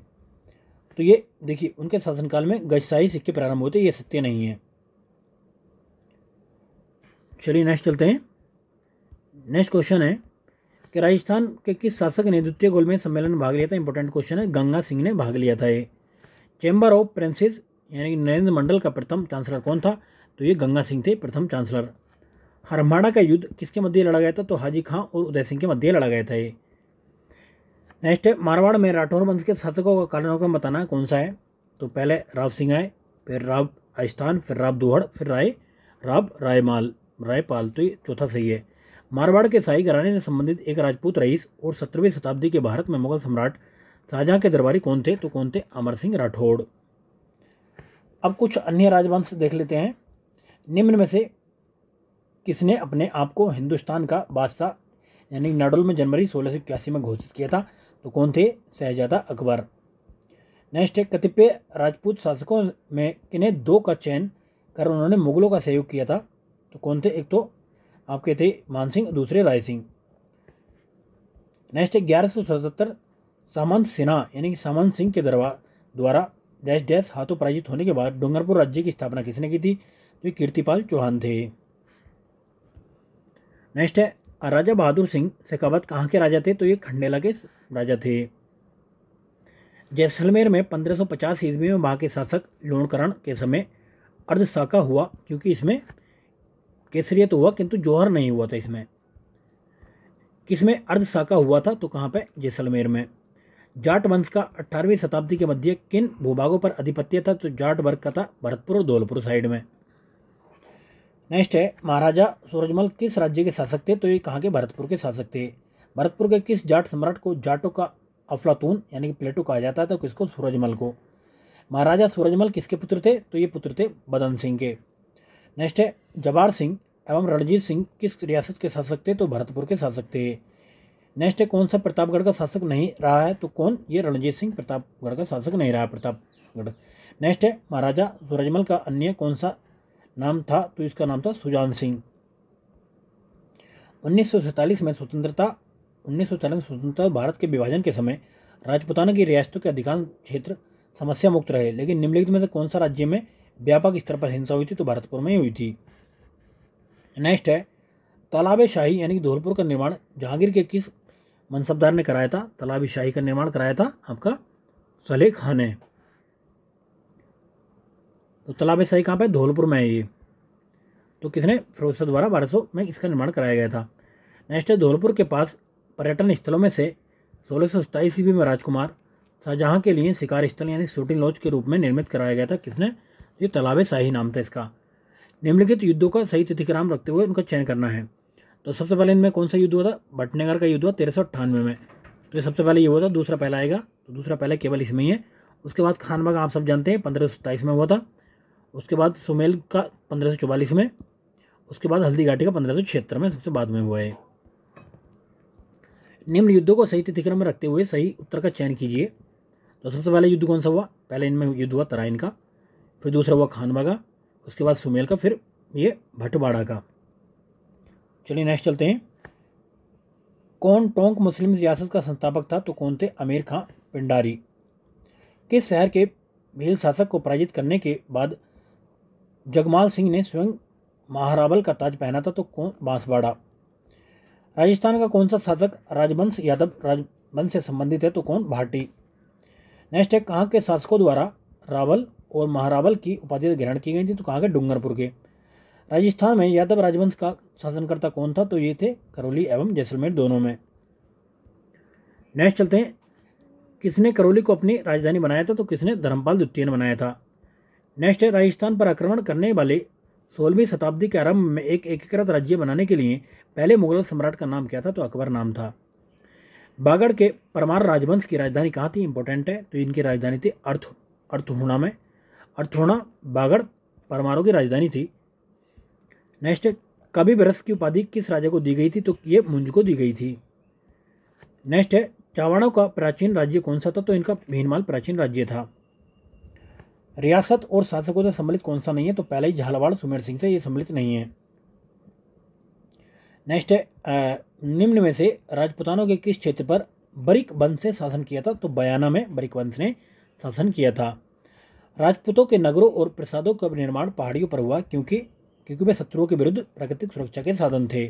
Speaker 1: तो ये देखिए उनके शासनकाल में गजशाही सिक्के प्रारंभ होते ये सत्य नहीं है चलिए नेक्स्ट चलते हैं नेक्स्ट क्वेश्चन है कि राजस्थान के किस शासक ने द्वितीय गोल में सम्मेलन में भाग लिया था इंपॉर्टेंट क्वेश्चन है गंगा सिंह ने भाग लिया था ये चैम्बर ऑफ प्रिंसेस यानी कि नरेंद्र मंडल का प्रथम चांसलर कौन था तो ये गंगा सिंह थे प्रथम चांसलर हरमाणा का युद्ध किसके मध्य लड़ा गया था तो हाजी खां और उदय सिंह के मध्य लड़ा गया था ये नेक्स्ट है मारवाड़ में राठौर वंश के शासकों का कालनाक्रम बताना कौन सा है तो पहले राव सिंह आए फिर राव आस्थान फिर राव दोहड़ फिर राय राव रायमाल रायपाल तो ये चौथा सही है मारवाड़ के शाही घराने से संबंधित एक राजपूत रईस और सत्रहवीं शताब्दी के भारत में मुगल सम्राट शाहजहाँ के दरबारी कौन थे तो कौन थे अमर सिंह राठौड़ अब कुछ अन्य राजवंश देख लेते हैं निम्न में से किसने अपने आप को हिंदुस्तान का बादशाह यानी नाडोल में जनवरी सोलह सौ इक्यासी में घोषित किया था तो कौन थे शहजादा अकबर नेक्स्ट है कतिपय राजपूत शासकों में किन्हें दो का चयन कर उन्होंने मुगलों का सहयोग किया था तो कौन थे एक तो आपके थे मानसिंह दूसरे राय सिंह नेक्स्ट है ग्यारह सौ सतहत्तर सामंत सिन्हा यानी कि सामंत सिंह के दरबार द्वारा डैश डैश हाथों पराजित होने के बाद डूंगरपुर राज्य की स्थापना किसने की थी तो कीर्तिपाल चौहान थे नेक्स्ट है राजा बहादुर सिंह शेखावत कहाँ के राजा थे तो ये खंडेला के राजा थे जैसलमेर में 1550 ईस्वी में वहाँ के शासक लोणकरण के समय अर्धशाखा हुआ क्योंकि इसमें केसरियत तो हुआ किंतु जौहर नहीं हुआ था इसमें किसमें अर्धशाखा हुआ था तो कहाँ पे जैसलमेर में जाट वंश का 18वीं शताब्दी के मध्य किन भूभागों पर आधिपत्य था तो जाट वर्ग का था भरतपुर और धौलपुर साइड में नेक्स्ट है महाराजा सूरजमल किस राज्य के शासक थे तो ये कहाँ के भरतपुर के शासक थे भरतपुर के किस जाट सम्राट को जाटों का अफलातून यानी कि प्लेटो कहा जाता है तो किसको सूरजमल को महाराजा सूरजमल किसके पुत्र थे तो ये पुत्र थे बदन सिंह के नेक्स्ट है जवाहर सिंह एवं रणजीत सिंह किस रियासत के शासक थे तो भरतपुर के शासक थे नेक्स्ट है कौन सा प्रतापगढ़ का शासक नहीं रहा है तो कौन ये रणजीत सिंह प्रतापगढ़ का शासक नहीं रहा प्रतापगढ़ नेक्स्ट है महाराजा सूरजमल का अन्य कौन सा नाम था तो इसका नाम था सुजान सिंह उन्नीस में स्वतंत्रता उन्नीस में स्वतंत्रता भारत के विभाजन के समय राजपुताना की रियासतों के अधिकांश क्षेत्र समस्या मुक्त रहे लेकिन निम्नलिखित में से कौन सा राज्य में व्यापक स्तर पर हिंसा हुई थी तो भरतपुर में ही हुई थी नेक्स्ट है तालाब शाही यानी कि धौलपुर का निर्माण जहांगीर के किस मनसबदार ने कराया था तालाब शाही का निर्माण कराया था आपका सलेह खान है तो तालाब शाही कहाँ पर धौलपुर में है ये तो किसने फिरोज शाह द्वारा बारह में इसका निर्माण कराया गया था नेक्स्ट है धौलपुर के पास पर्यटन स्थलों में से सोलह सौ सत्ताईस ईस्वी में राजकुमार शाहजहाँ के लिए शिकार स्थल यानी शूटिंग लॉज के रूप में निर्मित कराया गया था किसने ये तालाब शाही नाम था इसका निम्नलिखित युद्धों का सही तिथिक्राम रखते हुए उनका चयन करना है तो सबसे पहले इनमें कौन सा युद्ध हुआ था भटनेगर का युद्ध हुआ तेरह सौ अट्ठानवे में तो ये सबसे पहले ये हुआ था दूसरा पहला आएगा तो दूसरा पहला केवल इसमें ही है उसके बाद खानबाग आप सब जानते हैं पंद्रह सौ में हुआ था उसके बाद सुमेल का पंद्रह सौ चौवालीस में उसके बाद हल्दी घाटी का पंद्रह सौ छिहत्तर में सबसे बाद में हुआ है निम्न युद्धों को सही तिथिक्रम में रखते हुए सही उत्तर का चयन कीजिए तो सबसे पहला युद्ध कौन सा हुआ पहले इनमें युद्ध हुआ तराइन का फिर दूसरा हुआ खानबा का उसके बाद सुमेल का फिर ये भटवाड़ा का चलिए नेक्स्ट चलते हैं कौन टोंक मुस्लिम रियासत का संस्थापक था तो कौन थे आमिर खां पिंडारी किस शहर के भील शासक को पराजित करने के बाद जगमाल सिंह ने स्वयं महारावल का ताज पहना था तो कौन बांसवाड़ा राजस्थान का कौन सा शासक राजवंश यादव राजवंश से संबंधित है तो कौन भाटी नेक्स्ट है कहाँ के शासकों द्वारा रावल और महारावल की उपाधि ग्रहण की गई थी तो कहाँ के डूंगरपुर के राजस्थान में यादव राजवंश का शासनकर्ता कौन था तो ये थे करौली एवं जैसलमेर दोनों में नेक्स्ट चलते हैं किसने करौली को अपनी राजधानी बनाया था तो किसने धर्मपाल द्वितीय ने बनाया था नेक्स्ट है राजस्थान पर आक्रमण करने वाले सोलहवीं शताब्दी के आरंभ में एक एकीकृत राज्य बनाने के लिए पहले मुगल सम्राट का नाम क्या था तो अकबर नाम था बागड़ के परमार राजवंश की राजधानी कहाँ थी इंपॉर्टेंट है तो इनकी राजधानी थी अर्थ अर्थहुणा में अर्थहुणा बागड़ परमारों की राजधानी थी नेक्स्ट कवि बरस की उपाधि किस राजा को दी गई थी तो ये मुंज को दी गई थी नेक्स्ट है चावाणों का प्राचीन राज्य कौन सा था तो इनका भीनमाल प्राचीन राज्य था रियासत और शासकों से सम्मिलित कौन सा नहीं है तो पहला ही झालावाड़ सुमेर सिंह से ये सम्मिलित नहीं है नेक्स्ट है निम्न में से राजपुतानों के किस क्षेत्र पर बरिक वंश से शासन किया था तो बयाना में बरिक वंश ने शासन किया था राजपूतों के नगरों और प्रसादों का निर्माण पहाड़ियों पर हुआ क्योंकि क्योंकि वे शत्रुओं के विरुद्ध प्राकृतिक सुरक्षा के साधन थे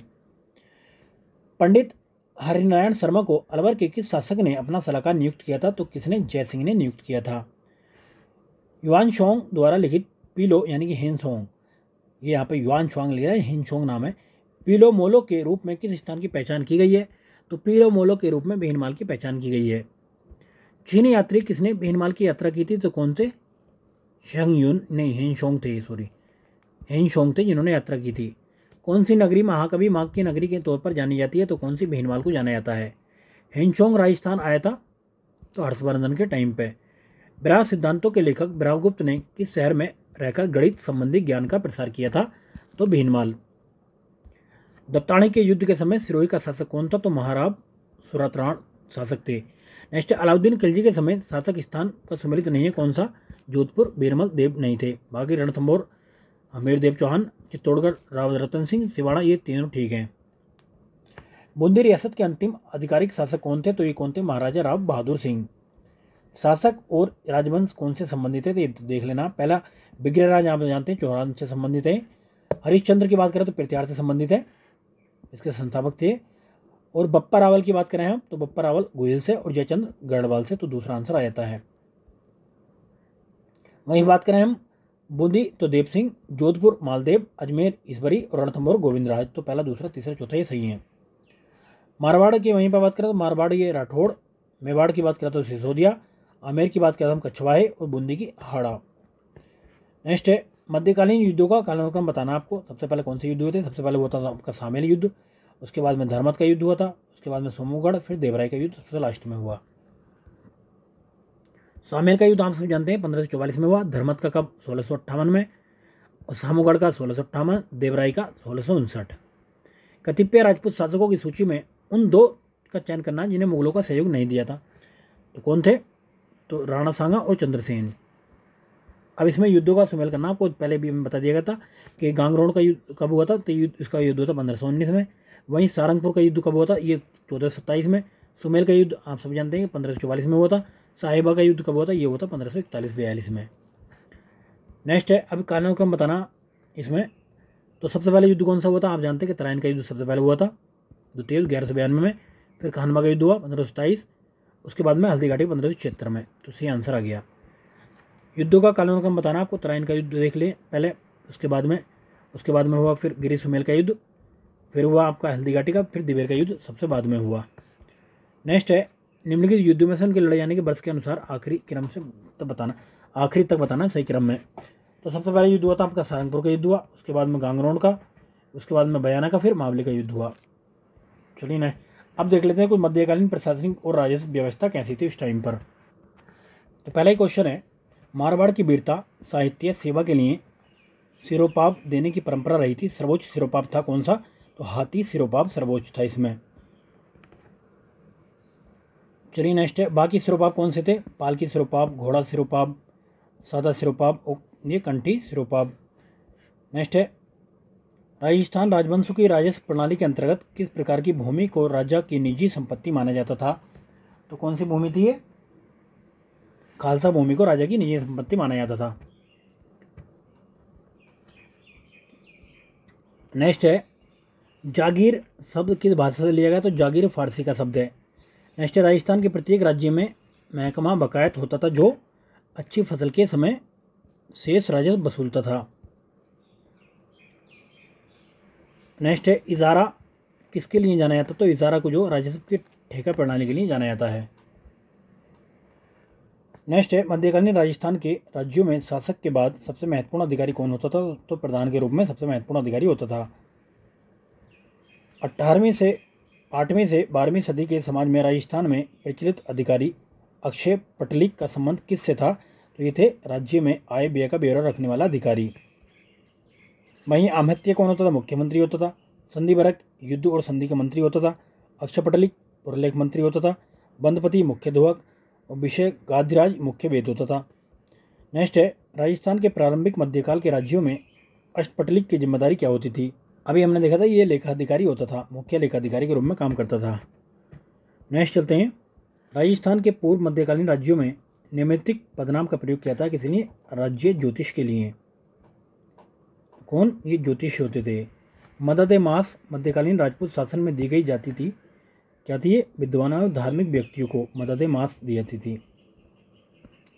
Speaker 1: पंडित हरिनारायण शर्मा को अलवर के किस शासक ने अपना सलाहकार नियुक्त किया था तो किसने जयसिंह ने नियुक्त किया था युआन शोंग द्वारा लिखित पीलो यानी कि हेनसोंग ये यहाँ पे युआन शोंग लिखा है हेनसोंग नाम है पीलो मोलो के रूप में किस स्थान की पहचान की गई है तो पीलो मोलो के रूप में बेहनमाल की पहचान की गई है चीनी यात्री किसने बेहनमाल की यात्रा की थी तो कौन से शंग यून नहीं हेनशोंग थे सॉरी हेनशोंग थे जिन्होंने यात्रा की थी कौन सी नगरी महाकवि माग की नगरी के तौर पर जानी जाती है तो कौन सी बेहनमाल को जाना जाता है हेनशोंग राजस्थान आया था तो हर्षवर्धन के टाइम पर ब्राह सिद्धांतों के लेखक ब्राहगुप्त ने किस शहर में रहकर गणित संबंधी ज्ञान का प्रसार किया था तो भीनमाल दत्ताणी के युद्ध के समय सिरोही का शासक कौन था तो महाराव सुरतराण शासक थे नेक्स्ट अलाउद्दीन खिलजी के समय शासक स्थान का सम्मिलित नहीं है कौन सा जोधपुर बीरमल देव नहीं थे बाकी रणथंबोर हमीर देव चौहान चित्तौड़गढ़ रावत रतन सिंह सिवाड़ा ये तीनों ठीक हैं बूंदी रियासत के अंतिम आधिकारिक शासक कौन थे तो ये कौन थे महाराजा राव बहादुर सिंह शासक और राजवंश कौन से संबंधित है तो ये देख लेना पहला विग्रह राज आप जानते हैं चौहान से संबंधित है हरिश्चंद्र की बात करें तो प्रत्यार से संबंधित है इसके संस्थापक थे और बप्पा रावल की बात करें हम तो बप्पा रावल गोयल से और जयचंद्र गढ़वाल से तो दूसरा आंसर आ जाता है वहीं बात करें हम बूंदी तो देव सिंह जोधपुर मालदेव अजमेर ईश्वरी और रणथम्भौर गोविंद राज तो पहला दूसरा तीसरा चौथा ये सही है मारवाड़ की वहीं पर बात करें तो मारवाड़ ये राठौड़ मेवाड़ की बात करें तो सिसोदिया आमेर की बात करें तो हम कछवाहे और बूंदी की हाड़ा नेक्स्ट है मध्यकालीन युद्धों का कालानुक्रम बताना आपको सबसे पहले कौन से युद्ध हुए थे सबसे पहले वो था आपका सामेल युद्ध उसके बाद में धर्मत का युद्ध हुआ था उसके बाद में सोमोगढ़ फिर देवराय का युद्ध सबसे लास्ट में हुआ सामेल का युद्ध आप सब जानते हैं पंद्रह सौ चौवालीस में हुआ धर्मत का कब सोलह सौ अट्ठावन में और सामूगढ़ का सोलह सौ अट्ठावन देवराय का सोलह सौ उनसठ कतिपय राजपूत शासकों की सूची में उन दो का चयन करना जिन्हें मुगलों का सहयोग नहीं दिया था तो कौन थे तो राणा सांगा और चंद्रसेन अब इसमें युद्धों का सुमेल करना आपको पहले भी बता दिया गया था कि गांगरोड का युद्ध कब हुआ था तो युद्ध इसका युद्ध हुआ था पंद्रह सौ उन्नीस में वहीं सारंगपुर का युद्ध कब हुआ था ये चौदह सौ सत्ताईस में सुमेल का युद्ध आप सब जानते हैं कि पंद्रह सौ चौवालीस में हुआ था साहिबा का युद्ध कब हुआ था ये हुआ था पंद्रह सौ इकतालीस बयालीस में नेक्स्ट है अब कालानुक्रम बताना इसमें तो सबसे पहले युद्ध कौन सा हुआ था आप जानते हैं कि तराइन का युद्ध सबसे पहले हुआ था द्वितीय युद्ध ग्यारह सौ बयानवे में फिर खानबा का युद्ध हुआ पंद्रह सौ सताईस उसके बाद में हल्दी घाटी पंद्रह सौ छिहत्तर में तो सही आंसर आ गया युद्धों का कालानुक्रम बताना आपको तराइन का युद्ध देख लें पहले उसके बाद में उसके बाद में हुआ फिर गिरी सुमेल का युद्ध फिर हुआ आपका हल्दी घाटी का फिर दिबेर का युद्ध सबसे बाद में हुआ नेक्स्ट है निम्नलिखित युद्ध में से उनके लड़े जाने के वर्ष के अनुसार आखिरी क्रम से तक बताना आखिरी तक बताना सही क्रम में तो सबसे पहला युद्ध हुआ था आपका सहारनपुर का युद्ध हुआ उसके बाद में गांगरोड का उसके बाद में बयाना का फिर मावली का युद्ध हुआ चलिए ना अब देख लेते हैं कुछ मध्यकालीन प्रशासनिक और राजस्व व्यवस्था कैसी थी उस टाइम पर तो पहला ही क्वेश्चन है मारवाड़ की वीरता साहित्य सेवा के लिए सिरोपाप देने की परंपरा रही थी सर्वोच्च सिरोपाप था कौन सा तो हाथी सिरोपाप सर्वोच्च था इसमें चलिए नेक्स्ट है बाकी सिरोपाप कौन से थे पालकी सिरोपाप घोड़ा सिरोपाप सादा सिरोपाप और ये कंठी सिरोपाप नेक्स्ट है राजस्थान राजवंशों की राजस्व प्रणाली के अंतर्गत किस प्रकार की भूमि को राजा की निजी संपत्ति माना जाता था तो कौन सी भूमि थी ये खालसा भूमि को राजा की निजी संपत्ति माना जाता था नेक्स्ट है जागीर शब्द किस भाषा से लिया गया तो जागीर फारसी का शब्द है नेक्स्ट है राजस्थान के प्रत्येक राज्य में महकमा बकायत होता था जो अच्छी फसल के समय शेष राजस्व वसूलता था नेक्स्ट है इजारा किसके लिए जाना जाता है तो इजारा को जो राजस्व के ठेका प्रणाली के लिए जाना जाता है नेक्स्ट है मध्यकालीन राजस्थान के राज्यों में शासक के बाद सबसे महत्वपूर्ण अधिकारी कौन होता था तो प्रधान के रूप में सबसे महत्वपूर्ण अधिकारी होता था अट्ठारहवीं से आठवीं से बारहवीं सदी के समाज में राजस्थान में प्रचलित अधिकारी अक्षय पटलिक का संबंध किससे था तो ये थे राज्य में आय व्यय का ब्यौरा रखने वाला अधिकारी वहीं आमहत्या कौन होता था मुख्यमंत्री होता था संधि बरक युद्ध और संधि का मंत्री होता था अक्षय पटलिक पुरलेख मंत्री होता था बंदपति मुख्य धोवक और विषय गाधिराज मुख्य वेद होता था नेक्स्ट है राजस्थान के प्रारंभिक मध्यकाल के राज्यों में अष्टपटलिक की जिम्मेदारी क्या होती थी अभी हमने देखा था ये लेखाधिकारी होता था मुख्य लेखाधिकारी के रूप में काम करता था नेक्स्ट चलते हैं राजस्थान के पूर्व मध्यकालीन राज्यों में निमित्तिक पदनाम का प्रयोग किया था किसी ने राज्य ज्योतिष के लिए कौन ये ज्योतिष होते थे मदद मास मध्यकालीन राजपूत शासन में दी गई जाती थी क्या थी ये विद्वानों और धार्मिक व्यक्तियों को मदद मास दी जाती थी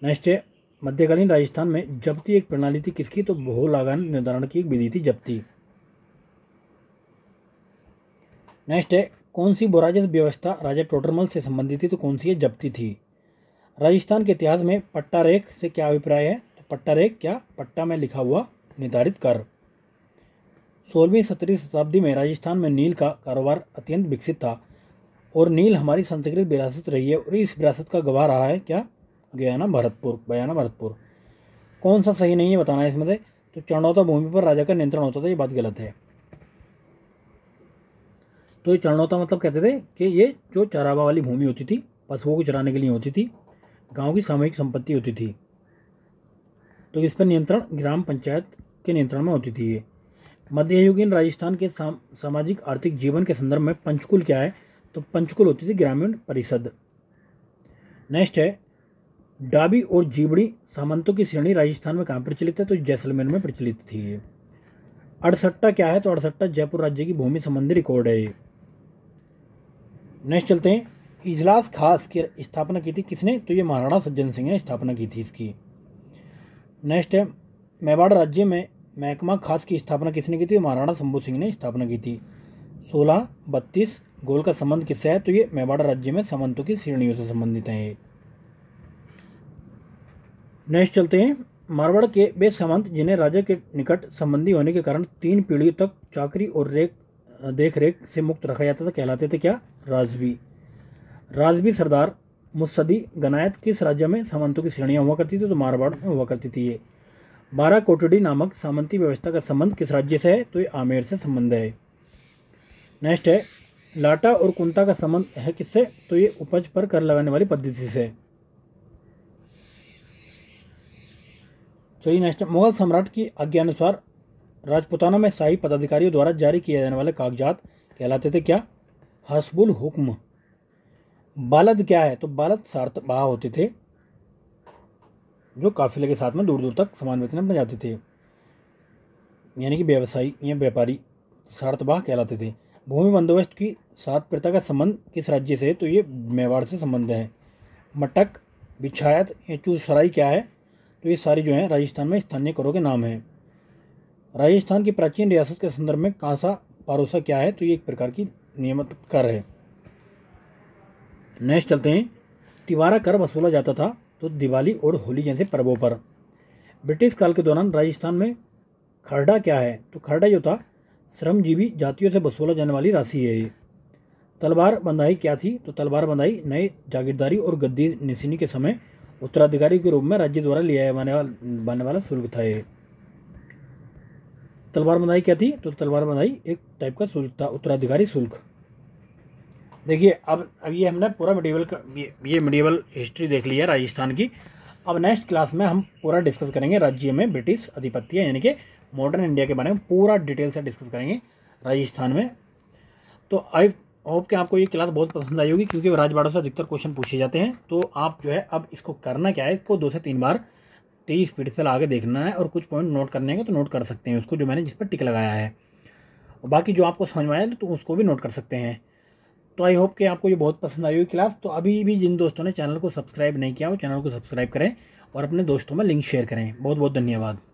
Speaker 1: नेक्स्ट है मध्यकालीन राजस्थान में जब्ती एक प्रणाली थी किसकी तो बहुलागान निर्धारण की एक विधि थी जब्ती नेक्स्ट है कौन सी बोराजस व्यवस्था राजा टोटरमल से संबंधित थी तो कौन सी है जब्ती थी राजस्थान के इतिहास में पट्टा रेख से क्या अभिप्राय है पट्टा रेख क्या पट्टा में लिखा हुआ निर्धारित कर सोलहवीं सत्रहवीं शताब्दी में राजस्थान में नील का कारोबार अत्यंत विकसित था और नील हमारी संस्कृत विरासत रही है और इस विरासत का गवाह रहा है क्या गयाना भरतपुर बयाना भरतपुर कौन सा सही नहीं है बताना है इसमें से तो चरणौता भूमि पर राजा का नियंत्रण होता था ये बात गलत है तो ये चरणौता मतलब कहते थे कि ये जो चरावा वाली भूमि होती थी पशुओं को चराने के लिए होती थी गांव की सामूहिक संपत्ति होती थी तो इस पर नियंत्रण ग्राम पंचायत के नियंत्रण में होती थी ये मध्ययुगीन राजस्थान के साम, सामाजिक आर्थिक जीवन के संदर्भ में पंचकुल क्या है तो पंचकुल होती थी ग्रामीण परिषद नेक्स्ट है डाबी और जीवड़ी सामंतों की श्रेणी राजस्थान में कहाँ प्रचलित है तो जैसलमेर में प्रचलित थी अड़सट्टा क्या है तो अड़सट्टा जयपुर राज्य की भूमि संबंधी रिकॉर्ड है ये नेक्स्ट चलते हैं इजलास खास की स्थापना की थी किसने तो ये महाराणा सज्जन सिंह ने स्थापना की थी इसकी नेक्स्ट है मेवाड़ राज्य में महकमा खास की स्थापना किसने की थी महाराणा शंभू सिंह ने स्थापना की थी सोलह बत्तीस गोल का संबंध किससे है तो ये मेवाड़ा राज्य में सामंतों की श्रेणियों से संबंधित है नेक्स्ट चलते हैं मारवाड़ के वे सामंत जिन्हें राजा के निकट संबंधी होने के कारण तीन पीढ़ियों तक चाकरी और रेख देख रेख से मुक्त रखा जाता था कहलाते थे क्या राजवी राजवी सरदार मुस्सदी गनायत किस राज्य में सामंतों की श्रेणियाँ हुआ करती थी तो मारवाड़ में हुआ करती थी ये बारह कोटडी नामक सामंती व्यवस्था का संबंध किस राज्य से है तो ये आमेर से संबंध है नेक्स्ट है लाटा और कुंता का संबंध है किससे तो ये उपज पर कर लगाने वाली पद्धति से चलिए नेक्स्ट मुगल सम्राट की आज्ञानुसार राजपुताना में शाही पदाधिकारियों द्वारा जारी किए जाने वाले कागजात कहलाते थे क्या हसबुल हुक्म बालद क्या है तो बालद सार्थ बाह होते थे जो काफिले के साथ में दूर दूर तक सामान बेचने अपने जाते थे यानी कि व्यवसायी या व्यापारी सार्थबाह कहलाते थे भूमि बंदोबस्त की सात प्रथा का संबंध किस राज्य से है तो ये मेवाड़ से संबंध है मटक बिछायत या चूसराई क्या है तो ये सारी जो है राजस्थान में स्थानीय करों के नाम हैं राजस्थान की प्राचीन रियासत के संदर्भ में कांसा पारोसा क्या है तो ये एक प्रकार की नियमित कर है नेक्स्ट चलते हैं तिवारा कर वसूला जाता था तो दिवाली और होली जैसे पर्वों पर ब्रिटिश काल के दौरान राजस्थान में खरडा क्या है तो खरडा जो था श्रमजीवी जातियों से वसूला जाने वाली राशि है ये तलवार बंधाई क्या थी तो तलवार बंधाई नए जागीरदारी और गद्दी निशीनी के समय उत्तराधिकारी के रूप में राज्य द्वारा लिया जाने वाला वाला शुल्क था ये तलवार बंधाई क्या थी तो तलवार बंधाई एक टाइप का शुल्क था उत्तराधिकारी शुल्क देखिए अब अब ये हमने पूरा मिडीवल ये, ये हिस्ट्री देख ली है राजस्थान की अब नेक्स्ट क्लास में हम पूरा डिस्कस करेंगे राज्य में ब्रिटिश अधिपत्य यानी कि मॉडर्न इंडिया के बारे में पूरा डिटेल से डिस्कस करेंगे राजस्थान में तो आई होप कि आपको ये क्लास बहुत पसंद आई होगी क्योंकि राजवाड़ों से अधिकतर क्वेश्चन पूछे जाते हैं तो आप जो है अब इसको करना क्या है इसको दो से तीन बार तेईस स्पीड से आगे देखना है और कुछ पॉइंट नोट करने हैं तो नोट कर सकते हैं उसको जो मैंने जिस पर टिक लगाया है बाकी जो आपको समझ में आया तो उसको भी नोट कर सकते हैं तो आई होप कि आपको ये बहुत पसंद आई हुई क्लास तो अभी भी जिन दोस्तों ने चैनल को सब्सक्राइब नहीं किया वो चैनल को सब्सक्राइब करें और अपने दोस्तों में लिंक शेयर करें बहुत बहुत धन्यवाद